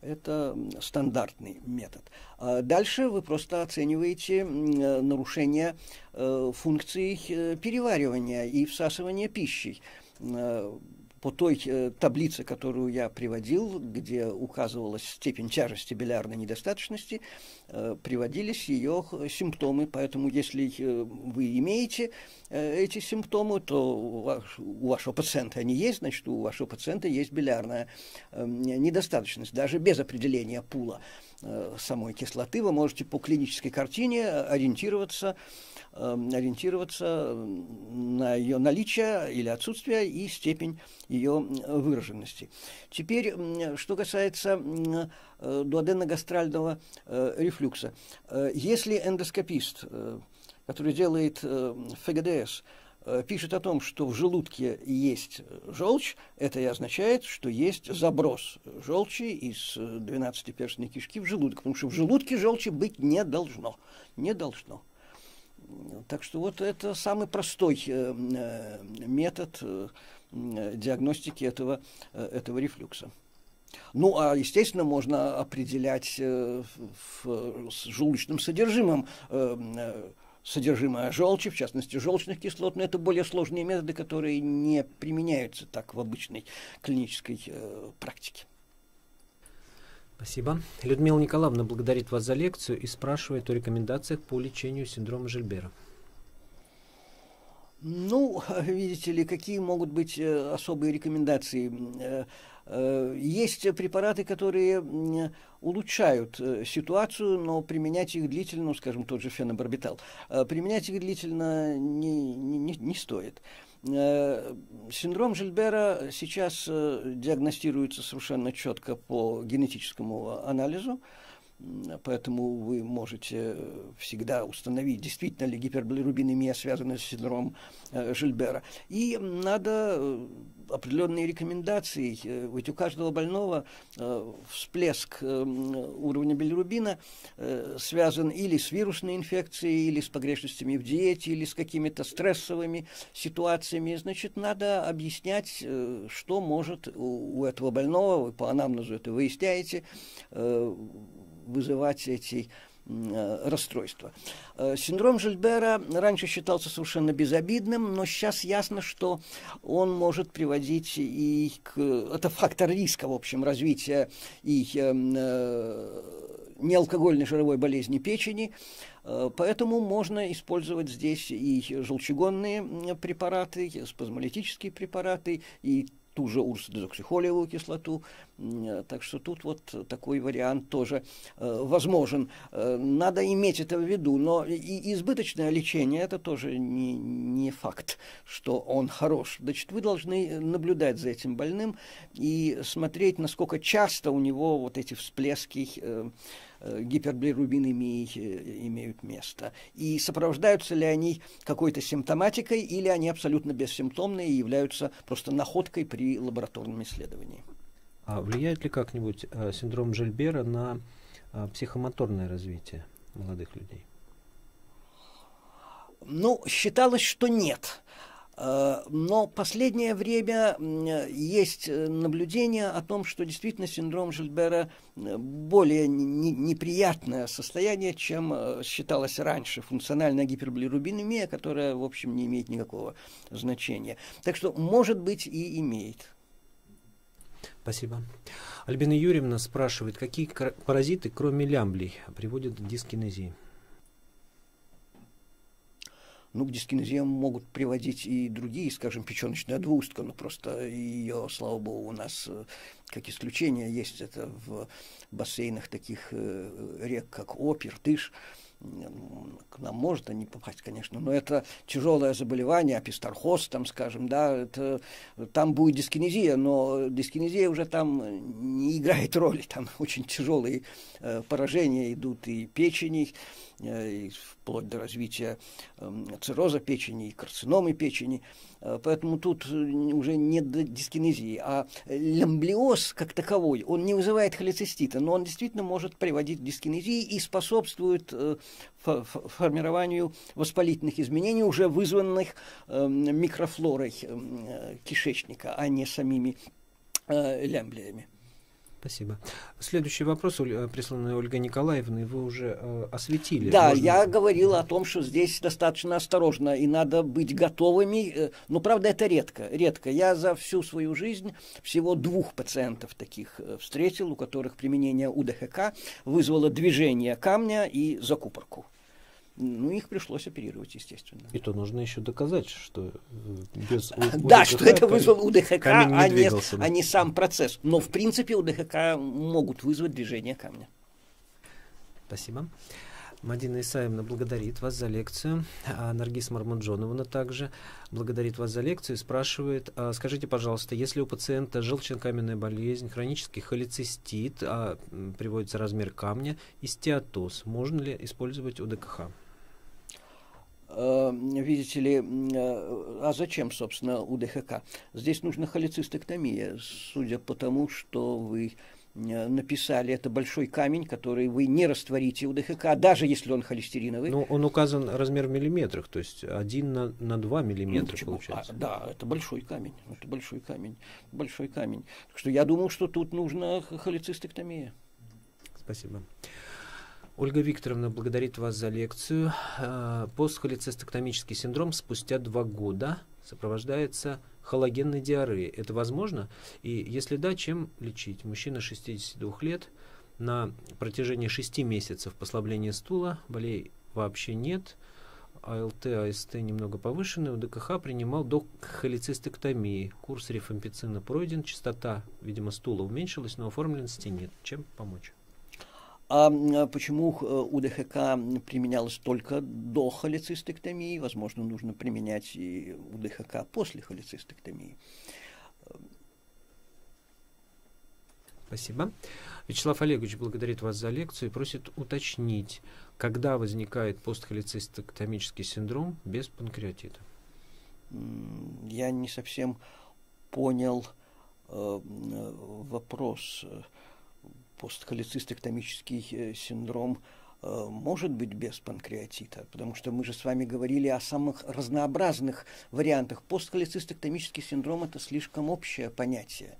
Это стандартный метод. А дальше вы просто оцениваете нарушение функций переваривания и всасывания пищи по той э, таблице, которую я приводил, где указывалась степень тяжести билярной недостаточности, Э, приводились ее симптомы. Поэтому, если э, вы имеете э, эти симптомы, то у вашего пациента они есть, значит, у вашего пациента есть билярная эм, недостаточность, даже без определения пула самой кислоты, вы можете по клинической картине ориентироваться, эм, ориентироваться на ее наличие или отсутствие и степень ее выраженности. Теперь, что касается Э, дуоденно э, рефлюкса. Э, если эндоскопист, который делает ФГДС, пишет о том, что в желудке есть желчь, это и означает, что есть заброс желчи из 12-перстной кишки в желудок, потому что в желудке желчи быть не должно. Не должно. Так что вот это самый простой метод диагностики этого, этого рефлюкса. Ну, а, естественно, можно определять э, в, с желудочным содержимым э, э, содержимое желчи, в частности желчных кислот, но это более сложные методы, которые не применяются так в обычной клинической э, практике. Спасибо. Людмила Николаевна благодарит вас за лекцию и спрашивает о рекомендациях по лечению синдрома Жильбера. Ну, видите ли, какие могут быть э, особые рекомендации? Э, Э, есть препараты, которые улучшают э, ситуацию, но применять их длительно, ну, скажем, тот же фенобарбитал, э, применять их длительно не, не, не стоит. Синдром Жильбера сейчас диагностируется совершенно четко по генетическому анализу. Поэтому вы можете э, всегда установить, действительно ли гипербилирубинемия связана с синдромом э, Жильбера. И надо э, определенные рекомендации, ведь у каждого больного всплеск уровня билирубина связан или с вирусной инфекцией, или с погрешностями в диете, или с какими-то стрессовыми ситуациями. Значит, надо объяснять, что может у этого больного, по анамнезу это выясняете, вызывать эти э, расстройства. Э, синдром Жильбера раньше считался совершенно безобидным, но сейчас ясно, что он может приводить и к... Это фактор риска, в общем, развития и э, неалкогольной жировой болезни печени, поэтому можно использовать здесь и желчегонные препараты, и спазмолитические препараты, и ту же урсодезоксихолиевую кислоту. Э, так что тут вот такой вариант тоже э, возможен. Э, надо иметь это в виду, но и избыточное лечение это тоже не, не факт, что он хорош. Значит, вы должны наблюдать за этим больным и смотреть, насколько часто у него вот эти всплески Э, гиперблирубинемии э, имеют место? И сопровождаются ли они какой-то симптоматикой или они абсолютно бессимптомные и являются просто находкой при лабораторном исследовании? А влияет ли как-нибудь э, синдром Жильбера на психомоторное развитие молодых людей? Ну, считалось, что нет. Э, но последнее время есть э, наблюдение о том, что действительно синдром Жильбера э, более неприятное состояние, чем считалось раньше. Функциональная гиперблирубинемия, которая, в общем, не имеет никакого значения. Так что, может быть, и имеет. Спасибо. Альбина Юрьевна спрашивает, какие паразиты, кроме лямблей, приводят к дискинезии? ну, к дискинезиям могут приводить и другие, скажем, печеночная двустка, но просто ее, слава богу, у нас э, как исключение есть это в бассейнах таких э, рек, как Опер, Тыш, к нам может они попасть, конечно, но это тяжелое заболевание, апистархоз, там, скажем, да, это, там будет дискинезия, но дискинезия уже там не играет роли, там очень тяжелые э, поражения идут и печени, Э, вплоть до развития эм, цирроза печени и карциномы печени. Э, поэтому тут э, уже не дискинезии. А лямблиоз как таковой, он не вызывает холецистита, но он действительно может приводить к дискинезии и способствует формированию воспалительных изменений, уже вызванных эм, микрофлорой эм, кишечника, а не самими лямблиями. Спасибо. Следующий вопрос, э, присланный Ольга Николаевна, вы уже э, осветили. Да, Можно... я говорил о том, что здесь достаточно осторожно и надо быть готовыми. Э, но, правда, это редко. Редко. Я за всю свою жизнь всего двух пациентов таких э, встретил, у которых применение УДХК вызвало движение камня и закупорку. Ну, их пришлось оперировать, естественно. И то нужно еще доказать, что э, без УДХК... Да, что это вызвал УДХК, а не, а не сам процесс. Но, в принципе, УДХК могут вызвать движение камня. Спасибо. Мадина Исаевна благодарит вас за лекцию, а Наргиз Марманджоновна также благодарит вас за лекцию и спрашивает, а, скажите, пожалуйста, если у пациента желчнокаменная болезнь, хронический холецистит, а, приводится размер камня и стеатоз, можно ли использовать УДКХ? Э, видите ли, э, а зачем, собственно, УДХК? Здесь нужна холецистектомия, судя по тому, что вы э, написали, это большой камень, который вы не растворите у ДХК, даже если он холестериновый. Но ну, он указан размер в миллиметрах, то есть один на, на 2 миллиметра ну, получается. А, да, это большой камень, это большой камень, большой камень. Так что я думаю, что тут нужна холецистектомия. Спасибо. Ольга Викторовна благодарит вас за лекцию. Э, Постхолецистектомический синдром спустя два года сопровождается халогенной диареей. Это возможно? И если да, чем лечить? Мужчина 62 лет на протяжении 6 месяцев послабления стула, болей вообще нет, АЛТ, АСТ немного повышены, у ДКХ принимал до холецистектомии. Курс рифампицина пройден, частота, видимо, стула уменьшилась, но оформленности нет. Чем помочь? А почему э, у ДХК применялась только до холецистектомии? Возможно, нужно применять и у ДХК после холецистектомии. Спасибо. Вячеслав Олегович благодарит вас за лекцию и просит уточнить, когда возникает постхолецистектомический синдром без панкреатита. Я не совсем понял э, э вопрос. Э, постколецистектомический э, синдром э, может быть без панкреатита, потому что мы же с вами говорили о самых разнообразных вариантах. Постколецистектомический синдром – это слишком общее понятие,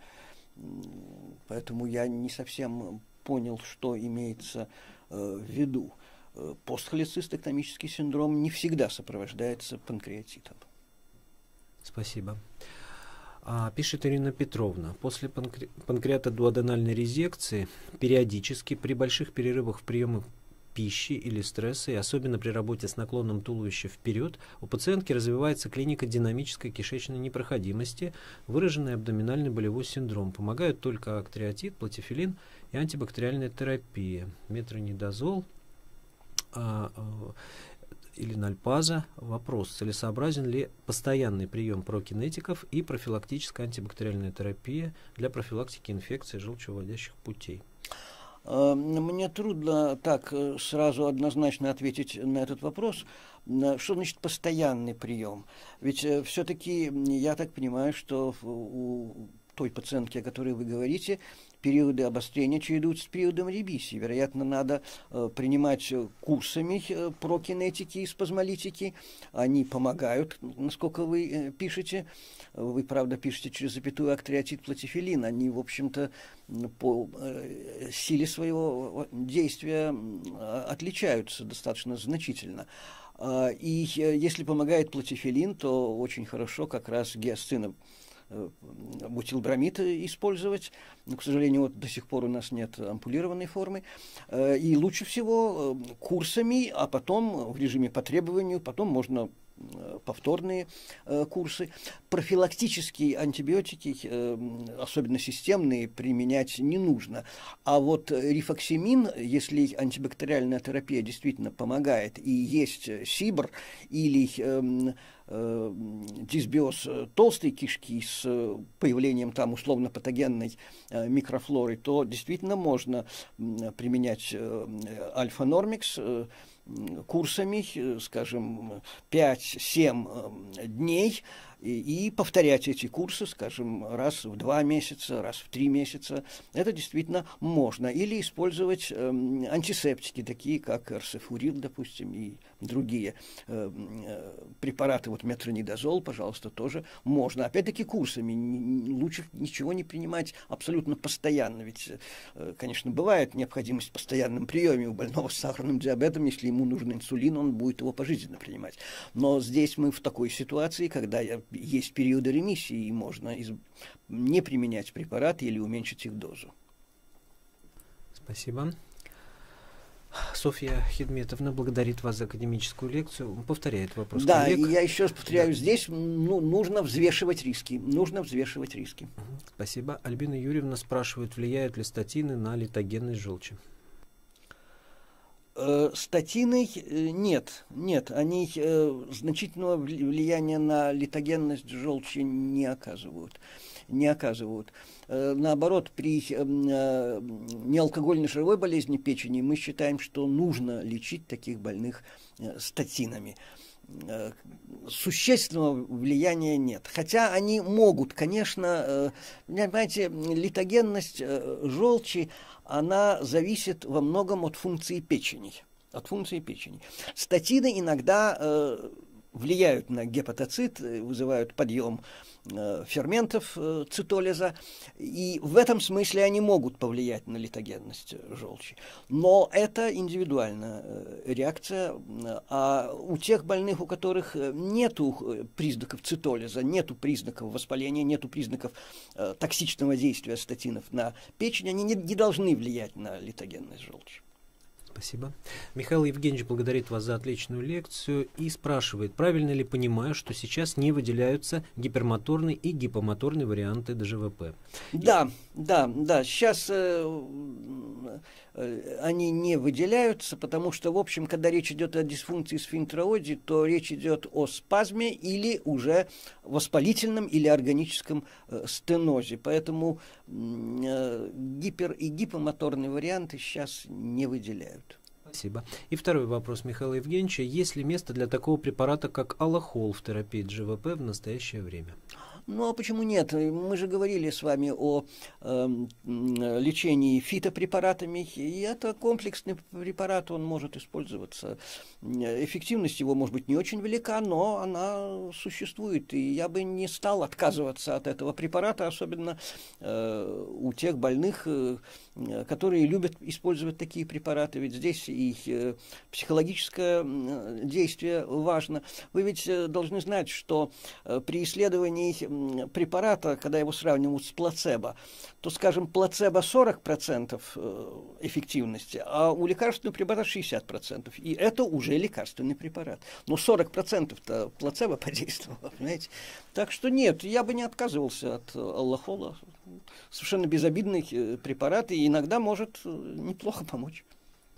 поэтому я не совсем понял, что имеется э, в виду. Постхолецистектомический синдром не всегда сопровождается панкреатитом. Спасибо. А, пишет Ирина Петровна, после панкре панкреатодуоденальной резекции периодически при больших перерывах в приеме пищи или стресса, и особенно при работе с наклоном туловища вперед, у пациентки развивается клиника динамической кишечной непроходимости, выраженный абдоминальный болевой синдром. Помогают только актриотит, платифилин и антибактериальная терапия, метронидозол а, а, или нальпаза, вопрос, целесообразен ли постоянный прием прокинетиков и профилактическая антибактериальная терапия для профилактики инфекции желчевыводящих путей? Эм, мне трудно так э, сразу однозначно ответить на этот вопрос. Э, что значит постоянный прием? Ведь э, все-таки я так понимаю, что у той пациентки, о которой вы говорите, периоды обострения чередуются с периодом ребисии. Вероятно, надо э, принимать курсами э, про и спазмолитики. Они помогают, насколько вы э, пишете. Вы, правда, пишете через запятую актриотит платифилин. Они, в общем-то, по э, силе своего э, действия а, отличаются достаточно значительно. А, и э, если помогает платифилин, то очень хорошо как раз гиасцином Э, бутилбромид использовать. Но, к сожалению, вот до сих пор у нас нет ампулированной формы. Э, и лучше всего э, курсами, а потом в режиме по требованию, потом можно повторные э, курсы. Профилактические антибиотики, э, особенно системные, применять не нужно. А вот рифоксимин, если антибактериальная терапия действительно помогает, и есть СИБР или э, Э, дисбиоз э, толстой кишки с э, появлением там условно-патогенной микрофлоры, то действительно можно применять альфа-нормикс курсами, скажем, 5-7 дней, и, и повторять эти курсы, скажем, раз в два месяца, раз в три месяца. Это действительно можно. Или использовать э, антисептики, такие как эрсефурил, допустим, и другие эм, э, препараты, вот метронидозол, пожалуйста, тоже можно. Опять-таки курсами. Лучше ничего не принимать абсолютно постоянно, ведь, э, конечно, бывает необходимость в постоянном приеме у больного с сахарным диабетом, если ему нужен инсулин, он будет его пожизненно принимать. Но здесь мы в такой ситуации, когда я есть периоды ремиссии, и можно из... не применять препараты или уменьшить их дозу. Спасибо. Софья Хедметовна благодарит вас за академическую лекцию. Повторяет вопрос. Да, коллег. и я еще раз повторяю, да. здесь ну, нужно взвешивать риски. Нужно взвешивать риски. Спасибо. Альбина Юрьевна спрашивает, влияют ли статины на литогенность желчи? Э, Статины э, нет, нет, они э, значительного влияния на литогенность желчи не оказывают. Не оказывают. Наоборот, при неалкогольной жировой болезни печени мы считаем, что нужно лечить таких больных статинами. Э, существенного влияния нет. Хотя они могут, конечно, э, понимаете, литогенность э, желчи, она зависит во многом от функции печени. От функции печени. Статины иногда влияют на гепатоцит, э, вызывают подъем э, ферментов э, цитолиза, и в этом смысле они могут повлиять на литогенность желчи. Но это индивидуальная реакция, а у тех больных, у которых нет признаков цитолиза, нет признаков воспаления, нет признаков токсичного действия статинов на печень, они не, не должны влиять на литогенность желчи. Спасибо. Михаил Евгеньевич благодарит вас за отличную лекцию и спрашивает, правильно ли понимаю, что сейчас не выделяются гипермоторные и гипомоторные варианты ДЖВП? Да, да, да. Сейчас э, э, они не выделяются, потому что, в общем, когда речь идет о дисфункции сфинктроиде, то речь идет о спазме или уже воспалительном или органическом э, стенозе. Поэтому э, гипер- и гипомоторные варианты сейчас не выделяют. Спасибо. И второй вопрос Михаила Евгеньевича. Есть ли место для такого препарата, как аллохол в терапии ДЖВП в настоящее время? Ну а почему нет? Мы же говорили с вами о э, лечении фитопрепаратами, и это комплексный препарат, он может использоваться. Эффективность его может быть не очень велика, но она существует, и я бы не стал отказываться от этого препарата, особенно э, у тех больных, э, Э, которые любят использовать такие препараты, ведь здесь и э, психологическое э, действие важно. Вы ведь должны знать, что при исследовании препарата, когда его сравнивают с плацебо, то, скажем, плацебо 40% эффективности, а у лекарственного препарата 60%. И это уже лекарственный препарат. Но 40%-то плацебо подействовало, понимаете? Так что нет, я бы не отказывался от аллахола совершенно безобидный э, препарат и иногда может э, неплохо помочь.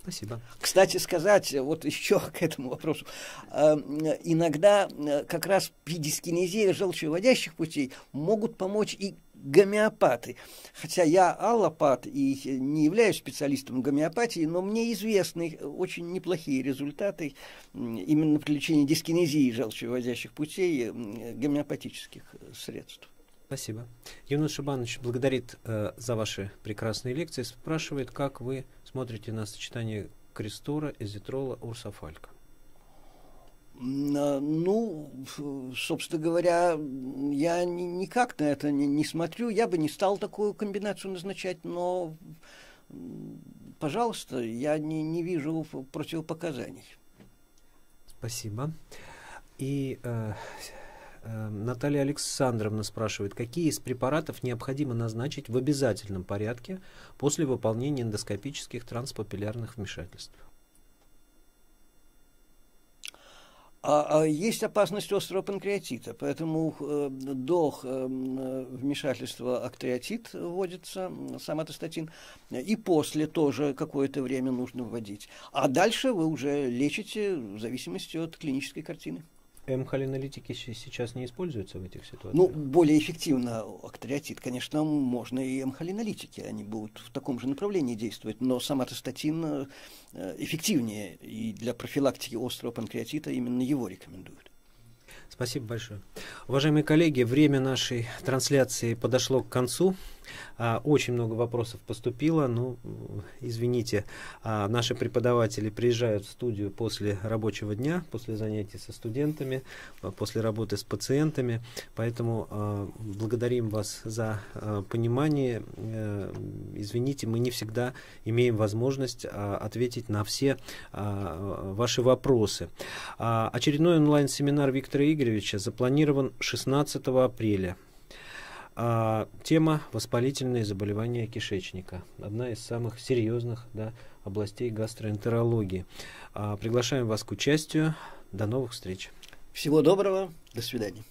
Спасибо. Кстати сказать, вот еще к этому вопросу. А, иногда э, как раз при дискинезии желчевыводящих путей могут помочь и гомеопаты. Хотя я аллопат и не являюсь специалистом гомеопатии, но мне известны очень неплохие результаты именно при лечении дискинезии желчевыводящих путей гомеопатических средств. Спасибо. Юнус Шибанович благодарит э, за ваши прекрасные лекции. Спрашивает, как вы смотрите на сочетание Крестора, Эзитрола, урсофалька. Э, ну, собственно говоря, я ни, никак на это не, не смотрю. Я бы не стал такую комбинацию назначать, но, пожалуйста, я не, не вижу противопоказаний. Спасибо. И э, Эм, Наталья Александровна спрашивает, какие из препаратов необходимо назначить в обязательном порядке после выполнения эндоскопических транспапиллярных вмешательств? А, а есть опасность острого панкреатита, поэтому э, до э, вмешательства актриатит вводится, саматостатин, и после тоже какое-то время нужно вводить. А дальше вы уже лечите в зависимости от клинической картины. М-холиналитики сейчас не используются в этих ситуациях? Ну, более эффективно актриотид, конечно, можно и М-холиналитики. Они будут в таком же направлении действовать, но сам атостатин э, эффективнее. И для профилактики острого панкреатита именно его рекомендуют. Спасибо большое. Уважаемые коллеги, время нашей трансляции подошло к концу. А, очень много вопросов поступило, ну извините, а, наши преподаватели приезжают в студию после рабочего дня, после занятий со студентами, а, после работы с пациентами, поэтому благодарим вас за понимание. Э, извините, мы не всегда имеем возможность ответить на все ваши вопросы. Очередной онлайн-семинар Виктора Игоревича запланирован 16 апреля а, тема воспалительные заболевания кишечника. Одна из самых серьезных да, областей гастроэнтерологии. А, приглашаем вас к участию. До новых встреч. Всего доброго. До свидания.